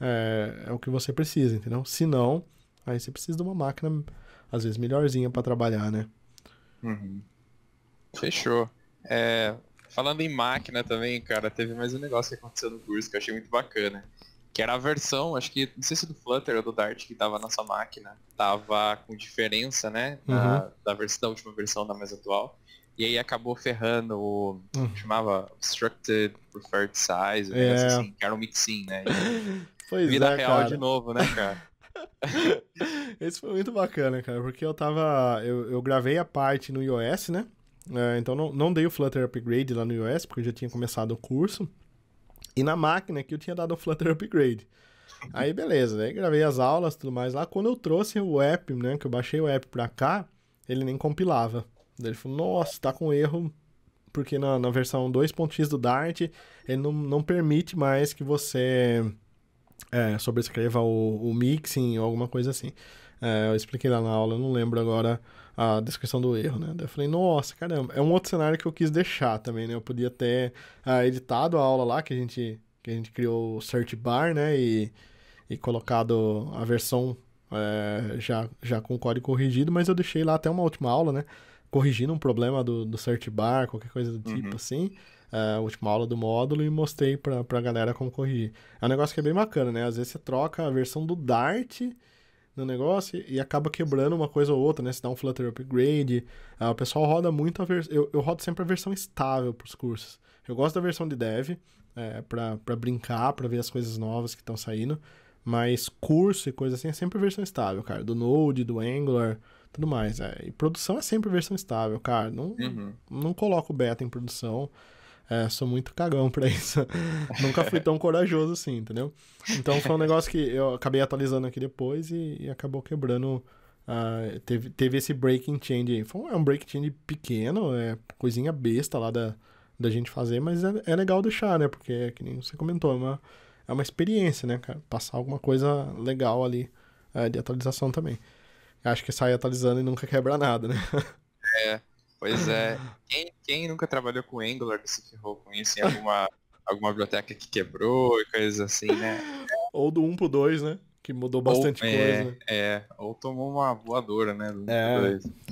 é, é o que você precisa, entendeu? Se não, aí você precisa de uma máquina, às vezes, melhorzinha para trabalhar, né? Uhum. Fechou. É, falando em máquina também, cara, teve mais um negócio que aconteceu no curso que eu achei muito bacana. Que era a versão, acho que, não sei se é do Flutter ou do Dart que tava na sua máquina, tava com diferença, né? Uhum. da, versão, da última versão da mais atual. E aí acabou ferrando o. Hum. chamava Obstructed Preferred Size, é. assim, que era um mixing, né? (laughs) pois vida é, real cara. de novo, né, cara? (laughs) Esse foi muito bacana, cara, porque eu tava. Eu, eu gravei a parte no iOS, né? É, então não, não dei o Flutter Upgrade lá no iOS, porque eu já tinha começado o curso. E na máquina que eu tinha dado o Flutter Upgrade. Aí beleza, né? Gravei as aulas tudo mais lá. Quando eu trouxe o app, né? Que eu baixei o app pra cá, ele nem compilava. Daí ele falou, nossa, tá com erro, porque na, na versão 2.x do Dart, ele não, não permite mais que você é, sobrescreva o, o mixing ou alguma coisa assim. É, eu expliquei lá na aula, eu não lembro agora a descrição do erro, né? Daí eu falei, nossa, caramba, é um outro cenário que eu quis deixar também, né? Eu podia ter é, editado a aula lá, que a gente, que a gente criou o search bar, né? E, e colocado a versão é, já, já com o código corrigido, mas eu deixei lá até uma última aula, né? corrigindo um problema do, do search bar, qualquer coisa do tipo uhum. assim. A última aula do módulo e mostrei pra, pra galera como corrigir. É um negócio que é bem bacana, né? Às vezes você troca a versão do Dart no negócio e acaba quebrando uma coisa ou outra, né? Se dá um Flutter upgrade. Ah, o pessoal roda muito a versão. Eu, eu rodo sempre a versão estável pros cursos. Eu gosto da versão de dev, é, para brincar, para ver as coisas novas que estão saindo. Mas curso e coisa assim é sempre versão estável, cara. Do Node, do Angular tudo mais. É. E produção é sempre versão estável, cara. Não, uhum. não coloco beta em produção. É, sou muito cagão pra isso. (laughs) Nunca fui tão corajoso assim, entendeu? Então foi um negócio que eu acabei atualizando aqui depois e, e acabou quebrando. Uh, teve, teve esse breaking change aí. Foi um, é um breaking change pequeno, é coisinha besta lá da, da gente fazer, mas é, é legal deixar, né? Porque é que nem você comentou, é uma, é uma experiência, né, cara? Passar alguma coisa legal ali uh, de atualização também acho que sai atualizando e nunca quebra nada, né? É, pois é. Quem, quem nunca trabalhou com Angular que se ferrou com isso em alguma, alguma biblioteca que quebrou e coisas assim, né? Ou do 1 pro 2, né? Que mudou bastante ou, é, coisa. É, ou tomou uma voadora, né? É,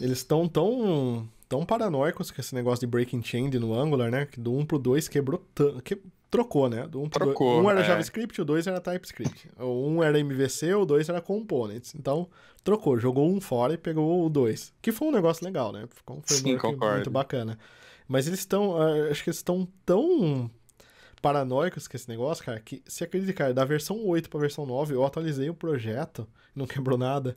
eles estão tão, tão paranoicos com esse negócio de breaking change no Angular, né? Que do 1 pro 2 quebrou tanto. Que trocou, né? Do um, trocou. um era é. JavaScript, o dois era TypeScript. O um era MVC, o dois era Components. Então, trocou, jogou um fora e pegou o dois. Que foi um negócio legal, né? Ficou um Sim, muito bacana. Mas eles estão, ah, acho que eles estão tão paranoicos com esse negócio, cara, que se acredita, cara, da versão 8 pra versão 9, eu atualizei o projeto, (laughs) não quebrou nada.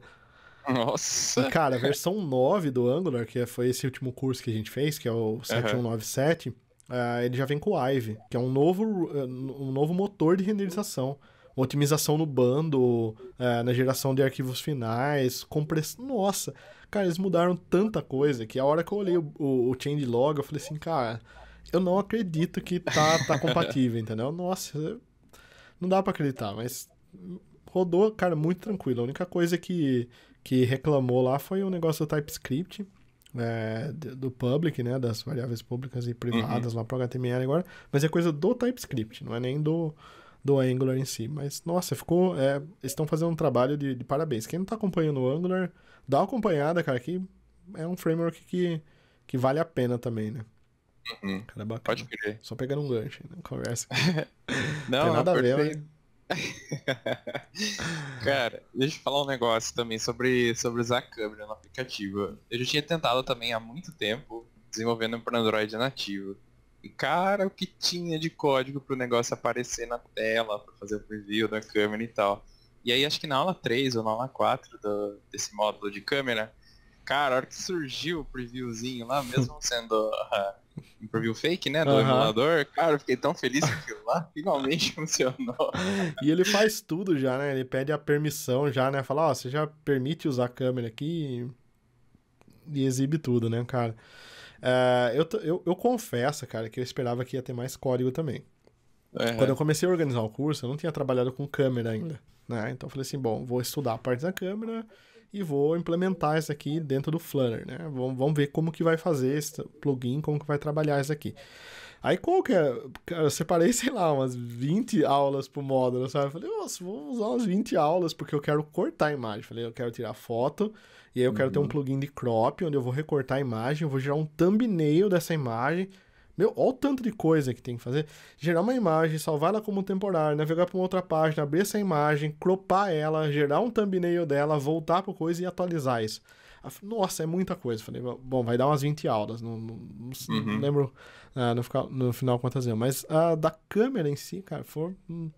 Nossa! E, cara, a versão 9 do Angular, que foi esse último curso que a gente fez, que é o 7197, uhum uh, ele já vem com o Ive, que é um novo, uh, um novo motor de renderização. Otimização no bando, uh, na geração de arquivos finais, compressão. Nossa, cara, eles mudaram tanta coisa que a hora que eu olhei o, o, o log, eu falei assim, cara, eu não acredito que tá, tá (laughs) compatível, entendeu? Nossa, não dá para acreditar, mas rodou, cara, muito tranquilo. A única coisa que, que reclamou lá foi o negócio do TypeScript é, do public, né, das variáveis públicas e privadas uhum. lá para HTML agora, mas é coisa do TypeScript, não é nem do, do Angular em si. Mas, nossa, ficou. É, estão fazendo um trabalho de, de parabéns. Quem não está acompanhando o Angular, dá uma acompanhada, cara, que é um framework que, que vale a pena também, né? Uhum. Cara, bacana. Pode crer. Só pegando um gancho, né? conversa. (laughs) não, Tem nada não, a ver, né? (laughs) Cara, deixa eu falar um negócio também sobre, sobre usar a câmera no aplicativo. Eu já tinha tentado também há muito tempo, desenvolvendo para Android nativo. E cara, o que tinha de código para o negócio aparecer na tela, para fazer o preview da câmera e tal. E aí acho que na aula 3 ou na aula 4 do, desse módulo de câmera, cara, a hora que surgiu o previewzinho lá, mesmo sendo (laughs) um preview fake, né? Do uhum. emulador. Cara, eu fiquei tão feliz que aquilo lá (laughs) finalmente funcionou. e ele faz tudo já, né? Ele pede a permissão já, né? Fala, ó, oh, você já permite usar a câmera aqui e, exibe tudo, né, cara? Uh, eu, eu, eu confesso, cara, que eu esperava que ia ter mais código também. Uhum. Quando eu comecei a organizar o curso, eu não tinha trabalhado com câmera ainda, né? Então eu falei assim, bom, vou estudar a parte da câmera e vou implementar isso aqui dentro do Flutter, né? Vamos, vamos ver como que vai fazer esse plugin, como que vai trabalhar isso aqui. Aí qual que é? Cara, eu separei, (laughs) sei lá, umas 20 aulas pro módulo, sabe? Eu falei, nossa, vou usar umas 20 aulas porque eu quero cortar a imagem. falei, eu quero tirar foto e aí eu uhum. quero ter um uhum. plugin de crop onde eu vou recortar a imagem, eu vou gerar um thumbnail dessa imagem meu, olha o tanto de coisa que tem que fazer. Gerar uma imagem, salvar ela como temporária, navegar para uma outra página, abrir essa imagem, cropar ela, gerar um thumbnail dela, voltar para coisa e atualizar isso. Nossa, é muita coisa. Falei, bom, vai dar umas 20 aulas. Não, não, não uhum. lembro ah, no, no, final quantas eu. Mas ah, da câmera em si, cara, foi hum,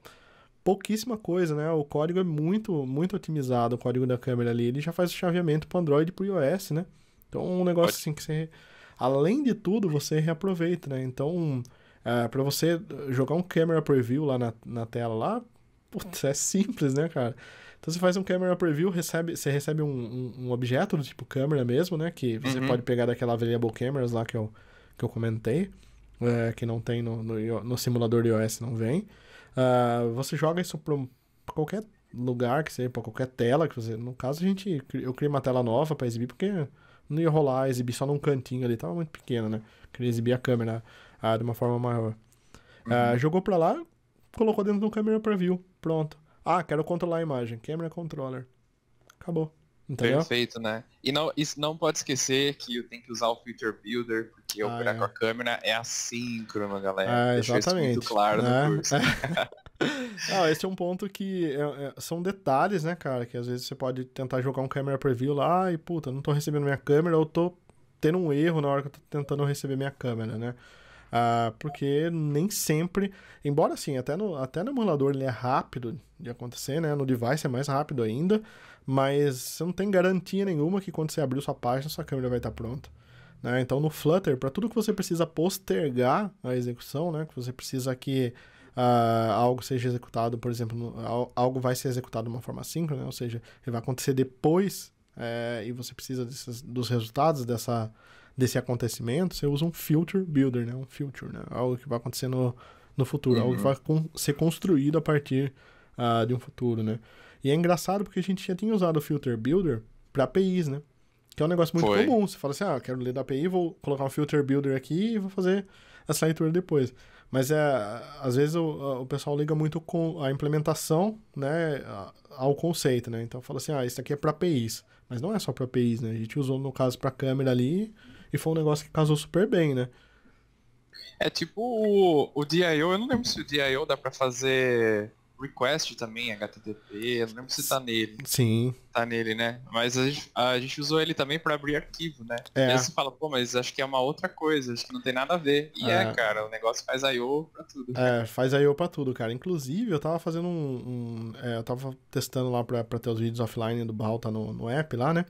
pouquíssima coisa, né? O código é muito, muito otimizado, o código da câmera ali. Ele já faz o chaveamento para Android e para iOS, né? Então, um negócio assim que você além de tudo, você reaproveita, né? Então, é, para você jogar um camera preview lá na, na tela lá, putz, é simples, né, cara? Então você faz um camera preview, recebe, você recebe um, um, um objeto do tipo câmera mesmo, né? Que você uhum. pode pegar daquela variable cameras lá que eu, que eu comentei, é, que não tem no, no, no, simulador de iOS, não vem. Uh, você joga isso para qualquer lugar que seja, para qualquer tela que você. No caso, a gente, eu criei uma tela nova para exibir, porque não ia rolar exibir só num cantinho ali, tava muito pequeno, né? Queria exibir a câmera ah, de uma forma maior. Ah, uhum. Ah, jogou pra lá, colocou dentro do camera preview, pronto. Ah, quero controlar a imagem, camera controller. Acabou. Entendeu? Perfeito, né? E não, isso não pode esquecer que tem que usar o feature Builder, porque ah, operar é. com a câmera é assíncrono, galera. Ah, exatamente. exatamente. muito claro né? no curso. (laughs) (laughs) Ah, (laughs) esse é um ponto que é, é, são detalhes, né, cara? Que às vezes você pode tentar jogar um camera preview lá e, puta, não tô recebendo minha câmera ou tô tendo um erro na hora que eu tô tentando receber minha câmera, né? Ah, porque nem sempre, embora assim, até no, até no emulador ele é rápido de acontecer, né? No device é mais rápido ainda, mas você não tem garantia nenhuma que quando você abrir sua página, sua câmera vai estar tá pronta. Né? Então no Flutter, para tudo que você precisa postergar a execução, né? Que você precisa que uh, algo seja executado, por exemplo, no, algo vai ser executado de uma forma síncrona, ou seja, ele vai acontecer depois é, e você precisa desses, dos resultados dessa, desse acontecimento, você usa um filter builder, né? Um filter, né? Algo que vai acontecer no, no futuro, uhum. algo que uhum. vai con ser construído a partir uh, de um futuro, né? E é engraçado porque a gente já tinha usado o filter builder para APIs, né? Que é um negócio muito Foi. comum. Você fala assim, ah, quero ler da API, vou colocar um filter builder aqui e vou fazer essa leitura depois. Mas é, às vezes o, o pessoal liga muito com a implementação né, ao conceito, né? Então fala assim, ah, isso aqui é para APIs. Mas não é só para APIs, né? A gente usou, no caso, para câmera ali e foi um negócio que casou super bem, né? É tipo o, o DIO, eu não lembro se o DIO dá para fazer request também, HTTP, eu não lembro se tá nele. Sim. Tá nele, né? Mas a gente, a gente usou ele também para abrir arquivo, né? É. E aí você fala, pô, mas acho que é uma outra coisa, acho que não tem nada a ver. E é, é cara, o negócio faz I.O. pra tudo. É, faz I.O. pra tudo, cara. Inclusive, eu tava fazendo um... um é, eu tava testando lá pra, pra ter os vídeos offline do Balta tá no, no app lá, né?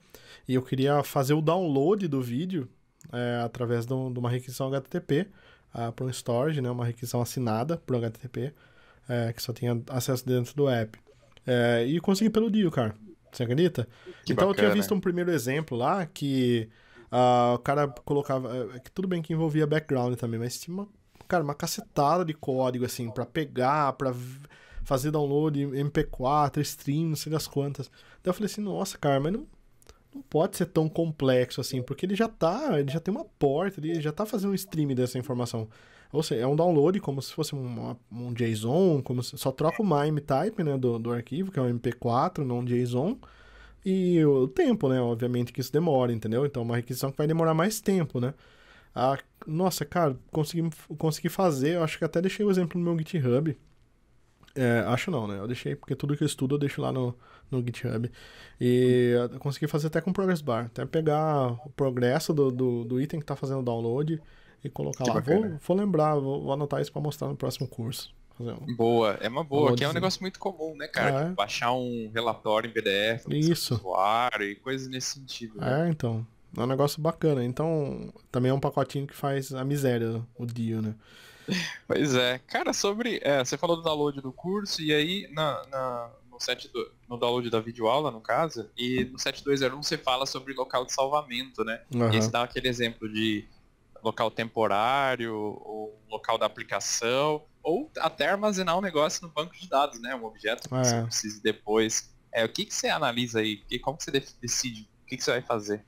E eu queria fazer o download do vídeo é, através de, um, de, uma requisição HTTP uh, ah, para um storage, né? Uma requisição assinada por HTTP é, que só tinha acesso dentro do app. É, e consegui pelo Dio, cara. Você acredita? Que então bacana. eu tinha visto um primeiro exemplo lá que uh, o cara colocava. É, é que tudo bem que envolvia background também, mas tinha uma, cara, uma cacetada de código, assim, para pegar, para fazer download MP4, stream, não sei das quantas. Então eu falei assim, nossa, cara, mas não, não pode ser tão complexo assim, porque ele já tá, ele já tem uma porta, ele já tá fazendo um stream dessa informação. Ou seja, é um download como se fosse um um JSON, como se, só troca o MIME type né, do, do arquivo, que é um MP4, não um JSON. E o tempo, né? Obviamente que isso demora, entendeu? Então, uma requisição que vai demorar mais tempo, né? Ah, nossa, cara, consegui, consegui fazer. Eu acho que até deixei o exemplo no meu GitHub. É, acho não, né? Eu deixei, porque tudo que eu estudo eu deixo lá no, no GitHub. E eu consegui fazer até com Progress Bar. Até pegar o progresso do, do, do item que está fazendo o download e colocar que lá. Vou, vou, lembrar, vou, vou anotar isso para mostrar no próximo curso. Um... Boa, é uma boa, que é um negócio muito comum, né, cara? É. Baixar tipo, um relatório em PDF, isso. usuário e coisas nesse sentido. Né? É, então. É um negócio bacana. Então, também é um pacotinho que faz a miséria o dia, né? (laughs) Pois é. Cara, sobre. É, você falou do download do curso, e aí na, na no, set no download da videoaula, no caso, e no 7201 você fala sobre local de salvamento, né? Uhum. E aí você dá aquele exemplo de local temporário, ou local da aplicação, ou até armazenar um negócio no banco de dados, né? Um objeto que é. você precise depois. É, o que, que você analisa aí? Como que você decide? O que, que você vai fazer?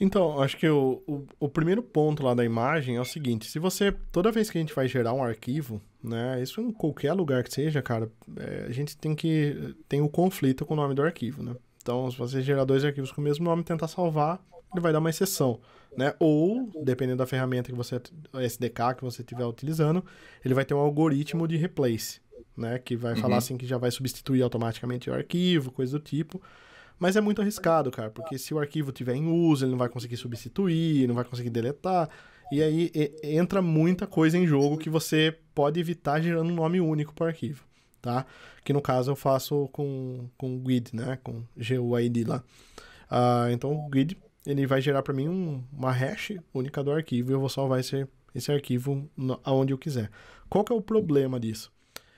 Então, acho que o, o, o, primeiro ponto lá da imagem é o seguinte: se você, toda vez que a gente vai gerar um arquivo, né, isso em qualquer lugar que seja, cara, é, a gente tem que. tem o um conflito com o nome do arquivo, né? Então, se você gerar dois arquivos com o mesmo nome e tentar salvar, ele vai dar uma exceção. Né? Ou, dependendo da ferramenta que você, SDK que você estiver utilizando, ele vai ter um algoritmo de replace, né? Que vai uhum. falar assim que já vai substituir automaticamente o arquivo, coisa do tipo. Mas é muito arriscado, cara, porque se o arquivo tiver em uso, ele não vai conseguir substituir, não vai conseguir deletar. E aí e, entra muita coisa em jogo que você pode evitar gerando um nome único para o arquivo, tá? Que no caso eu faço com, com GUID, né? Com GUID lá. Uh, então o GUID ele vai gerar para mim um, uma hash única do arquivo e eu vou salvar esse, esse arquivo no, aonde eu quiser. Qual que é o problema disso?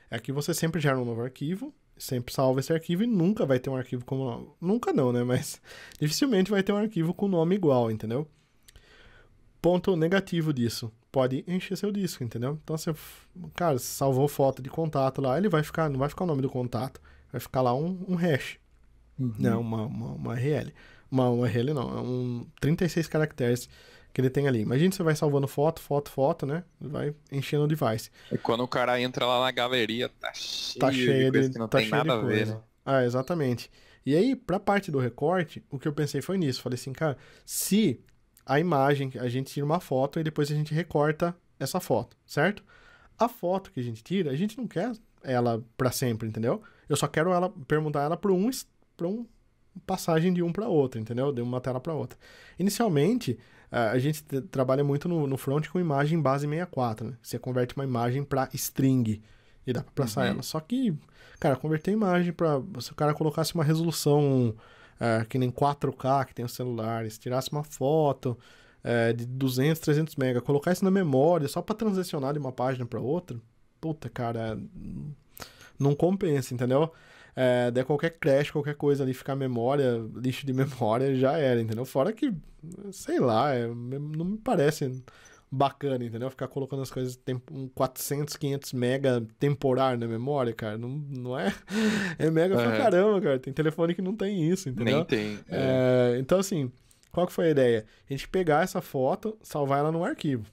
É que você sempre gera um novo arquivo, sempre salva esse arquivo e nunca vai ter um arquivo como... Nunca não, né? Mas (laughs) dificilmente vai ter um arquivo com nome igual, entendeu? Ponto negativo disso. Pode encher seu disco, entendeu? Então você, cara, salvou foto de contato lá, ele vai ficar, não vai ficar o nome do contato, vai ficar lá um, um hash, né? uhum. né? Uma, uma, uma RL uma URL não, é um 36 caracteres que ele tem ali. Imagina você vai salvando foto, foto, foto, né? Vai enchendo o device. E quando o cara entra lá na galeria, tá, tá cheio, tá cheio de coisa que não tá tem nada a ver. Né? Ah, exatamente. E aí, pra parte do recorte, o que eu pensei foi nisso. Falei assim, cara, se a imagem, a gente tira uma foto e depois a gente recorta essa foto, certo? A foto que a gente tira, a gente não quer ela para sempre, entendeu? Eu só quero ela perguntar ela para um, pra um passagem de um para outro, entendeu? De uma tela para outra. Inicialmente, eh, a gente trabalha muito no, no front com imagem base 64, né? Você converte uma imagem para string e dá para passar uhum. ela. Só que, cara, converter imagem para se o cara colocasse uma resolução eh, que nem 4K que tem os celulares, tirasse uma foto eh, de 200, 300 mega, colocar isso na memória só para transicionar de uma página para outra, puta, cara, não compensa, entendeu? é, der qualquer crash, qualquer coisa ali, ficar memória, lixo de memória, (laughs) já era, entendeu? Fora que, sei lá, é, não me parece bacana, entendeu? Ficar colocando as coisas um 400, 500 mega temporário na memória, cara, não, não é? (laughs) É mega pra caramba, cara. Tem telefone que não tem isso, entendeu? Nem tem. É. é. então, assim, qual que foi a ideia? A gente pegar essa foto, salvar ela num arquivo.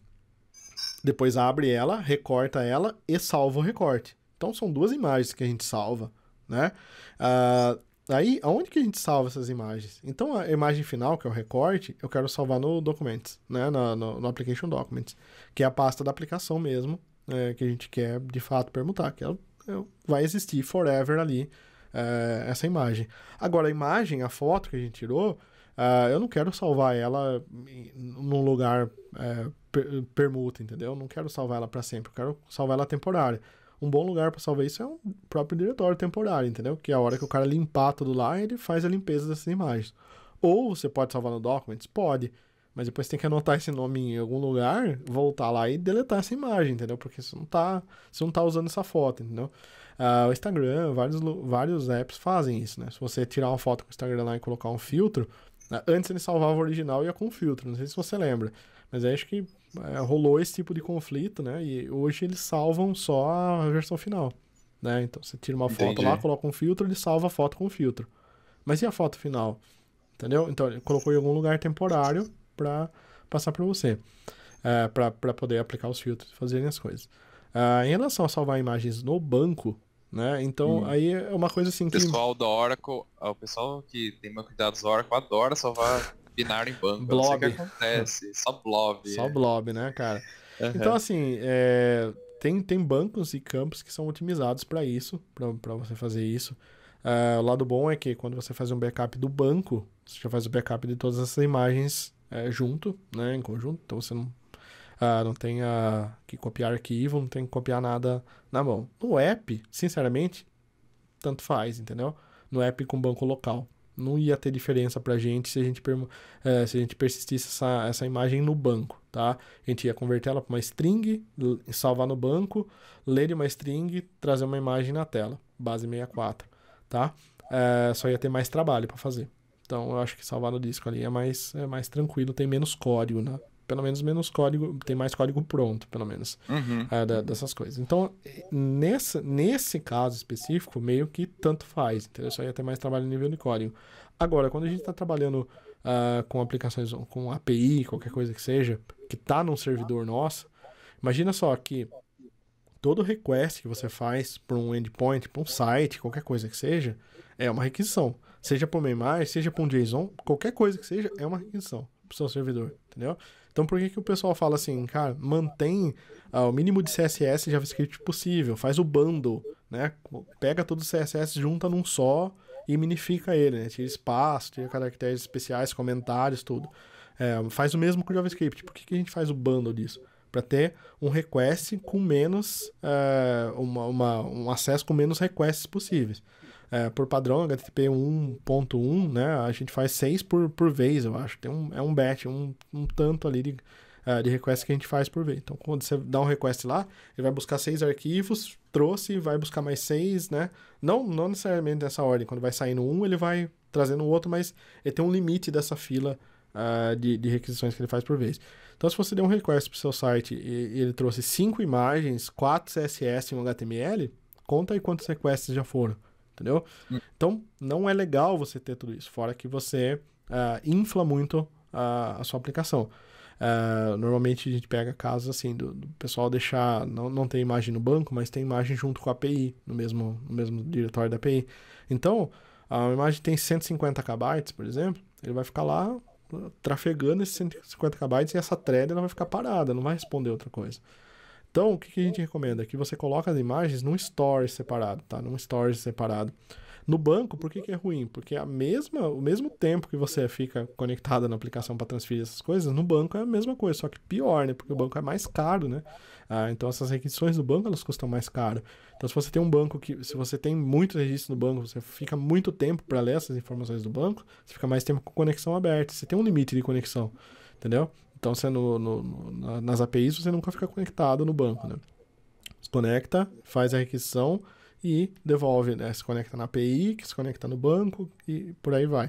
Depois abre ela, recorta ela e salva o recorte. Então, são duas imagens que a gente salva né? Uh, aí, aonde que a gente salva essas imagens? Então, a imagem final, que é o recorte, eu quero salvar no Documents, né? No, no, no Application Documents, que é a pasta da aplicação mesmo, é, que a gente quer, de fato, permutar, que ela, é é vai existir forever ali, é, essa imagem. Agora, a imagem, a foto que a gente tirou, Uh, eu não quero salvar ela num lugar é, permuta, entendeu? Eu não quero salvar ela para sempre, eu quero salvar ela temporária um bom lugar para salvar isso é um próprio diretório temporário, entendeu? Que é a hora que o cara limpar tudo lá, ele faz a limpeza dessas imagens. Ou você pode salvar no Documents? Pode. Mas depois tem que anotar esse nome em algum lugar, voltar lá e deletar essa imagem, entendeu? Porque você não tá, você não tá usando essa foto, entendeu? Uh, o Instagram, vários, vários apps fazem isso, né? Se você tirar uma foto com o Instagram lá e colocar um filtro, né, antes ele salvava o original e ia com o filtro, não sei se você lembra. Mas acho que é, rolou esse tipo de conflito, né? E hoje eles salvam só a versão final, né? Então você tira uma Entendi. foto lá, coloca um filtro, ele salva a foto com o filtro. Mas e a foto final? Entendeu? Então ele colocou em algum lugar temporário para passar para você, é, para poder aplicar os filtros e fazerem as coisas. É, em relação a salvar imagens no banco, né? Então hum. aí é uma coisa assim que... O pessoal da Oracle, o pessoal que tem banco de dados Oracle adora salvar binário em banco. Blob. que acontece. (laughs) Só blob. Só blob, né, cara? Uhum. Então, assim, é, tem, tem bancos e campos que são otimizados para isso, para você fazer isso. Uh, o lado bom é que quando você faz um backup do banco, você já faz o backup de todas essas imagens é, junto, né, em conjunto. Então você não, uh, não tem uh, que copiar arquivo, não tem que copiar nada na mão. No app, sinceramente, tanto faz, entendeu? No app com banco local não ia ter diferença para a gente se a gente, é, se a gente persistisse essa, essa imagem no banco, tá? A gente ia converter ela para uma string, salvar no banco, ler uma string, trazer uma imagem na tela, base 64, tá? É, só ia ter mais trabalho para fazer. Então eu acho que salvar no disco ali é mais, é mais tranquilo, tem menos código, né? pelo menos menos código, tem mais código pronto, pelo menos, uhum. é, da, dessas coisas. Então, nessa, nesse caso específico, meio que tanto faz, entendeu? Só ia ter mais trabalho no nível de código. Agora, quando a gente está trabalhando uh, com aplicações, com API, qualquer coisa que seja, que está num servidor nosso, imagina só que todo request que você faz para um endpoint, para um site, qualquer coisa que seja, é uma requisição. Seja para uma seja para um JSON, qualquer coisa que seja, é uma requisição para o seu servidor, entendeu? Então por que, que o pessoal fala assim, cara, mantém ah, o mínimo de CSS e JavaScript possível, faz o bundle, né? Pega todo o CSS, junta num só e minifica ele, né? Tira espaço, tira caracteres especiais, comentários, tudo. É, faz o mesmo com o JavaScript. Por que, que a gente faz o bundle disso? Para ter um request com menos. É, uma, uma, um acesso com menos requests possíveis. É, por padrão, HTTP 1.1, né? A gente faz 6 por, por vez, eu acho. Tem um, é um batch, um, um tanto ali de, uh, de request que a gente faz por vez. Então, quando você dá um request lá, ele vai buscar seis arquivos, trouxe, vai buscar mais seis, né? Não, não necessariamente nessa ordem. Quando vai saindo um, ele vai trazendo o outro, mas ele tem um limite dessa fila uh, de, de requisições que ele faz por vez. Então, se você deu um request para o seu site e, e, ele trouxe cinco imagens, quatro CSS e um HTML, conta aí quantos requests já foram entendeu? Hum. Então, não é legal você ter tudo isso, fora que você uh, infla muito a sua aplicação. Uh, normalmente a gente pega casos assim do, do, pessoal deixar não, não tem imagem no banco, mas tem imagem junto com a API no mesmo, no mesmo diretório da API. Então, a imagem tem 150 KB, por exemplo, ele vai ficar lá trafegando esses 150 KB e essa thread ela vai ficar parada, não vai responder outra coisa. Então, o que, que a gente recomenda? Que você coloca as imagens num stories separado, tá? Num stories separado. No banco, por que, que é ruim? Porque a mesma, o mesmo tempo que você fica conectado na aplicação para transferir essas coisas, no banco é a mesma coisa, só que pior, né? Porque o banco é mais caro, né? Ah, então essas requisições do banco elas custam mais caro. Então se você tem um banco que, se você tem muito registro no banco, você fica muito tempo para ler essas informações do banco, você fica mais tempo com conexão aberta, você tem um limite de conexão, entendeu? Então, você no, no, no, nas APIs, você nunca fica conectado no banco, né? Se conecta, faz a requisição e devolve, né? Se conecta na API, que se conecta no banco e por aí vai.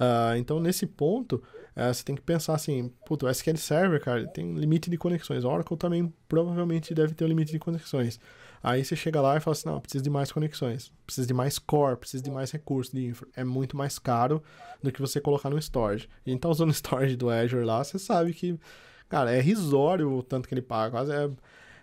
Uh, então, nesse ponto, uh, você tem que pensar assim, puto, o SQL Server, cara, tem limite de conexões. Oracle também provavelmente deve ter um limite de conexões. Aí você chega lá e fala assim: não, precisa de mais conexões, precisa de mais core, precisa de mais recurso de infra. É muito mais caro do que você colocar no storage. E então, tá usando o storage do Azure lá, você sabe que, cara, é risório o tanto que ele paga, quase é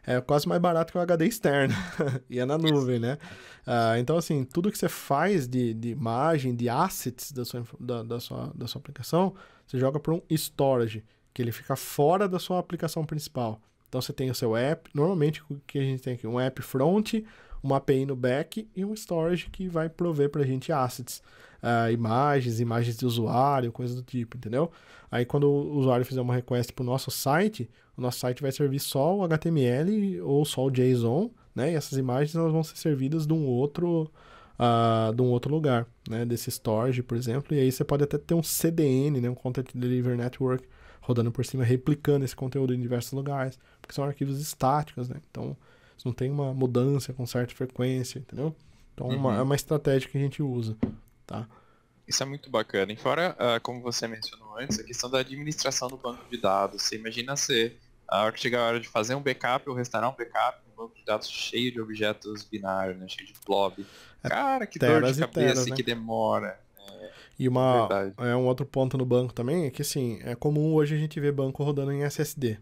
é quase mais barato que o HD externo. (laughs) e é na nuvem, né? Uh, então, assim, tudo que você faz de, de imagem, de assets da sua, da, da, sua, da sua aplicação, você joga para um storage, que ele fica fora da sua aplicação principal. Então você tem o seu app, normalmente o que a gente tem aqui? Um app front, uma API no back e um storage que vai prover para a gente assets, uh, imagens, imagens de usuário, coisas do tipo, entendeu? Aí quando o usuário fizer uma request para o nosso site, o nosso site vai servir só o HTML ou só o JSON, né? E essas imagens elas vão ser servidas de um outro, uh, de um outro lugar, né? Desse storage, por exemplo. E aí você pode até ter um CDN, né? Um Content Delivery Network rodando por cima, replicando esse conteúdo em diversos lugares porque são arquivos estáticos, né? Então, não tem uma mudança com certa frequência, entendeu? Então, é uhum. uma, é uma estratégia que a gente usa, tá? Isso é muito bacana. E fora, uh, como você mencionou antes, a questão da administração do banco de dados. Você imagina ser a hora que chegar a hora de fazer um backup ou restaurar um backup, um banco de dados cheio de objetos binários, né? cheio de blob. É Cara, que dor de cabeça teras, né? que demora. É, e uma, é um outro ponto no banco também é que assim, é comum hoje a gente ver banco rodando em SSD,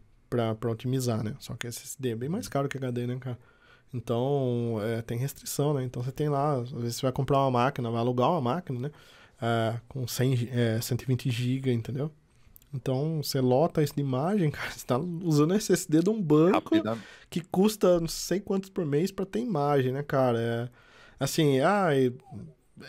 para otimizar, né? Só que SSD é bem mais caro que HD, né, cara? Então, é, tem restrição, né? Então, você tem lá, às vezes você vai comprar uma máquina, vai alugar uma máquina, né? É, com 100, é, 120 GB, entendeu? Então, você lota isso de imagem, (laughs) cara, você tá usando SSD de um banco que custa não sei quantos por mês para ter imagem, né, cara? É, assim, ah,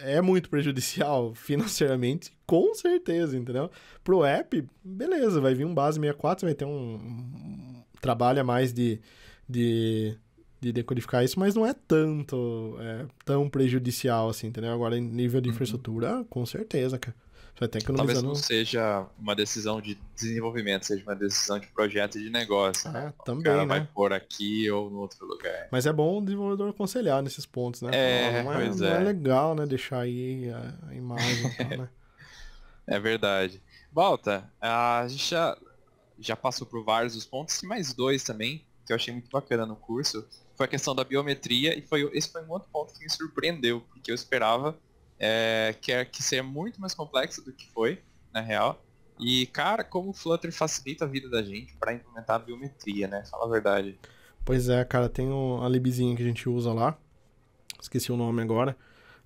é muito prejudicial (laughs) financeiramente, com certeza, entendeu? Pro app, beleza, vai vir um base 64, vai ter um, um trabalho a mais de, de, de, decodificar isso, mas não é tanto, é, tão prejudicial assim, entendeu? Agora, em nível de uhum. infraestrutura, uhum. com certeza, cara. Talvez não seja uma decisão de desenvolvimento, seja uma decisão de projeto e de negócio. Ah, né? É, também, o cara né? vai pôr aqui ou no outro lugar. Mas é bom o desenvolvedor aconselhar nesses pontos, né? É, não, é, não é. é legal, né? Deixar aí a, imagem tal, né? (laughs) É verdade. Volta, a gente já, já passou por vários dos pontos e mais dois também, que eu achei muito bacana no curso, foi a questão da biometria e foi, esse foi um outro ponto que me surpreendeu, porque eu esperava é, quer que é, seja muito mais complexo do que foi, na real. E, cara, como o Flutter facilita a vida da gente para implementar a biometria, né? Fala a verdade. Pois é, cara, tem uma libzinha que a gente usa lá. Esqueci o nome agora.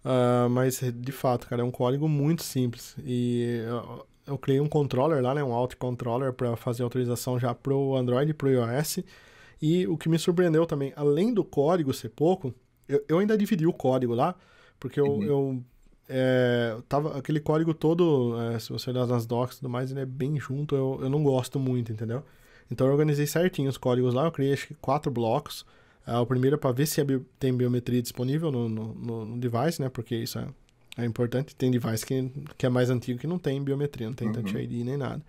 Uh, mas, de fato, cara, é um código muito simples. E eu, eu criei um controller lá, né? Um alt controller para fazer autorização já pro Android e pro iOS. E o que me surpreendeu também, além do código ser pouco, eu, eu ainda dividi o código lá, porque eu, uhum. eu é, tava aquele código todo, é, se você olhar nas docs e tudo mais, ele é bem junto, eu, eu não gosto muito, entendeu? Então eu organizei certinho os códigos lá, eu criei acho que quatro blocos. É, o primeiro é para ver se é bi tem biometria disponível no, no, no, device, né? Porque isso é, é importante. Tem device que, que é mais antigo que não tem biometria, não tem uhum. Touch ID nem nada.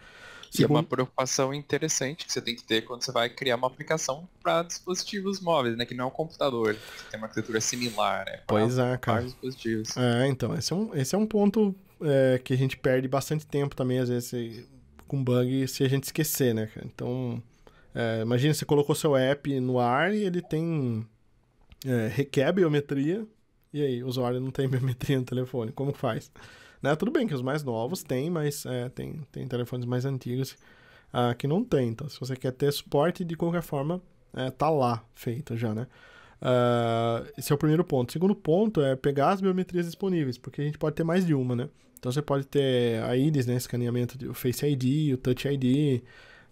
Que é uma preocupação interessante que você tem que ter quando você vai criar uma aplicação para dispositivos móveis, né? Que não é um computador, que tem uma arquitetura similar, né? pois é, cara. Dispositivos. É, então, esse é um, esse é um ponto é, que a gente perde bastante tempo também, às vezes, com bug, se a gente esquecer, né? Então, é, imagina, você colocou seu app no ar e ele tem... É, requer biometria, e aí, o usuário não tem (laughs) biometria no telefone, como faz? Né? Tudo bem que os mais novos têm, mas é, tem, tem telefones mais antigos uh, que não tem. Então, se você quer ter suporte, de qualquer forma, é, tá lá feito já, né? Uh, esse é o primeiro ponto. O segundo ponto é pegar as biometrias disponíveis, porque a gente pode ter mais de uma, né? Então você pode ter a íris, né? Escaneamento do Face ID, o Touch ID, uh,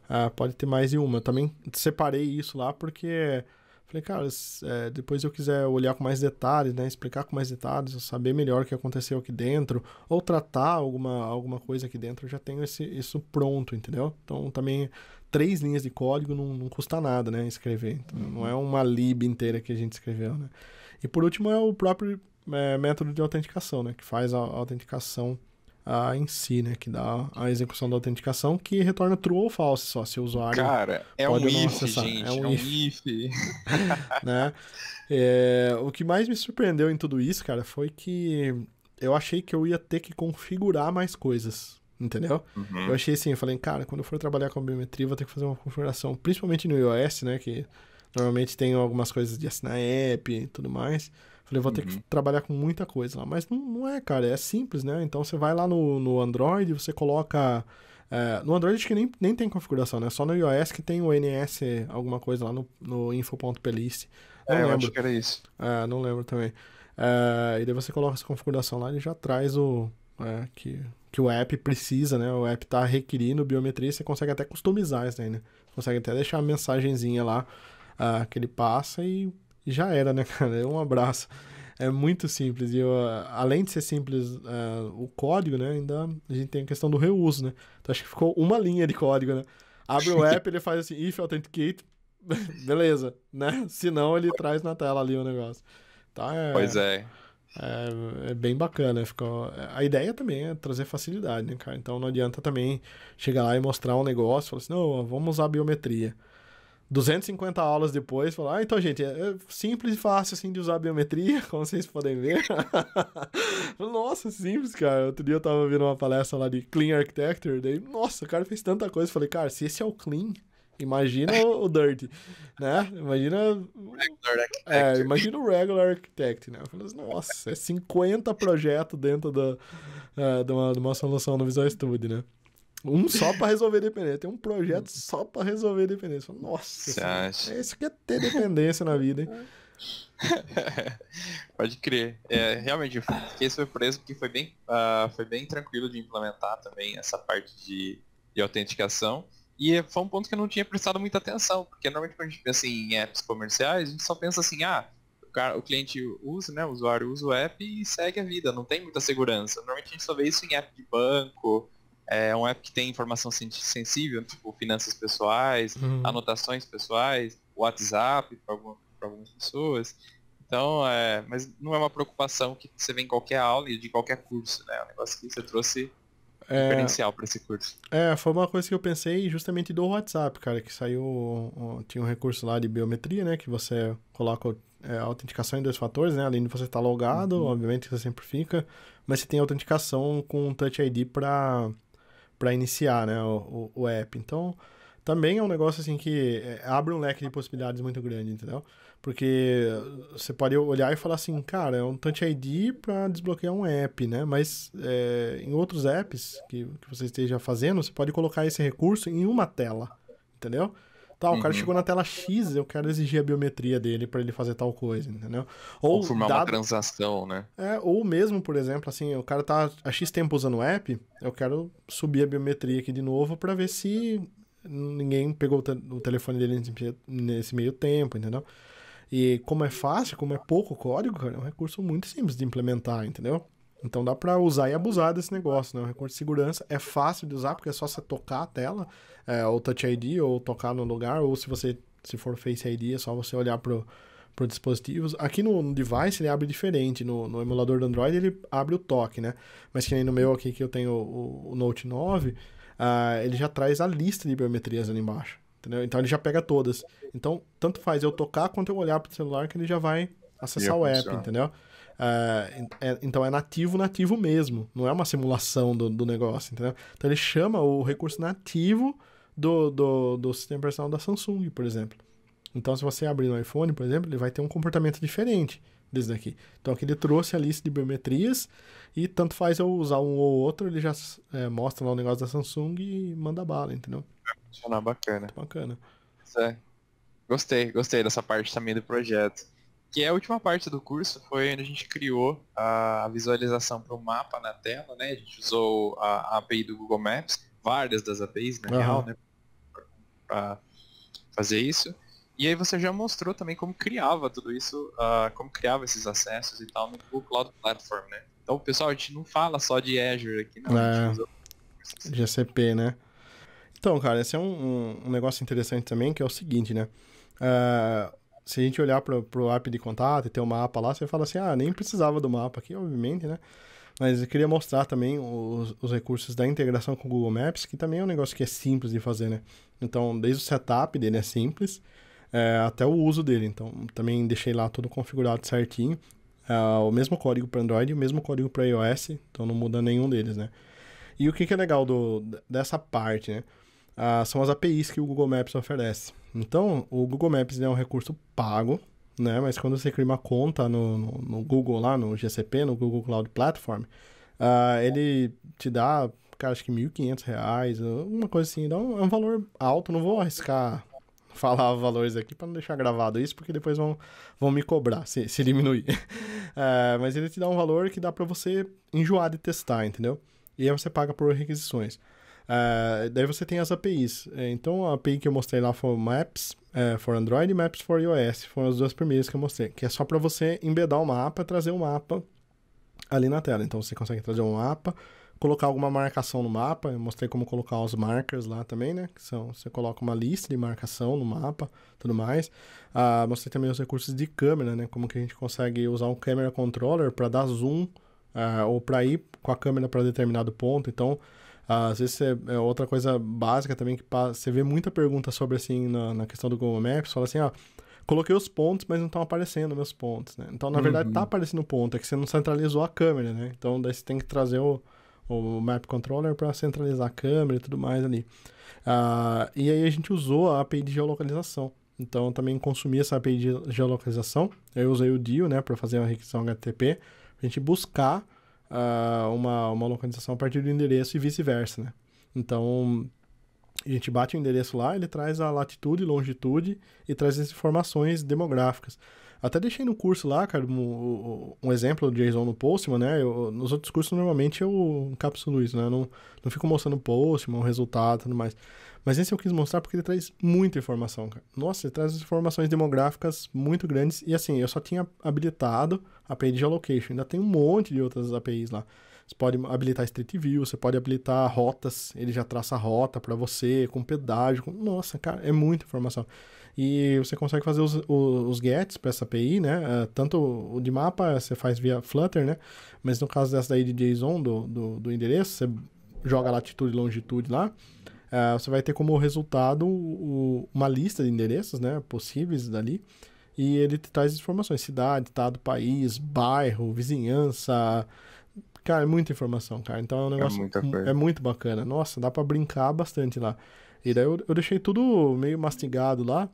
ah, pode ter mais de uma. Eu também separei isso lá porque Falei, cara, é, depois eu quiser olhar com mais detalhes, né? Explicar com mais detalhes, saber melhor o que aconteceu aqui dentro, ou tratar alguma, alguma coisa aqui dentro, eu já tenho esse, isso pronto, entendeu? Então também três linhas de código não, não custa nada, né? Escrever. Então, não é uma lib inteira que a gente escreveu, né? E por último é o próprio é, método de autenticação, né? Que faz a, a autenticação ah, em si, né? Que dá a execução da autenticação, que retorna true ou false só, se o usuário. Cara, é um if, acessar. gente. É um, é um if. if. (laughs) né? É, o que mais me surpreendeu em tudo isso, cara, foi que eu achei que eu ia ter que configurar mais coisas. Entendeu? Uhum. Eu achei assim, eu falei, cara, quando eu for trabalhar com biometria, vou ter que fazer uma configuração, principalmente no iOS, né? Que normalmente tem algumas coisas de assinar app e tudo mais. Falei, vou ter que uhum. trabalhar com muita coisa lá. Mas não, não é, cara, é simples, né? Então você vai lá no, no Android, você coloca. É, no Android acho que nem, nem tem configuração, né? Só no iOS que tem o NS, alguma coisa lá no, no info.plist Não é, lembro. eu acho que era isso. É, não lembro também. É, e daí você coloca essa configuração lá e já traz o. É, que, que o app precisa, né? O app tá requerindo biometria, você consegue até customizar isso aí, né? Consegue até deixar a mensagenzinha lá uh, que ele passa e já era, né, (laughs) cara? É um abraço. É muito simples. E eu, ah, além de ser simples uh, o código, né? Ainda a gente tem a questão do reuso, né? Então acho que ficou uma linha de código, né? Abre o (laughs) app, ele faz assim, if authenticate, (laughs) beleza, né? Se não, ele traz na tela ali o negócio. Tá, é, pois é. é. É, bem bacana, ficou... a ideia também é trazer facilidade, né, cara? Então não adianta também chegar lá e mostrar um negócio e falar assim, não, vamos usar biometria. 250 aulas depois, falou: Ah, então, gente, é, é simples e fácil assim de usar a biometria, (laughs) como vocês podem ver. (laughs) nossa, simples, cara. Outro dia eu tava vendo uma palestra lá de Clean Architecture, daí, nossa, o cara fez tanta coisa. Falei, cara, se esse é o Clean, imagina o, Dirty, né? Imagina. É, imagina o Regular Architect, né? Eu falei, nossa, é 50 projetos dentro da, uh, de, uma, de uma solução no Visual Studio, né? Um só para resolver dependência. Tem um projeto só para resolver dependência. Nossa, assim, é isso é ter dependência na vida, hein? (laughs) Pode crer. É, realmente, foi fiquei surpreso porque foi bem, uh, foi bem tranquilo de implementar também essa parte de, de autenticação. E foi um ponto que eu não tinha prestado muita atenção, porque normalmente quando a gente pensa em apps comerciais, a gente só pensa assim, ah, o, cara, o cliente usa, né, o usuário usa o app e segue a vida, não tem muita segurança. Normalmente a gente só vê isso em app de banco, é um app que tem informação sensível, tipo finanças pessoais, uhum. anotações pessoais, WhatsApp para algumas pessoas. Então, é, mas não é uma preocupação que você vê em qualquer aula e de qualquer curso, né? É um negócio que você trouxe é, diferencial para esse curso. É, foi uma coisa que eu pensei justamente do WhatsApp, cara, que saiu, tinha um recurso lá de biometria, né, que você coloca é, autenticação em dois fatores, né, além de você estar logado, uhum. obviamente você sempre fica, mas você tem autenticação com Touch ID para para iniciar né, o, o, o, app. Então, também é um negócio assim que é, abre um leque de possibilidades muito grande, entendeu? Porque você pode olhar e falar assim, cara, é um Touch ID para desbloquear um app, né? Mas é, em outros apps que, que você esteja fazendo, você pode colocar esse recurso em uma tela, entendeu? Tá, o cara uhum. chegou na tela X, eu quero exigir a biometria dele para ele fazer tal coisa, entendeu? Ou, ou formar dado... uma transação, né? É, ou mesmo, por exemplo, assim, o cara tá há X tempo usando o app, eu quero subir a biometria aqui de novo para ver se ninguém pegou o telefone dele nesse meio tempo, entendeu? E como é fácil, como é pouco código, cara, é um recurso muito simples de implementar, entendeu? Então dá para usar e abusar desse negócio, né? O recurso de segurança é fácil de usar porque é só você tocar a tela, é, ou Touch ID, ou tocar no lugar, ou se você se for Face ID é só você olhar pro para dispositivos. Aqui no, no, device ele abre diferente, no, no, emulador do Android ele abre o toque, né? Mas que nem no meu aqui que eu tenho o, o Note 9, uh, ah, ele já traz a lista de biometrias ali embaixo, entendeu? Então ele já pega todas. Então, tanto faz eu tocar quanto eu olhar pro celular que ele já vai acessar o app, entendeu? Ah, é, então é nativo, nativo mesmo. Não é uma simulação do, do negócio, entendeu? Então ele chama o recurso nativo do, do, do sistema operacional da Samsung, por exemplo. Então, se você abrir no iPhone, por exemplo, ele vai ter um comportamento diferente desse daqui. Então, aqui ele trouxe a lista de biometrias e tanto faz eu usar um ou outro, ele já é, mostra lá o negócio da Samsung e manda bala, entendeu? Funcionar bacana. Muito bacana. É. Gostei, gostei dessa parte também do projeto que é a última parte do curso, foi onde a gente criou a visualização para o mapa na tela, né? A gente usou a API do Google Maps, várias das APIs, na uhum. real, né? Para fazer isso. E aí você já mostrou também como criava tudo isso, uh, como criava esses acessos e tal no Google Cloud Platform, né? Então, pessoal, a gente não fala só de Azure aqui, não. É, usa... GCP, né? Então, cara, esse é um, um, um, negócio interessante também, que é o seguinte, né? Uh, se a gente olhar para o app de contato e ter o um mapa lá, você fala assim, ah, nem precisava do mapa aqui, obviamente, né? Mas eu queria mostrar também os, os recursos da integração com o Google Maps, que também é um negócio que é simples de fazer, né? Então, desde o setup dele é simples, é, até o uso dele. Então, também deixei lá tudo configurado certinho. É, o mesmo código para Android, o mesmo código para iOS, então não muda nenhum deles, né? E o que, que é legal do, dessa parte, né? Ah, são as APIs que o Google Maps oferece. Então, o Google Maps é um recurso pago, né? Mas quando você cria uma conta no, no, no Google lá, no GCP, no Google Cloud Platform, uh, ele te dá, cara, acho que 1.500 reais, uma coisa assim. Então é um valor alto, não vou arriscar (laughs) falar valores aqui para não deixar gravado isso, porque depois vão, vão me cobrar se, se diminuir. (laughs) Ah, mas ele te dá um valor que dá para você enjoar de testar, entendeu? E aí você paga por requisições. Uh, daí você tem as APIs. É, então, a API que eu mostrei lá foi Maps uh, for Android e Maps for iOS. Foram as duas primeiras que eu mostrei. Que é só para você embedar o mapa, trazer o mapa ali na tela. Então, você consegue trazer um mapa, colocar alguma marcação no mapa. Eu mostrei como colocar os markers lá também, né? Que são, você coloca uma lista de marcação no mapa, tudo mais. Ah, mostrei também os recursos de câmera, né? Como que a gente consegue usar um camera controller para dar zoom ah, ou para ir com a câmera para determinado ponto. Então, às vezes é, é, outra coisa básica também que você vê muita pergunta sobre assim na, na questão do Google Maps, fala assim, ó, coloquei os pontos, mas não estão aparecendo meus pontos, né? Então, na uhum. verdade, tá uhum. aparecendo ponto, é que você não centralizou a câmera, né? Então, daí você tem que trazer o, o Map Controller para centralizar a câmera e tudo mais ali. Ah, e aí a gente usou a API de geolocalização. Então, também consumi essa API de geolocalização. Eu usei o DIO, né, para fazer uma requisição HTTP, a gente buscar uh, uma, uma localização a partir do endereço e vice-versa, né? Então, a gente bate o endereço lá, ele traz a latitude, longitude e traz as informações demográficas. Até deixei no curso lá, cara, um, um exemplo do JSON no Postman, né? Eu, nos outros cursos, normalmente, eu encapsulo isso, né? Eu não, não fico mostrando Postman, o resultado e tudo mais. Mas esse eu quis mostrar porque ele traz muita informação, cara. Nossa, ele traz informações demográficas muito grandes. E assim, eu só tinha habilitado API de geolocation. Ainda tem um monte de outras APIs lá. Você pode habilitar Street View, você pode habilitar rotas, ele já traça a rota para você, com pedágio. Com... Nossa, cara, é muita informação. E você consegue fazer os, os, os gets para essa API, né? Uh, tanto o de mapa você faz via Flutter, né? Mas no caso dessa daí de JSON, do, do, do endereço, você joga latitude e longitude lá. Uh, você vai ter como resultado o, uma lista de endereços, né? Possíveis dali e ele traz informações: cidade, estado, país, bairro, vizinhança. Cara, é muita informação, cara. Então é um é negócio. É, é muito bacana. Nossa, dá para brincar bastante lá. E daí eu, eu, deixei tudo meio mastigado lá,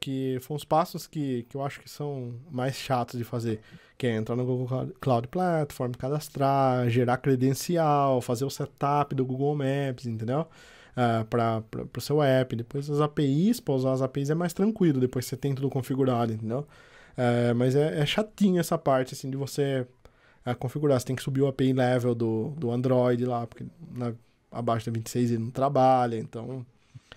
que foram os passos que, que eu acho que são mais chatos de fazer. Que é entrar no Google Cloud Platform, cadastrar, gerar credencial, fazer o setup do Google Maps, entendeu? uh, é, para o seu app. Depois as APIs, para usar as APIs é mais tranquilo, depois você tem tudo configurado, entendeu? Uh, mas é, é chatinho essa parte, assim, de você uh, configurar. Você tem que subir o API level do, do Android lá, porque na, né, abaixo da 26 ele não trabalha, então...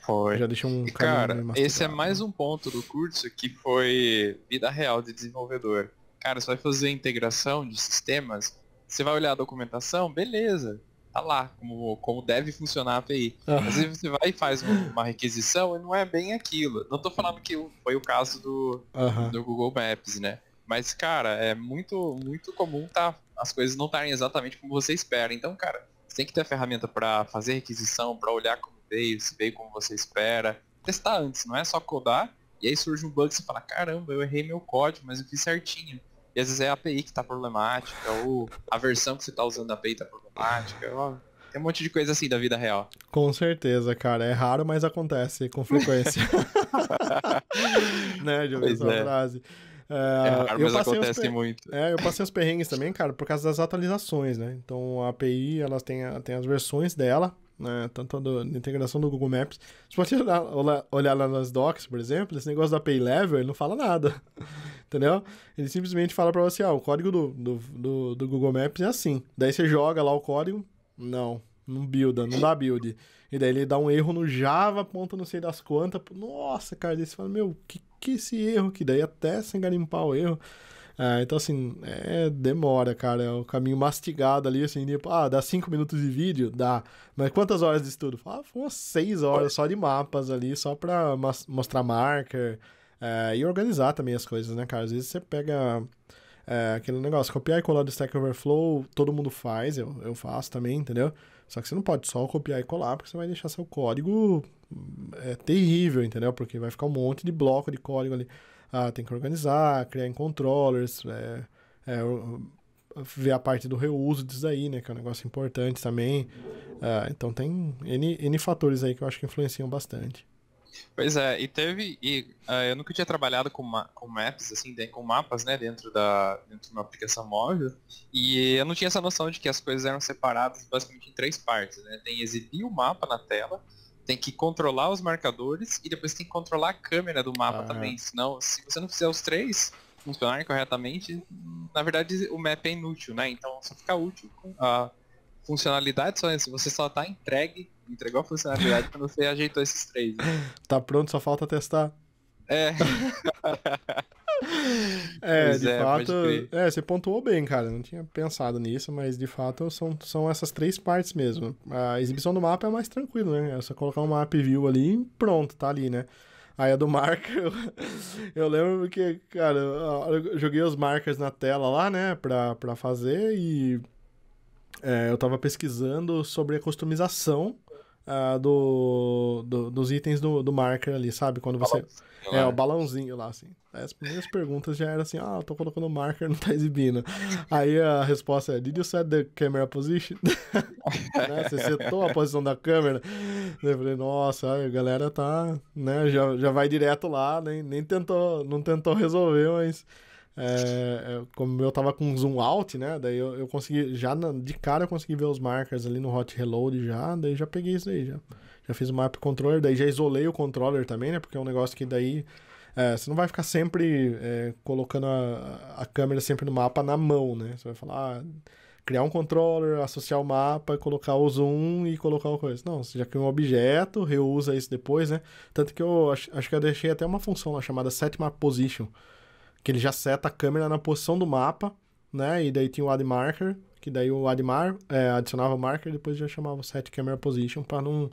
Foi. Já deixa um e, cara, esse é mais né? um ponto do curso que foi vida real de desenvolvedor. Cara, você vai fazer integração de sistemas, você vai olhar a documentação, beleza tá lá, como, como deve funcionar a API. Uhum. Às vezes você vai e faz uma, requisição e não é bem aquilo. Não tô falando que foi o caso do, do Google Maps, né? Mas, cara, é muito, muito comum tá, as coisas não estarem exatamente como você espera. Então, cara, você tem que ter a ferramenta para fazer requisição, para olhar como veio, se veio como você espera. Testar antes, não é só codar. E aí surge um bug, você fala, caramba, eu errei meu código, mas eu fiz certinho. E às vezes é a API que está problemática, ou a versão que você está usando da API está problemática. tem um monte de coisa assim da vida real. Com certeza, cara. É raro, mas acontece com frequência. (laughs) né, de ouvir essa é. é. frase. É, é, raro, eu mas acontece per... muito. É, eu passei os perrengues também, cara, por causa das atualizações, né? Então a API, elas têm, têm as versões dela né, tanto do, da integração do Google Maps. Você pode olhar, olhar lá nas docs, por exemplo, esse negócio da Pay Level, ele não fala nada, (laughs) entendeu? Ele simplesmente fala para você, ah, o código do, do, do, do Google Maps é assim. Daí você joga lá o código, não, não builda, não dá build. E daí ele dá um erro no Java, aponta não sei das quantas. Nossa, cara, daí você fala, meu, que, que esse erro que daí até sem garimpar o erro. É, então, assim, é, demora, cara. É o caminho mastigado ali, assim, tipo, ah, dá cinco minutos de vídeo? Dá. Mas quantas horas de estudo? Ah, foram seis horas só de mapas ali, só pra mostrar marker é, e organizar também as coisas, né, cara? Às vezes você pega é, aquele negócio, copiar e colar do Stack Overflow, todo mundo faz, eu, eu faço também, entendeu? Só que você não pode só copiar e colar, porque você vai deixar seu código é, terrível, entendeu? Porque vai ficar um monte de bloco de código ali ah, tem que organizar, criar em controllers, é, é, ver a parte do reuso disso aí, né? Que é um negócio importante também. Ah, então tem N, N fatores aí que eu acho que influenciam bastante. Pois é, e teve. E, uh, eu nunca tinha trabalhado com, ma com maps, assim, com mapas, né, dentro, da, dentro de uma aplicação móvel. E eu não tinha essa noção de que as coisas eram separadas basicamente em três partes, né? Tem exibir o mapa na tela, tem que controlar os marcadores e depois tem que controlar a câmera do mapa ah, também. Senão, se você não fizer os três funcionarem corretamente, na verdade o map é inútil, né? Então só fica útil a funcionalidade só se Você só tá entregue, entregou a funcionalidade quando você ajeitou esses três. Né? (laughs) Tá pronto, só falta testar. É. (laughs) (laughs) É, pois de é, fato. É, você pontuou bem, cara. Não tinha pensado nisso, mas de fato são, são essas três partes mesmo. A exibição do mapa é mais tranquilo, né? É só colocar um map view ali e pronto, tá ali, né? Aí a do marca, (laughs) eu, eu lembro que, cara, eu joguei os markers na tela lá, né, pra, pra fazer e é, eu tava pesquisando sobre a customização uh, do, do, dos itens do, do marker ali, sabe? Quando você. É, o balãozinho lá, assim. as primeiras perguntas já eram assim: ah, eu tô colocando o marker, não tá exibindo. Aí a resposta é: Did you set the camera position? (laughs) né? Você setou a posição da câmera? Eu falei: Nossa, a galera tá. né? Já, já vai direto lá, nem, nem tentou, não tentou resolver, mas é, é, como eu tava com zoom out, né? Daí eu, eu consegui, já na, de cara eu consegui ver os markers ali no hot reload já, daí já peguei isso aí, já, já fiz o map controller, daí já isolei o controller também, né? Porque é um negócio que daí é, você não vai ficar sempre é, colocando a, a câmera sempre no mapa na mão, né? Você vai falar, ah, criar um controller, associar o mapa, colocar o zoom e colocar o coisa. Não, você já cria um objeto, reusa isso depois, né? Tanto que eu acho, acho que eu deixei até uma função lá chamada set map position que ele já seta a câmera na posição do mapa, né? E daí tinha o add marker, que daí o add mar, é, adicionava o marker e depois já chamava set camera position para não,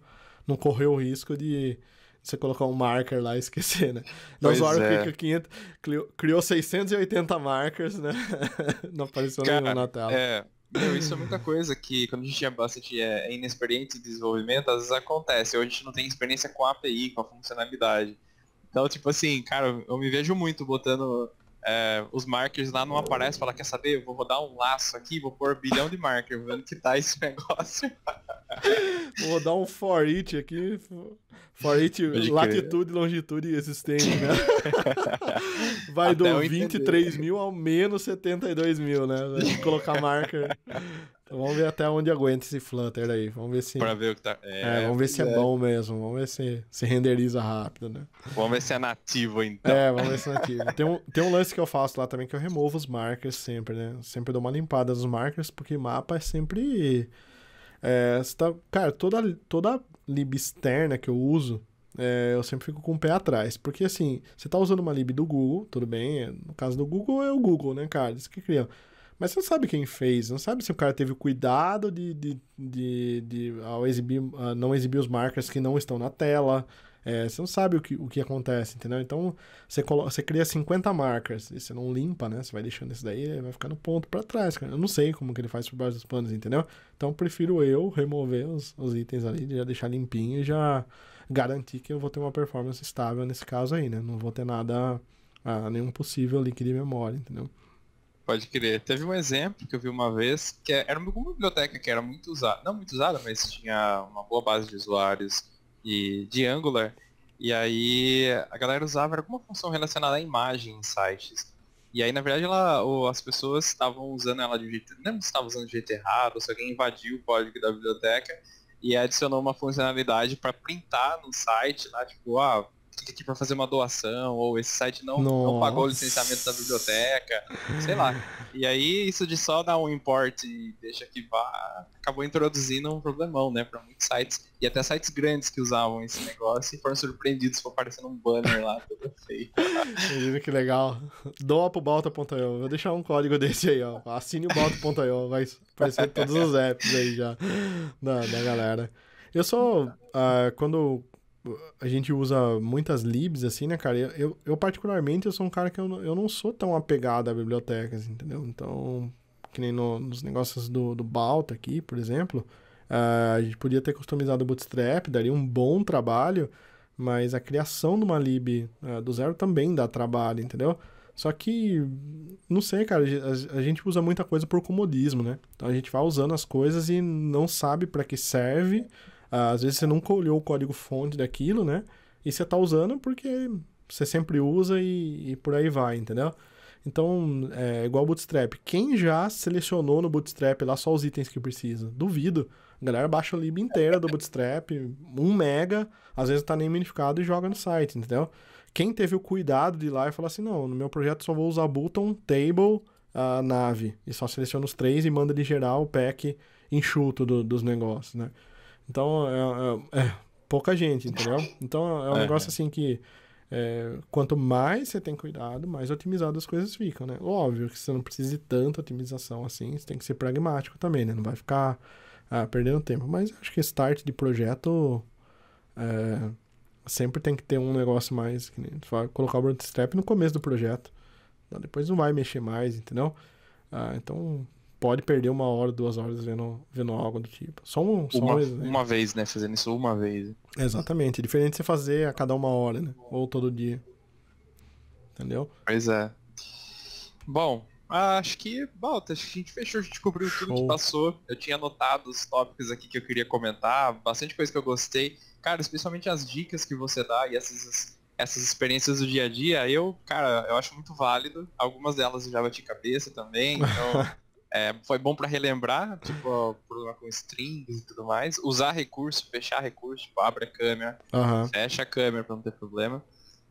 não correr o risco de você colocar um marker lá e esquecer, né? Então, o usuário é. 500, criou, criou 680 markers, né? (laughs) não apareceu Cara, nenhum na tela. É. Meu, isso é muita coisa que quando a gente é bastante é, é inexperiente em de desenvolvimento, às vezes acontece. Ou a gente não tem experiência com a API, com a funcionalidade. Então, tipo assim, cara, eu me vejo muito botando é, os markers lá não aparecem, fala, quer saber, eu vou rodar um laço aqui, vou pôr um bilhão de markers, vendo que tá esse (laughs) negócio. vou dar um for it aqui, for it, latitude, longitude né? (laughs) e né? Vai Até do 23 entender. mil ao menos 72 mil, né? Colocar marker. Vamos ver até onde aguenta esse Flutter aí. Vamos ver se. Pra ver o que tá. É, é vamos ver se é, é, bom mesmo. Vamos ver se, se renderiza rápido, né? Vamos ver se é nativo, então. É, vamos ver se é nativo. Tem um, tem um lance que eu faço lá também que eu removo os markers sempre, né? Sempre dou uma limpada dos markers, porque mapa é sempre. É, tá, cara, toda, toda lib externa que eu uso, é, eu sempre fico com o pé atrás. Porque assim, você tá usando uma lib do Google, tudo bem. No caso do Google, é o Google, né, cara? Isso que cria. Mas você não sabe quem fez, não sabe se o cara teve o cuidado de, de, de, de ao exibir, uh, não exibir os markers que não estão na tela. É, você não sabe o que, o que acontece, entendeu? Então você, coloca, você cria 50 markers e você não limpa, né? Você vai deixando isso daí, vai ficar no ponto para trás. Cara. Eu não sei como que ele faz por baixo dos panos, entendeu? Então prefiro eu remover os, os itens ali, já deixar limpinho e já garantir que eu vou ter uma performance estável nesse caso aí, né? Não vou ter nada, ah, nenhum possível leak de memória, entendeu? Pode crer. Teve um exemplo que eu vi uma vez, que é, era uma biblioteca que era muito usada, não muito usada, mas tinha uma boa base de usuários e de Angular. E aí a galera usava alguma função relacionada à imagem em sites. E aí, na verdade, ela, ou as pessoas estavam usando ela de jeito. Não estavam usando de jeito errado, ou se alguém invadiu o código da biblioteca e adicionou uma funcionalidade para printar no site lá, tipo, ah, clica para fazer uma doação, ou esse site não, não pagou o licenciamento da biblioteca, sei lá. E aí isso de só dar um import e deixa que vá, acabou introduzindo um problemão, né, para muitos sites. E até sites grandes que usavam esse negócio e foram surpreendidos por aparecendo um banner lá, tudo feio. (laughs) que legal. Doa pro balta.io, vou deixar um código desse aí, ó. Assine o balta.io, vai aparecer todos os apps aí já da, da galera. Eu sou. Uh, quando a gente usa muitas libs, assim, né, cara? Eu, eu, eu, particularmente, eu sou um cara que eu, eu não sou tão apegado a bibliotecas, entendeu? Então, que nem no, nos negócios do, do Balta aqui, por exemplo, uh, a gente podia ter customizado o Bootstrap, daria um bom trabalho, mas a criação de uma lib uh, do zero também dá trabalho, entendeu? Só que, não sei, cara, a, a gente usa muita coisa por comodismo, né? Então a gente vai usando as coisas e não sabe para que serve ah, às vezes você nunca olhou o código-fonte daquilo, né? E você tá usando porque você sempre usa e, e por aí vai, entendeu? Então, é igual Bootstrap. Quem já selecionou no Bootstrap lá só os itens que precisa? Duvido. A galera baixa a lib inteira do Bootstrap, 1 mega, às vezes tá nem minificado e joga no site, entendeu? Quem teve o cuidado de ir lá e falar assim, não, no meu projeto só vou usar button, table, a nave, e só seleciona os três e manda ele gerar o pack enxuto do, dos negócios, né? Então, é, é, é pouca gente, entendeu? Então, é um é. negócio assim que... É, quanto mais você tem cuidado, mais otimizado as coisas ficam, né? Óbvio que você não precisa de tanta otimização assim, você tem que ser pragmático também, né? Não vai ficar ah, perdendo tempo. Mas acho que start de projeto é, sempre tem que ter um negócio mais, que nem, colocar o bootstrap no começo do projeto. Então, depois não vai mexer mais, entendeu? Ah, então pode perder uma hora, duas horas vendo, vendo algo do tipo. Só um, só uma, um exemplo. uma vez, né? Fazendo isso uma vez. Exatamente. É diferente de você fazer a cada uma hora, né? Ou todo dia. Entendeu? Pois é. Bom, acho que, Balta, acho que a gente fechou, a gente cobriu tudo Show. que passou. Eu tinha anotado os tópicos aqui que eu queria comentar, bastante coisa que eu gostei. Cara, especialmente as dicas que você dá e essas, essas experiências do dia a dia, eu, cara, eu acho muito válido. Algumas delas eu já bati cabeça também, então... (laughs) É, foi bom para relembrar, tipo, problema com strings e tudo mais. Usar recurso, fechar recurso, tipo, abre a câmera, uhum. fecha a câmera para não ter problema.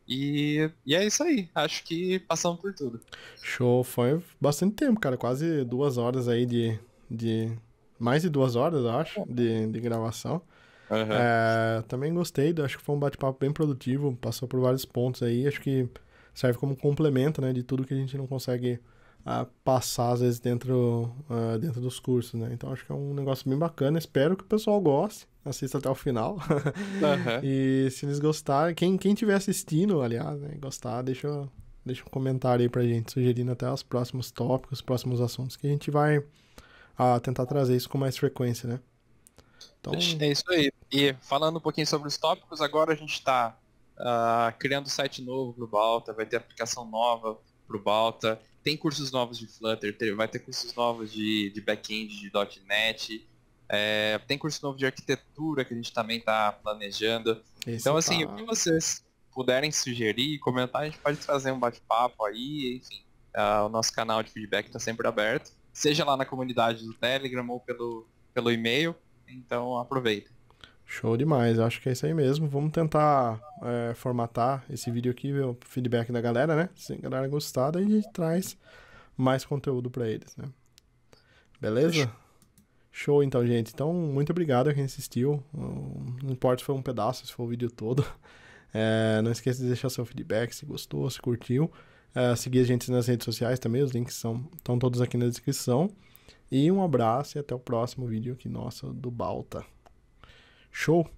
E, e é isso aí, acho que passamos por tudo. Show, foi bastante tempo, cara, quase duas horas aí de. de mais de duas horas, eu acho, de, de gravação. Uhum. É, também gostei, acho que foi um bate-papo bem produtivo, passou por vários pontos aí, acho que serve como complemento, né, de tudo que a gente não consegue a passar, às vezes, dentro, uh, dentro dos cursos, né? Então, acho que é um negócio bem bacana. Espero que o pessoal goste, assista até o final. Uhum. (laughs) e se eles gostarem, quem, quem tiver assistindo, aliás, né, gostar, deixa, deixa um comentário aí pra gente, sugerindo até os próximos tópicos, os próximos assuntos, que a gente vai uh, tentar trazer isso com mais frequência, né? Então... É isso aí. E falando um pouquinho sobre os tópicos, agora a gente está uh, ah, criando um site novo para o Balta, vai ter aplicação nova para o Balta tem cursos novos de Flutter, ter, vai ter cursos novos de, de back-end, de .NET, é, tem curso novo de arquitetura que a gente também está planejando. Esse então, tá. assim, o que vocês puderem sugerir, comentar, a gente pode trazer um bate-papo aí, enfim. Uh, o nosso canal de feedback está sempre aberto, seja lá na comunidade do Telegram ou pelo, pelo e-mail. Então, aproveita. Show demais, acho que é isso aí mesmo. Vamos tentar é, formatar esse vídeo aqui, ver o feedback da galera, né? Se a galera gostar, daí a gente traz mais conteúdo para eles, né? Beleza? Show então, gente. Então, muito obrigado a quem assistiu. Não importa se foi um pedaço, se foi o vídeo todo. É, não esqueça de deixar seu feedback, se gostou, se curtiu. É, seguir a gente nas redes sociais também, os links são, estão todos aqui na descrição. E um abraço e até o próximo vídeo aqui nosso do Balta. Sure